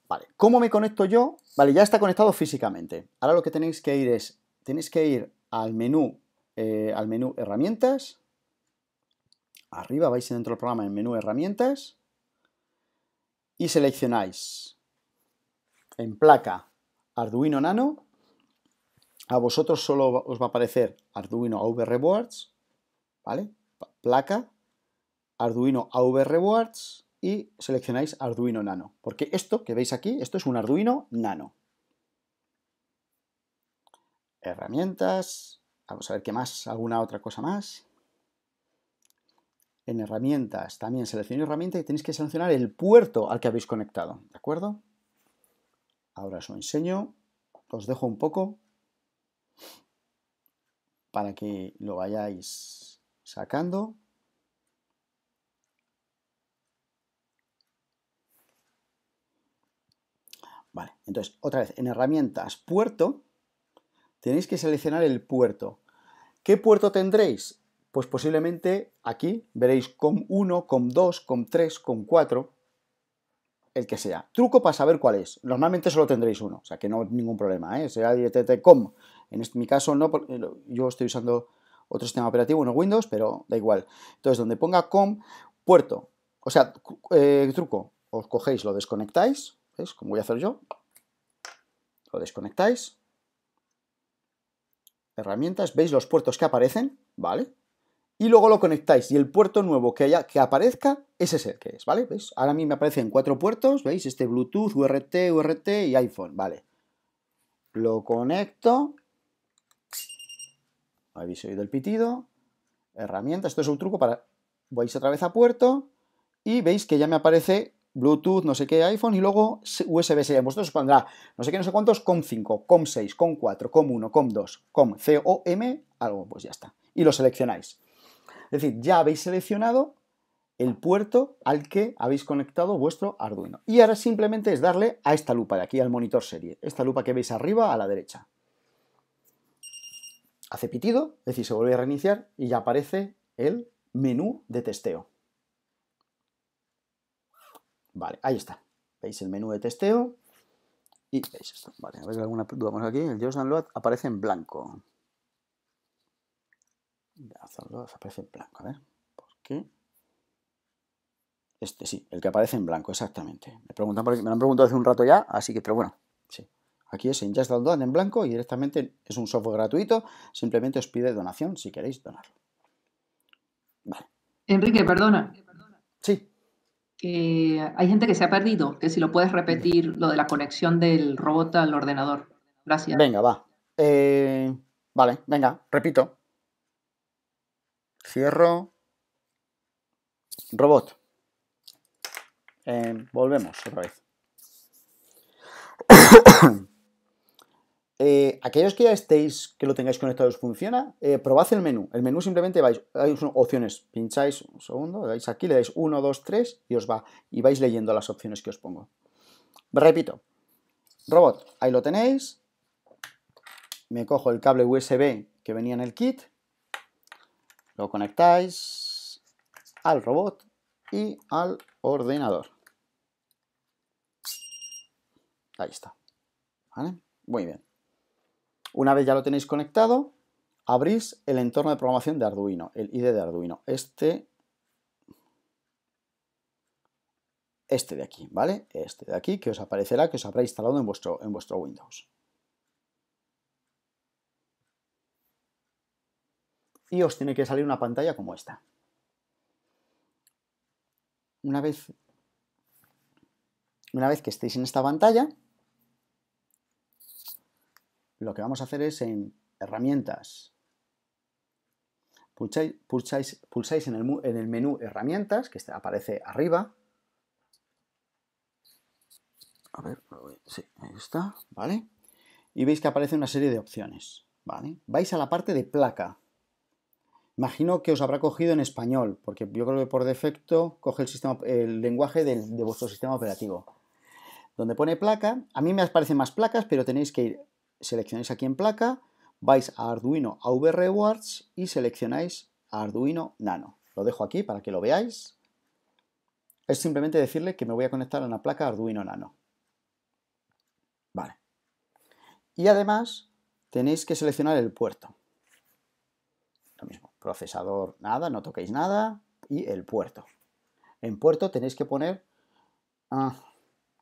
Vale, ¿cómo me conecto yo? Vale, ya está conectado físicamente. Ahora lo que tenéis que ir es, tenéis que ir al menú, eh, al menú herramientas. Arriba vais dentro del programa en menú herramientas y seleccionáis en placa Arduino Nano. A vosotros solo os va a aparecer Arduino AV Rewards, ¿vale? Placa, Arduino AV Rewards, y seleccionáis Arduino Nano, porque esto que veis aquí, esto es un Arduino Nano. Herramientas, vamos a ver qué más, alguna otra cosa más. En herramientas, también seleccioné herramienta y tenéis que seleccionar el puerto al que habéis conectado, ¿de acuerdo? Ahora os lo enseño, os dejo un poco para que lo vayáis sacando. Entonces, otra vez, en herramientas, puerto, tenéis que seleccionar el puerto. ¿Qué puerto tendréis? Pues posiblemente aquí veréis COM1, COM2, COM3, COM4, el que sea. Truco para saber cuál es. Normalmente solo tendréis uno, o sea que no es ningún problema, ¿eh? será COM. En este, mi caso, no, eh, yo estoy usando otro sistema operativo, uno Windows, pero da igual. Entonces, donde ponga COM, puerto, o sea, eh, truco, os cogéis, lo desconectáis, ¿veis? Como voy a hacer yo, lo desconectáis. Herramientas, veis los puertos que aparecen, ¿vale? Y luego lo conectáis y el puerto nuevo que, haya, que aparezca, ese es el que es, ¿vale? ¿Veis? Ahora a mí me aparecen cuatro puertos, ¿veis? Este Bluetooth, URT, URT y iPhone, ¿vale? Lo conecto. Habéis oído el pitido. herramientas, esto es un truco para... Vais otra vez a puerto y veis que ya me aparece Bluetooth, no sé qué, iPhone y luego usb sería Vosotros os pondrá no sé qué, no sé cuántos, COM5, COM6, COM4, COM1, COM2, COM, M, algo, pues ya está. Y lo seleccionáis. Es decir, ya habéis seleccionado el puerto al que habéis conectado vuestro Arduino. Y ahora simplemente es darle a esta lupa de aquí, al monitor serie. Esta lupa que veis arriba a la derecha. Hace pitido, es decir, se vuelve a reiniciar y ya aparece el menú de testeo. Vale, ahí está. Veis el menú de testeo y veis esto. Vale, a ver si alguna duda más aquí. El Just Download aparece en blanco. aparece en blanco. A ver, ¿por qué? Este sí, el que aparece en blanco, exactamente. Me, preguntan por me lo han preguntado hace un rato ya, así que, pero bueno, sí. Aquí es en Just Download en blanco y directamente es un software gratuito. Simplemente os pide donación si queréis donarlo. Vale. Enrique, perdona. Sí hay gente que se ha perdido, que si lo puedes repetir, lo de la conexión del robot al ordenador. Gracias. Venga, va. Eh, vale, venga, repito. Cierro. Robot. Eh, volvemos otra vez. <coughs> Eh, aquellos que ya estéis, que lo tengáis conectado, os funciona, eh, probad el menú. El menú simplemente vais, hay opciones, pincháis un segundo, le dais aquí, le dais 1, 2, 3 y os va, y vais leyendo las opciones que os pongo. Repito, robot, ahí lo tenéis. Me cojo el cable USB que venía en el kit, lo conectáis al robot y al ordenador. Ahí está. ¿Vale? Muy bien. Una vez ya lo tenéis conectado, abrís el entorno de programación de Arduino, el IDE de Arduino. Este, este de aquí, ¿vale? Este de aquí que os aparecerá, que os habrá instalado en vuestro, en vuestro Windows. Y os tiene que salir una pantalla como esta. Una vez, una vez que estéis en esta pantalla, lo que vamos a hacer es en herramientas. Pulsáis, en, el, menú herramientas, que aparece arriba. A ver, ahí está, ¿vale? Y veis que aparece una serie de opciones, ¿vale? Vais a la parte de placa. Imagino que os habrá cogido en español, porque yo creo que por defecto coge el, sistema, el lenguaje de vuestro sistema operativo. Donde pone placa, a mí me aparecen más placas, pero tenéis que ir seleccionáis aquí en placa, vais a Arduino AV Rewards y seleccionáis Arduino Nano. Lo dejo aquí para que lo veáis. Es simplemente decirle que me voy a conectar a una placa Arduino Nano. Vale. Y además tenéis que seleccionar el puerto. Lo mismo, procesador, nada, no toquéis nada. Y el puerto. En puerto tenéis que poner ah,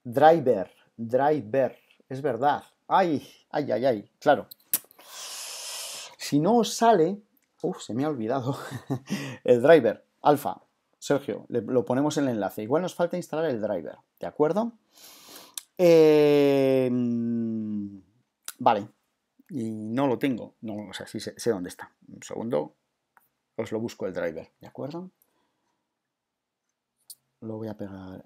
driver, driver, es verdad, Ay, ay, ay, ay, claro. Si no os sale, uff, se me ha olvidado, <laughs> el driver, alfa. Sergio, lo ponemos en el enlace. Igual nos falta instalar el driver, ¿de acuerdo? Em, vale, y no lo tengo. No, o sea, sé, sé dónde está. Un segundo, os lo busco el driver, ¿de acuerdo? Lo voy a pegar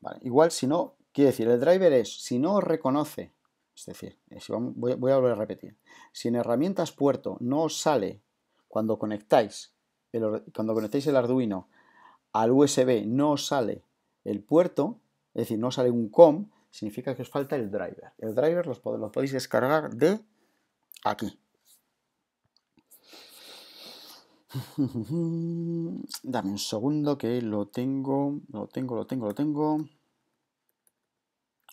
Vale, igual si no, Quiere decir, el driver es, si no os reconoce, es decir, voy, a volver a repetir, si en herramientas puerto no os sale cuando conectáis el, cuando el Arduino al USB no os sale el puerto, es decir, no sale un COM, significa que os falta el driver. El driver lo podéis descargar de aquí. <laughs> Dame un segundo que lo tengo, lo tengo, lo tengo, lo tengo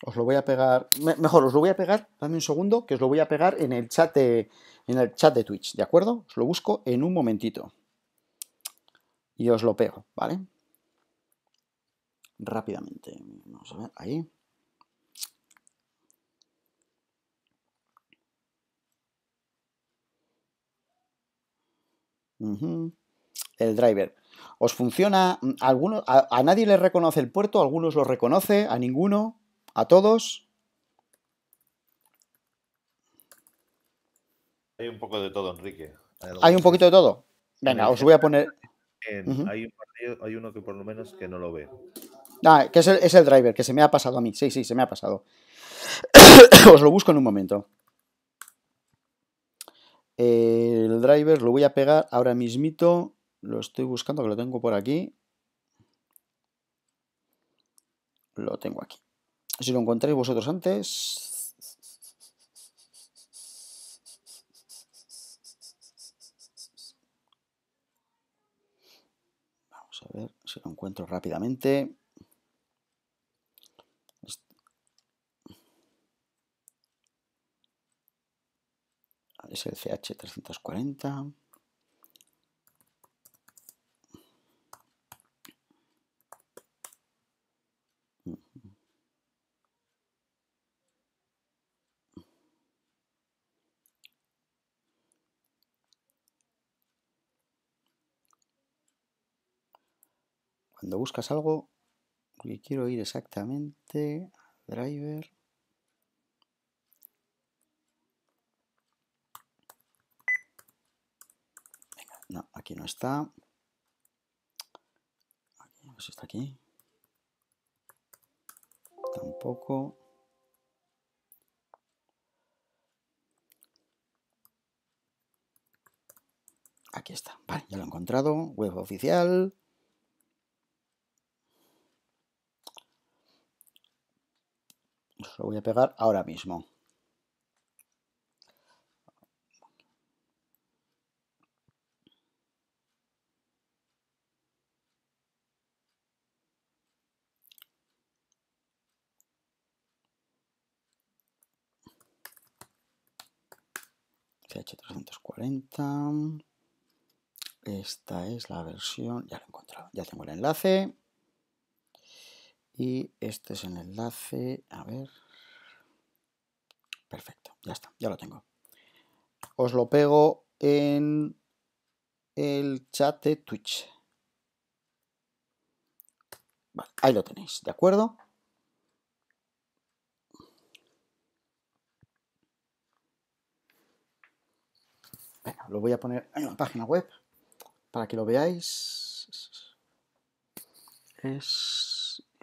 os lo voy a pegar, mejor, os lo voy a pegar, dame un segundo, que os lo voy a pegar en el chat de, en el chat de Twitch, ¿de acuerdo? Os lo busco en un momentito. Y os lo pego, ¿vale? Rápidamente. Vamos a ver, ahí. El driver. ¿Os funciona? a, nadie le reconoce el puerto? ¿Algunos lo reconoce? ¿A ninguno? a todos. Hay un poco de todo, Enrique. Hay, un poquito de todo. Venga, os voy a poner. hay, uno que por lo menos que no lo ve. Ah, que es el, es el driver, que se me ha pasado a mí. Sí, sí, se me ha pasado. <coughs> os lo busco en un momento. El driver lo voy a pegar ahora mismito. Lo estoy buscando, que lo tengo por aquí. Lo tengo aquí. Si lo encontráis vosotros antes, Vamos a ver si lo encuentro rápidamente. Este. Es el CH340. cuando buscas algo, y quiero ir exactamente, a driver, Venga, no, aquí no está, aquí, no está aquí, tampoco, aquí está, vale, ya lo he encontrado, web oficial, lo voy a pegar ahora mismo. CH340. Esta es la versión, ya lo he encontrado, ya tengo el enlace. Y este es el enlace, a ver. Perfecto, ya está, ya lo tengo. Os lo pego en el chat de Twitch. ahí lo tenéis, ¿de acuerdo? lo voy a poner en la página web para que lo veáis. Es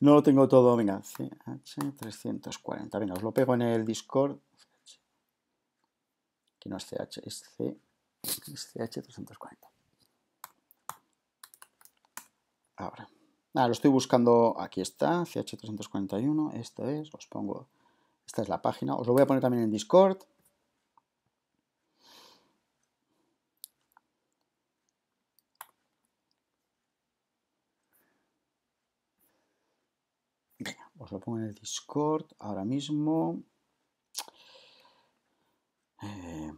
No lo tengo todo, venga, CH340. Venga, os lo pego en el Discord. Que no es CH, es, CH340. Ahora. nada, ah, lo estoy buscando, aquí está, CH341, esto es, os pongo, esta es la página, os lo voy a poner también en Discord, lo pongo en el Discord ahora mismo. Eh,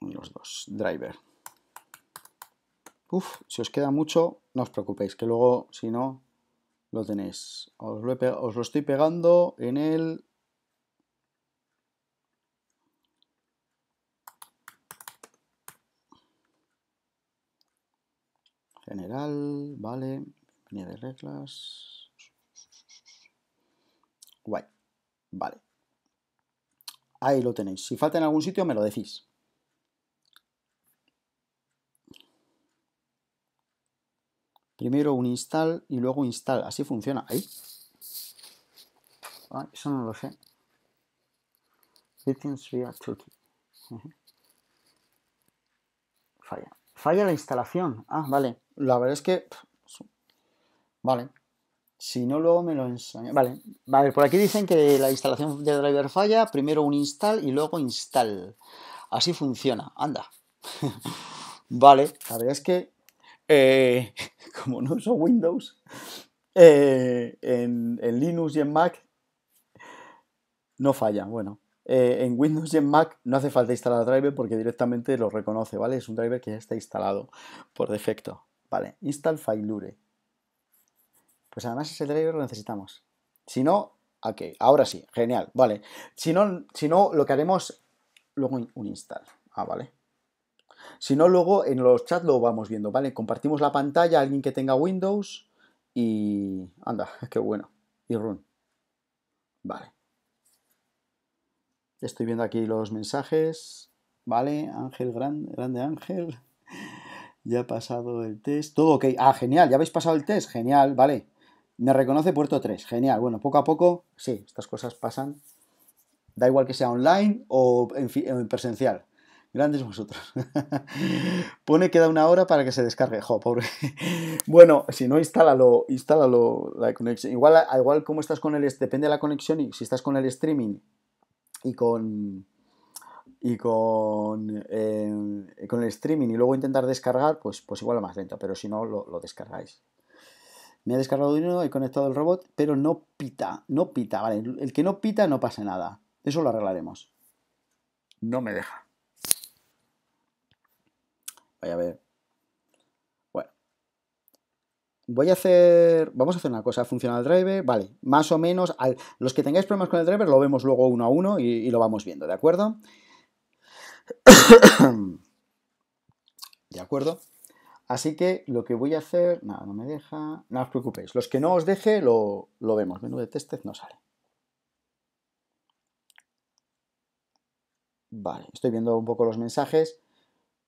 los dos, driver. Uf, si os queda mucho, no os preocupéis, que luego, si no, lo tenéis. Os lo, estoy pegando en el... General, vale, línea de reglas, Guay. Vale. Ahí lo tenéis. Si falta en algún sitio, me lo decís. Primero un install y luego install. Así funciona. Ahí. eso no lo sé. Falla. Falla la instalación. Ah, vale. La verdad es que... Vale. Si no, luego me lo enseño. Vale, vale, por aquí dicen que la instalación de driver falla, primero un install y luego install. Así funciona, anda. <laughs> vale, la verdad es que eh, <laughs> como no uso Windows, eh, en, Linux y en Mac no falla. Bueno, eh, en Windows y en Mac no hace falta instalar driver porque directamente lo reconoce, ¿vale? Es un driver que ya está instalado por defecto. Vale, install failure. Pues además ese driver lo necesitamos. Si no, ok, ahora sí, genial, vale. Si no, si no lo que haremos luego un install. Ah, vale. Si no, luego en los chats lo vamos viendo, ¿vale? Compartimos la pantalla a alguien que tenga Windows y... Anda, <laughs> qué bueno. Y run. Vale. Estoy viendo aquí los mensajes. Vale, Ángel, grande Ángel. <laughs> Ya ha pasado el test. Todo ok. Ah, genial, ya habéis pasado el test. Genial, vale. Me reconoce puerto 3, genial. Bueno, poco a poco, sí, estas cosas pasan. Da igual que sea online o en, presencial. Grandes vosotros. <laughs> Pone que da una hora para que se descargue. <laughs> bueno, si no, instálalo, instálalo la conexión. Igual, igual como estás con el... Depende de la conexión y si estás con el streaming y con y con, eh, con el streaming y luego intentar descargar, pues, pues igual más lento, pero si no, lo descargáis. Me ha descargado y he conectado el robot, pero no pita, no pita, ¿vale? El que no pita no pasa nada. Eso lo arreglaremos. No me deja. Vaya a ver. Bueno. Voy a hacer... Vamos a hacer una cosa. Funciona el driver, vale. Más o menos... Los que tengáis problemas con el driver lo vemos luego uno a uno y lo vamos viendo, ¿de acuerdo? <coughs> ¿De acuerdo? Así que lo que voy a hacer, nada, no me deja, no os preocupéis, los que no os deje lo, vemos, menú de testes no sale. Vale, estoy viendo un poco los mensajes,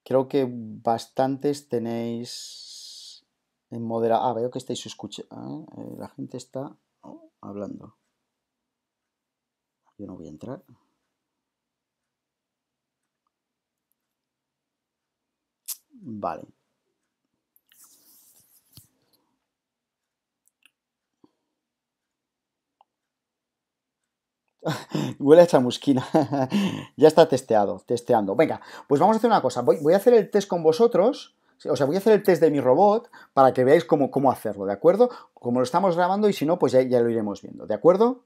creo que bastantes tenéis en moderado, ah, veo que estáis escuchando, ah, eh, la gente está oh, hablando. Yo no voy a entrar. Vale. <laughs> Huele a chamusquina. <laughs> ya está testeado, testeando. Venga, pues vamos a hacer una cosa. Voy, a hacer el test con vosotros. O sea, voy a hacer el test de mi robot para que veáis cómo, cómo hacerlo, ¿de acuerdo? Como lo estamos grabando y si no, pues ya, lo iremos viendo, ¿de acuerdo?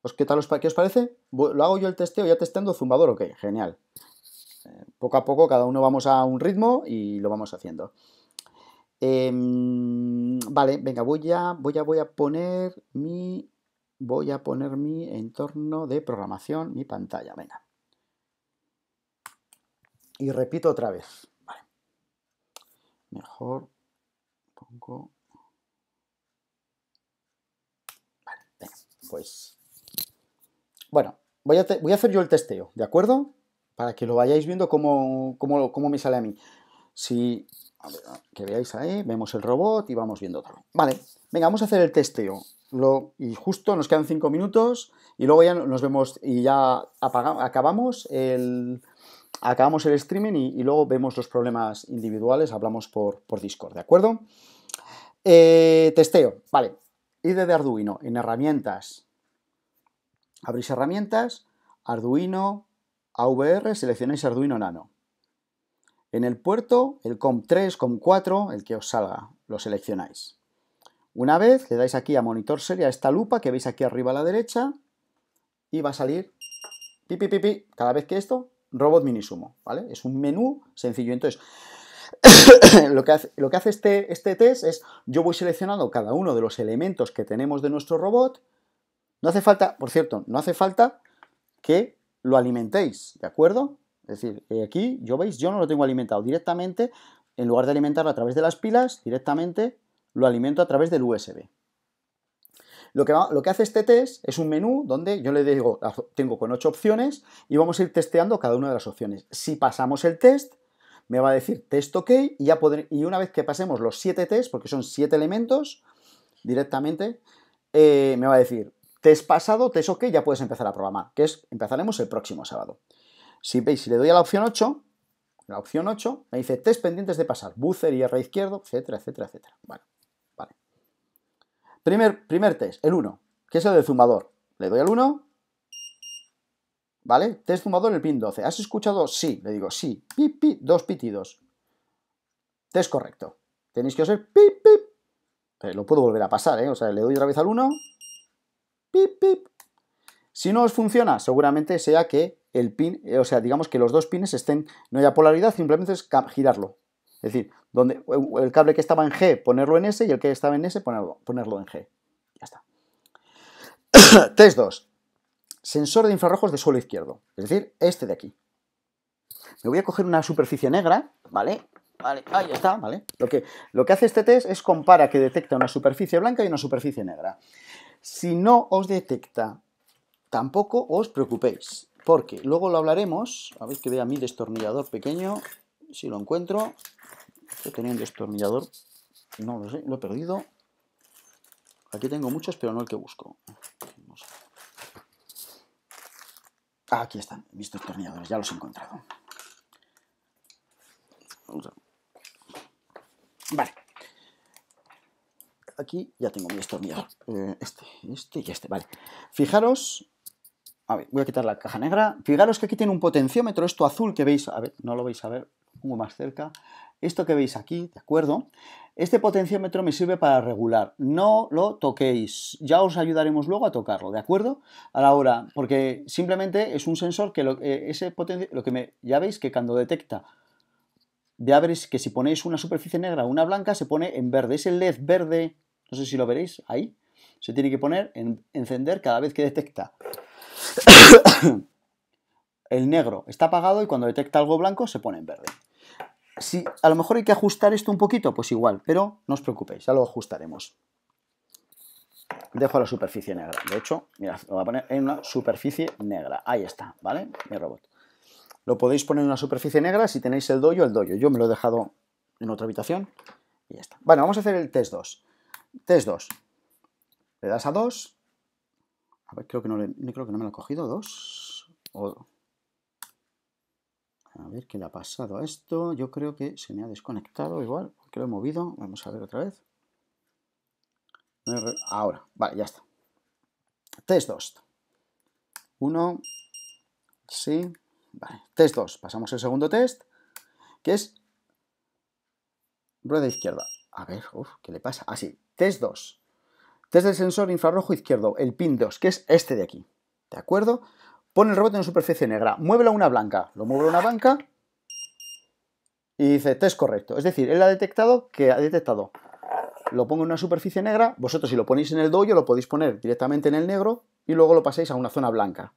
¿Os, pues, ¿Qué tal os, qué os parece? ¿Lo hago yo el testeo ya testeando zumbador? Ok, genial. Eh, poco a poco cada uno vamos a un ritmo y lo vamos haciendo. Em, vale, venga, voy voy, voy a poner mi voy a poner mi entorno de programación, mi pantalla, venga. Y repito otra vez. Mejor pongo... Vale, pues... Bueno, voy a, voy a hacer yo el testeo, ¿de acuerdo? Para que lo vayáis viendo cómo, cómo, me sale a mí. Si... que veáis ahí, vemos el robot y vamos viendo todo. Vale, venga, vamos a hacer el testeo y justo nos quedan cinco minutos y luego ya nos vemos y ya acabamos el, acabamos el streaming y, luego vemos los problemas individuales, hablamos por, Discord, ¿de acuerdo? Eh, testeo, vale. id de Arduino en herramientas. Abrís herramientas, Arduino, AVR, seleccionáis Arduino Nano. En el puerto, el COM3, COM4, el que os salga, lo seleccionáis. Una vez le dais aquí a monitor serie, a esta lupa que veis aquí arriba a la derecha, y va a salir pipi pipi, cada vez que esto, robot minisumo, ¿vale? Es un menú sencillo. Entonces, <coughs> lo, que hace, lo que hace este, este test es, yo voy seleccionando cada uno de los elementos que tenemos de nuestro robot, no hace falta, por cierto, no hace falta que lo alimentéis, ¿de acuerdo? Es decir, eh, aquí, yo veis, yo no lo tengo alimentado directamente, en lugar de alimentarlo a través de las pilas, directamente lo alimento a través del USB. Lo que, lo que hace este test es un menú donde yo le digo, tengo con ocho opciones y vamos a ir testeando cada una de las opciones. Si pasamos el test, me va a decir test OK y, ya y una vez que pasemos los siete tests, porque son siete elementos directamente, eh, me va a decir test pasado, test OK, ya puedes empezar a programar, que es empezaremos el próximo sábado. Si veis, si le doy a la opción 8, la opción 8 me dice test pendientes de pasar, buzzer, y R izquierdo, etcétera, etcétera, etcétera. Bueno. Primer, test, el 1, que es el del zumbador. Le doy al 1, ¿vale? Test zumbador, el pin 12. ¿Has escuchado? Sí. Le digo, sí. Pip, pip, dos pitidos. Test correcto. Tenéis que hacer pip, pip. Eh, lo puedo volver a pasar, ¿eh? O sea, le doy otra vez al 1, pip, pip. Si no os funciona, seguramente sea que el pin, eh, o sea, digamos que los dos pines estén, no haya polaridad, simplemente es girarlo, es decir, donde, el cable que estaba en G, ponerlo en S, y el que estaba en S, ponerlo, en G. Ya está. <coughs> Test 2. Sensor de infrarrojos de suelo izquierdo. Es decir, este de aquí. Me voy a coger una superficie negra, ¿vale? Vale, ahí está, ¿vale? Lo que, lo que hace este test es compara que detecta una superficie blanca y una superficie negra. Si no os detecta, tampoco os preocupéis, porque luego lo hablaremos, a ver que vea mi destornillador pequeño, si lo encuentro. Yo tenía un destornillador. No lo sé, lo he perdido. Aquí tengo muchos, pero no el que busco. Ah, aquí están mis destornilladores, ya los he encontrado. Vale. Aquí ya tengo mi destornillador. Eh, este, este y este. Vale. Fijaros a ver, voy a quitar la caja negra. Fijaros que aquí tiene un potenciómetro, esto azul que veis, a ver, no lo veis a ver, pongo más cerca, esto que veis aquí, ¿de acuerdo? Este potenciómetro me sirve para regular, no lo toquéis, ya os ayudaremos luego a tocarlo, ¿de acuerdo? A la hora, porque simplemente es un sensor que lo, eh, ese lo que me, ya veis que cuando detecta de veréis que si ponéis una superficie negra o una blanca, se pone en verde, es el LED verde, no sé si lo veréis ahí, se tiene que poner en encender cada vez que detecta el negro está apagado y cuando detecta algo blanco se pone en verde. Si a lo mejor hay que ajustar esto un poquito, pues igual, pero no os preocupéis, ya lo ajustaremos. Dejo la superficie negra. De hecho, mira, lo voy a poner en una superficie negra. Ahí está, ¿vale? Mi robot. Lo podéis poner en una superficie negra si tenéis el doyo, el doyo. Yo me lo he dejado en otra habitación y ya está. Bueno, vamos a hacer el test 2. Test 2. Le das a 2. A ver, creo que no, creo que no me lo he cogido. 2. O a ver qué le ha pasado a esto. Yo creo que se me ha desconectado igual, porque lo he movido. Vamos a ver otra vez. Ahora, vale, ya está. Test 2. 1, sí, vale. Test 2. Pasamos el segundo test, que es rueda izquierda. A ver, uff, ¿qué le pasa? Así, ah, test 2. Test del sensor infrarrojo izquierdo, el pin 2, que es este de aquí. ¿De acuerdo? Pone el robot en una superficie negra, muévelo a una blanca, lo mueve a una blanca y dice, test correcto. Es decir, él ha detectado que ha detectado, lo pongo en una superficie negra, vosotros si lo ponéis en el dojo lo podéis poner directamente en el negro y luego lo pasáis a una zona blanca.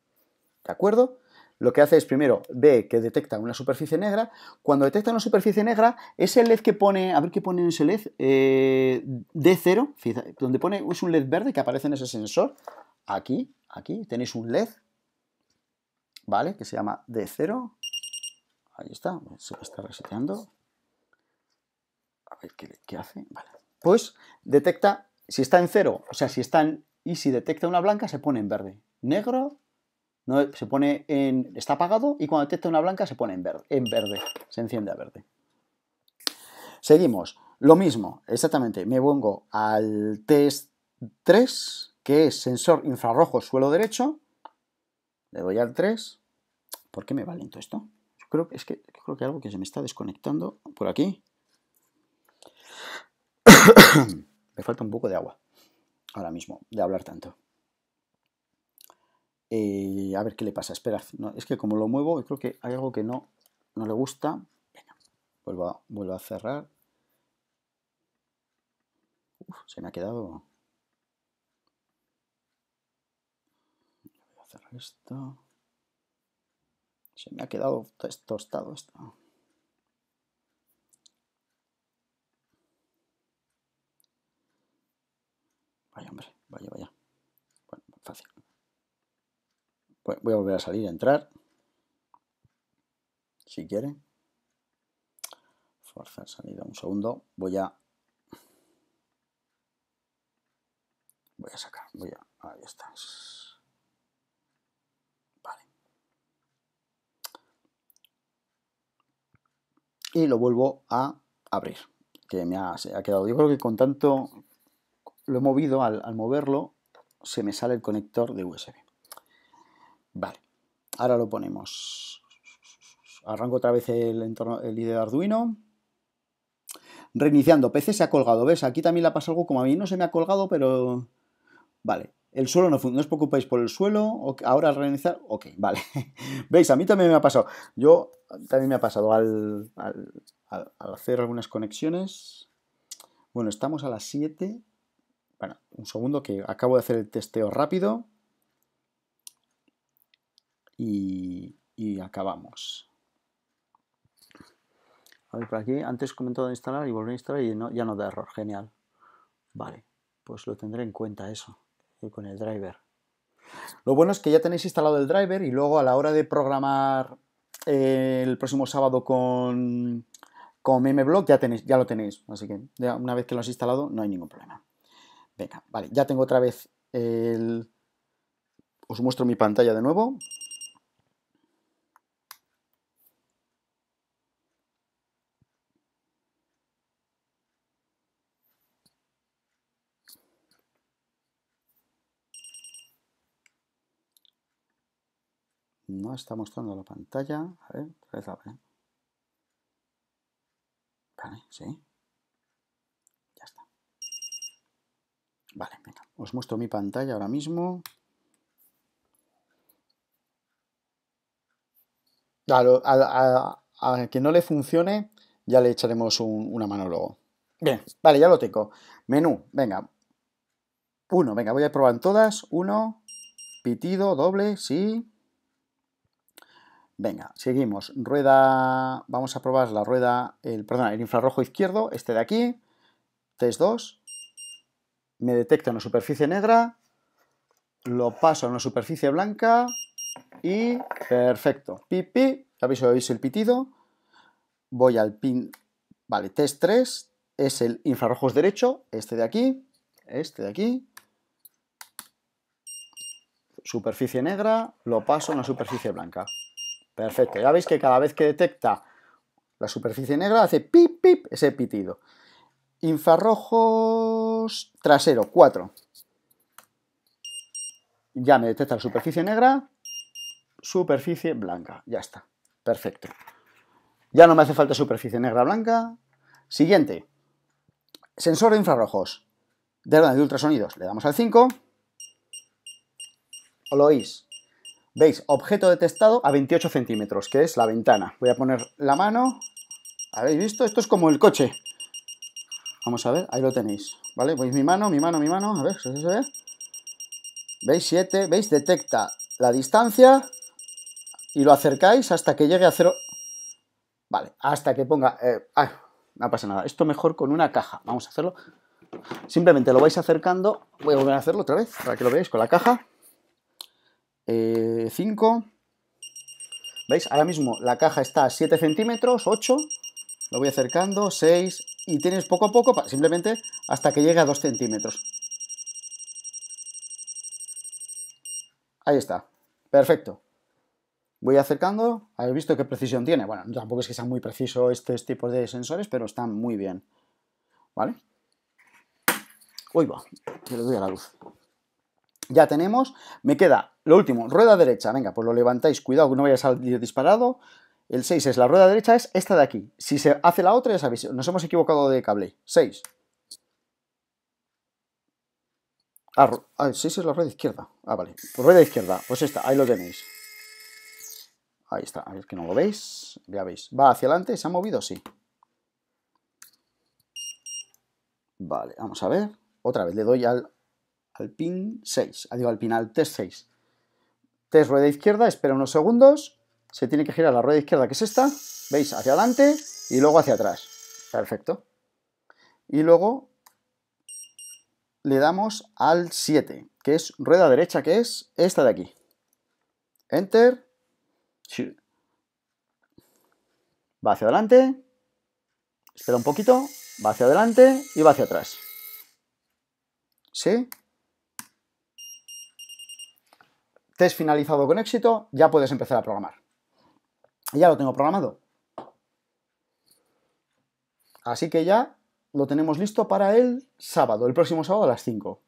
¿De acuerdo? Lo que hace es primero ve que detecta una superficie negra. Cuando detecta una superficie negra, ese LED que pone, a ver qué pone en ese LED, eh, D0, donde pone es un LED verde que aparece en ese sensor. Aquí, aquí tenéis un LED ¿vale? Que se llama D0. Ahí está, se está reseteando. A ver qué, hace. Vale. Pues detecta, si está en cero o sea, si está en, y si detecta una blanca se pone en verde. Negro no, se pone en, está apagado y cuando detecta una blanca se pone en verde, en verde, se enciende a verde. Seguimos, lo mismo, exactamente, me pongo al test 3, que es sensor infrarrojo suelo derecho, le doy al 3, ¿Por qué me va lento esto? Yo creo, es que, creo que algo que se me está desconectando por aquí. <coughs> me falta un poco de agua ahora mismo, de hablar tanto. Eh, a ver qué le pasa. Espera. es que como lo muevo, creo que hay algo que no, no le gusta. Venga, vuelvo a, vuelvo a cerrar. Uf, se me ha quedado. Voy a cerrar esto. Se me ha quedado tostado esto. Vaya, hombre, vaya, vaya. Bueno, fácil. voy a volver a salir, a entrar. Si quiere. Forzar salida un segundo. Voy a... Voy a sacar, voy a... Ahí está. y lo vuelvo a abrir, que me ha, quedado. Yo creo que con tanto lo he movido, al, moverlo, se me sale el conector de USB. Vale, ahora lo ponemos. Arranco otra vez el, entorno, el IDE de Arduino. Reiniciando, PC se ha colgado, ¿ves? Aquí también le pasado algo como a mí no se me ha colgado, pero... Vale, el suelo no funciona, no os preocupéis por el suelo, ahora al reiniciar, ok, vale. <laughs> Veis, a mí también me ha pasado. Yo también me ha pasado al, hacer algunas conexiones. Bueno, estamos a las 7. Bueno, un segundo que acabo de hacer el testeo rápido. Y, acabamos. A ver, por aquí, antes comentado de instalar y volver a instalar y ya no da error, genial. Vale, pues lo tendré en cuenta eso con el driver. Lo bueno es que ya tenéis instalado el driver y luego a la hora de programar eh, el próximo sábado con, con ya, tenéis, ya lo tenéis. Así que una vez que lo has instalado no hay ningún problema. Venga, vale, ya tengo otra vez el... Os muestro mi pantalla de nuevo. No está mostrando la pantalla. A ver, otra vez vale. sí. Ya está. Vale, venga. Os muestro mi pantalla ahora mismo. A, que no le funcione, ya le echaremos una mano luego. Bien, vale, ya lo tengo. Menú, venga. Uno, venga, voy a probar todas. Uno, pitido, doble, sí. Venga, seguimos. Rueda, vamos a probar la rueda, el, perdón, el infrarrojo izquierdo, este de aquí, test 2 Me detecta una superficie negra, lo paso a una superficie blanca y perfecto. pipi, aviso, ya habéis el pitido. Voy al pin, vale, test 3, es el infrarrojo derecho, este de aquí, este de aquí. Superficie negra, lo paso a una superficie blanca. Perfecto, ya veis que cada vez que detecta la superficie negra hace pip, pip, ese pitido. Infrarrojos trasero, 4. Ya me detecta la superficie negra, superficie blanca, ya está, perfecto. Ya no me hace falta superficie negra blanca. Siguiente, sensor de infrarrojos, de, ultrasonidos, le damos al 5. ¿O lo oís? Veis, objeto detectado a 28 centímetros, que es la ventana. Voy a poner la mano. ¿Habéis visto? Esto es como el coche. Vamos a ver, ahí lo tenéis. ¿Vale? Veis mi mano, mi mano, mi mano. A ver, ¿se ve? ¿Veis? 7. ¿Veis? Detecta la distancia y lo acercáis hasta que llegue a 0. Vale, hasta que ponga... Eh, ay, ah, no pasa nada. Esto mejor con una caja. Vamos a hacerlo. Simplemente lo vais acercando. Voy a volver a hacerlo otra vez para que lo veáis con la caja. 5. Eh, ¿Veis? Ahora mismo la caja está a 7 centímetros, 8. Lo voy acercando, 6. Y tienes poco a poco, simplemente hasta que llegue a 2 centímetros. Ahí está. Perfecto. Voy acercando. Habéis visto qué precisión tiene. Bueno, tampoco es que sea muy preciso este tipo de sensores, pero están muy bien. ¿Vale? Uy, va. Que le doy a la luz. Ya tenemos. Me queda lo último, rueda derecha. Venga, pues lo levantáis. Cuidado que no vaya a salir disparado. El 6 es la rueda derecha, es esta de aquí. Si se hace la otra, ya sabéis, nos hemos equivocado de cable. 6. Ah, 6 ah, es la rueda izquierda. Ah, vale. Pues rueda izquierda. Pues esta, ahí lo tenéis. Ahí está. A ver que no lo veis. Ya veis. ¿Va hacia adelante? ¿Se ha movido? Sí. Vale, vamos a ver. Otra vez le doy al, al pin 6. Ah, digo, al pin, al test 6 test rueda izquierda, espera unos segundos, se tiene que girar la rueda izquierda que es esta, veis, hacia adelante y luego hacia atrás. Perfecto. Y luego le damos al 7, que es rueda derecha, que es esta de aquí. Enter. Va hacia adelante. Espera un poquito. Va hacia adelante y va hacia atrás. ¿Sí? test finalizado con éxito, ya puedes empezar a programar. ya lo tengo programado. Así que ya lo tenemos listo para el sábado, el próximo sábado a las 5.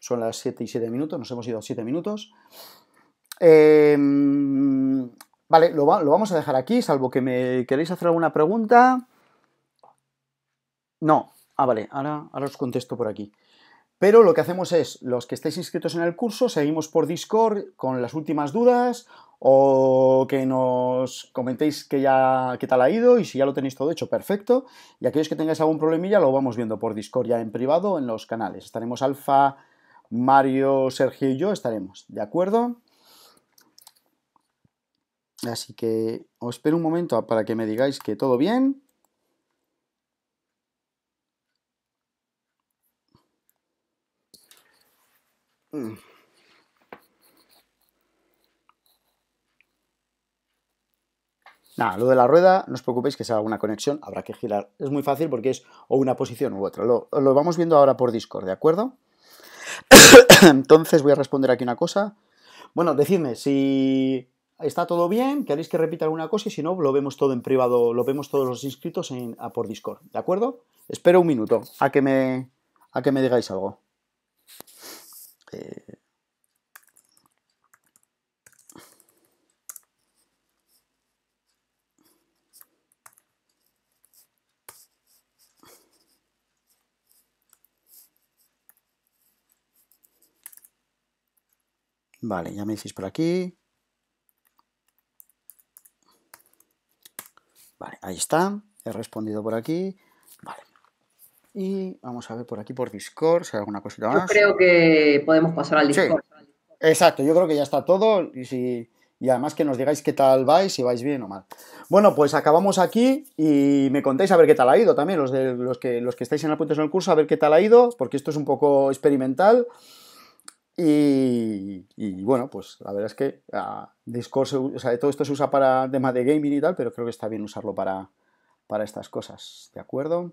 Son las 7 y 7 minutos, nos hemos ido 7 minutos. Em, vale, lo, vamos a dejar aquí, salvo que me queréis hacer alguna pregunta. No, ah, vale, ahora, ahora os contesto por aquí. Pero lo que hacemos es, los que estáis inscritos en el curso, seguimos por Discord con las últimas dudas o que nos comentéis que ya qué tal ha ido y si ya lo tenéis todo hecho, perfecto. Y aquellos que tengáis algún problemilla lo vamos viendo por Discord ya en privado en los canales. Estaremos Alfa, Mario, Sergio y yo estaremos, ¿de acuerdo? Así que os espero un momento para que me digáis que todo bien. Mm. Nada, lo de la rueda, no os preocupéis que sea alguna conexión, habrá que girar. Es muy fácil porque es o una posición u otra. Lo, vamos viendo ahora por Discord, ¿de acuerdo? <coughs> Entonces voy a responder aquí una cosa. Bueno, decidme si está todo bien, queréis que repita alguna cosa y si no, lo vemos todo en privado, lo vemos todos los inscritos en, por Discord, ¿de acuerdo? Espero un minuto a que me, a que me digáis algo. Este, vale, ya me hiciste por aquí. Vale, ahí está. He respondido por aquí. Y vamos a ver por aquí, por Discord, si hay alguna cosita más. Yo creo que podemos pasar al Discord. Exacto, yo creo que ya está todo. Y, si, además que nos digáis qué tal vais, si vais bien o mal. Bueno, pues acabamos aquí y me contáis a ver qué tal ha ido también, los, de, los, que, los que estáis en apuntes en el curso, a ver qué tal ha ido, porque esto es un poco experimental. Y, bueno, pues la verdad es que ah, Discord, o sea, todo esto se usa para tema de gaming y tal, pero creo que está bien usarlo para, para estas cosas, ¿de acuerdo?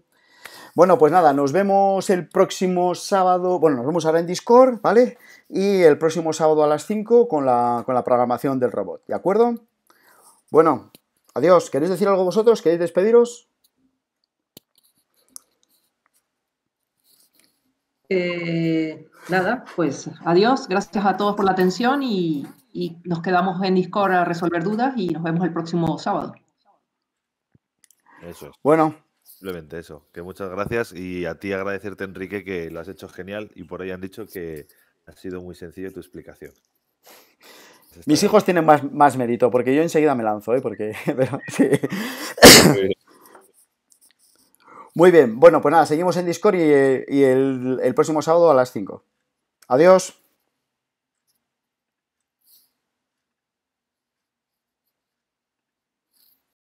Bueno, pues nada, nos vemos el próximo sábado. Bueno, nos vemos ahora en Discord, ¿vale? Y el próximo sábado a las 5 con la, programación del robot, ¿de acuerdo? Bueno, adiós. ¿Queréis decir algo vosotros? ¿Queréis despediros? Eh, nada, pues adiós. Gracias a todos por la atención y, y nos quedamos en Discord a resolver dudas y nos vemos el próximo sábado. Eso es. Bueno, Simplemente eso, que muchas gracias y a ti agradecerte, Enrique, que lo has hecho genial y por ahí han dicho que ha sido muy sencillo tu explicación. Pues Mis hijos tienen más, mérito, porque yo enseguida me lanzo, ¿eh? Porque, <laughs> Muy bien. bueno, pues nada, seguimos en Discord y, eh, el, el próximo sábado a las 5. Adiós.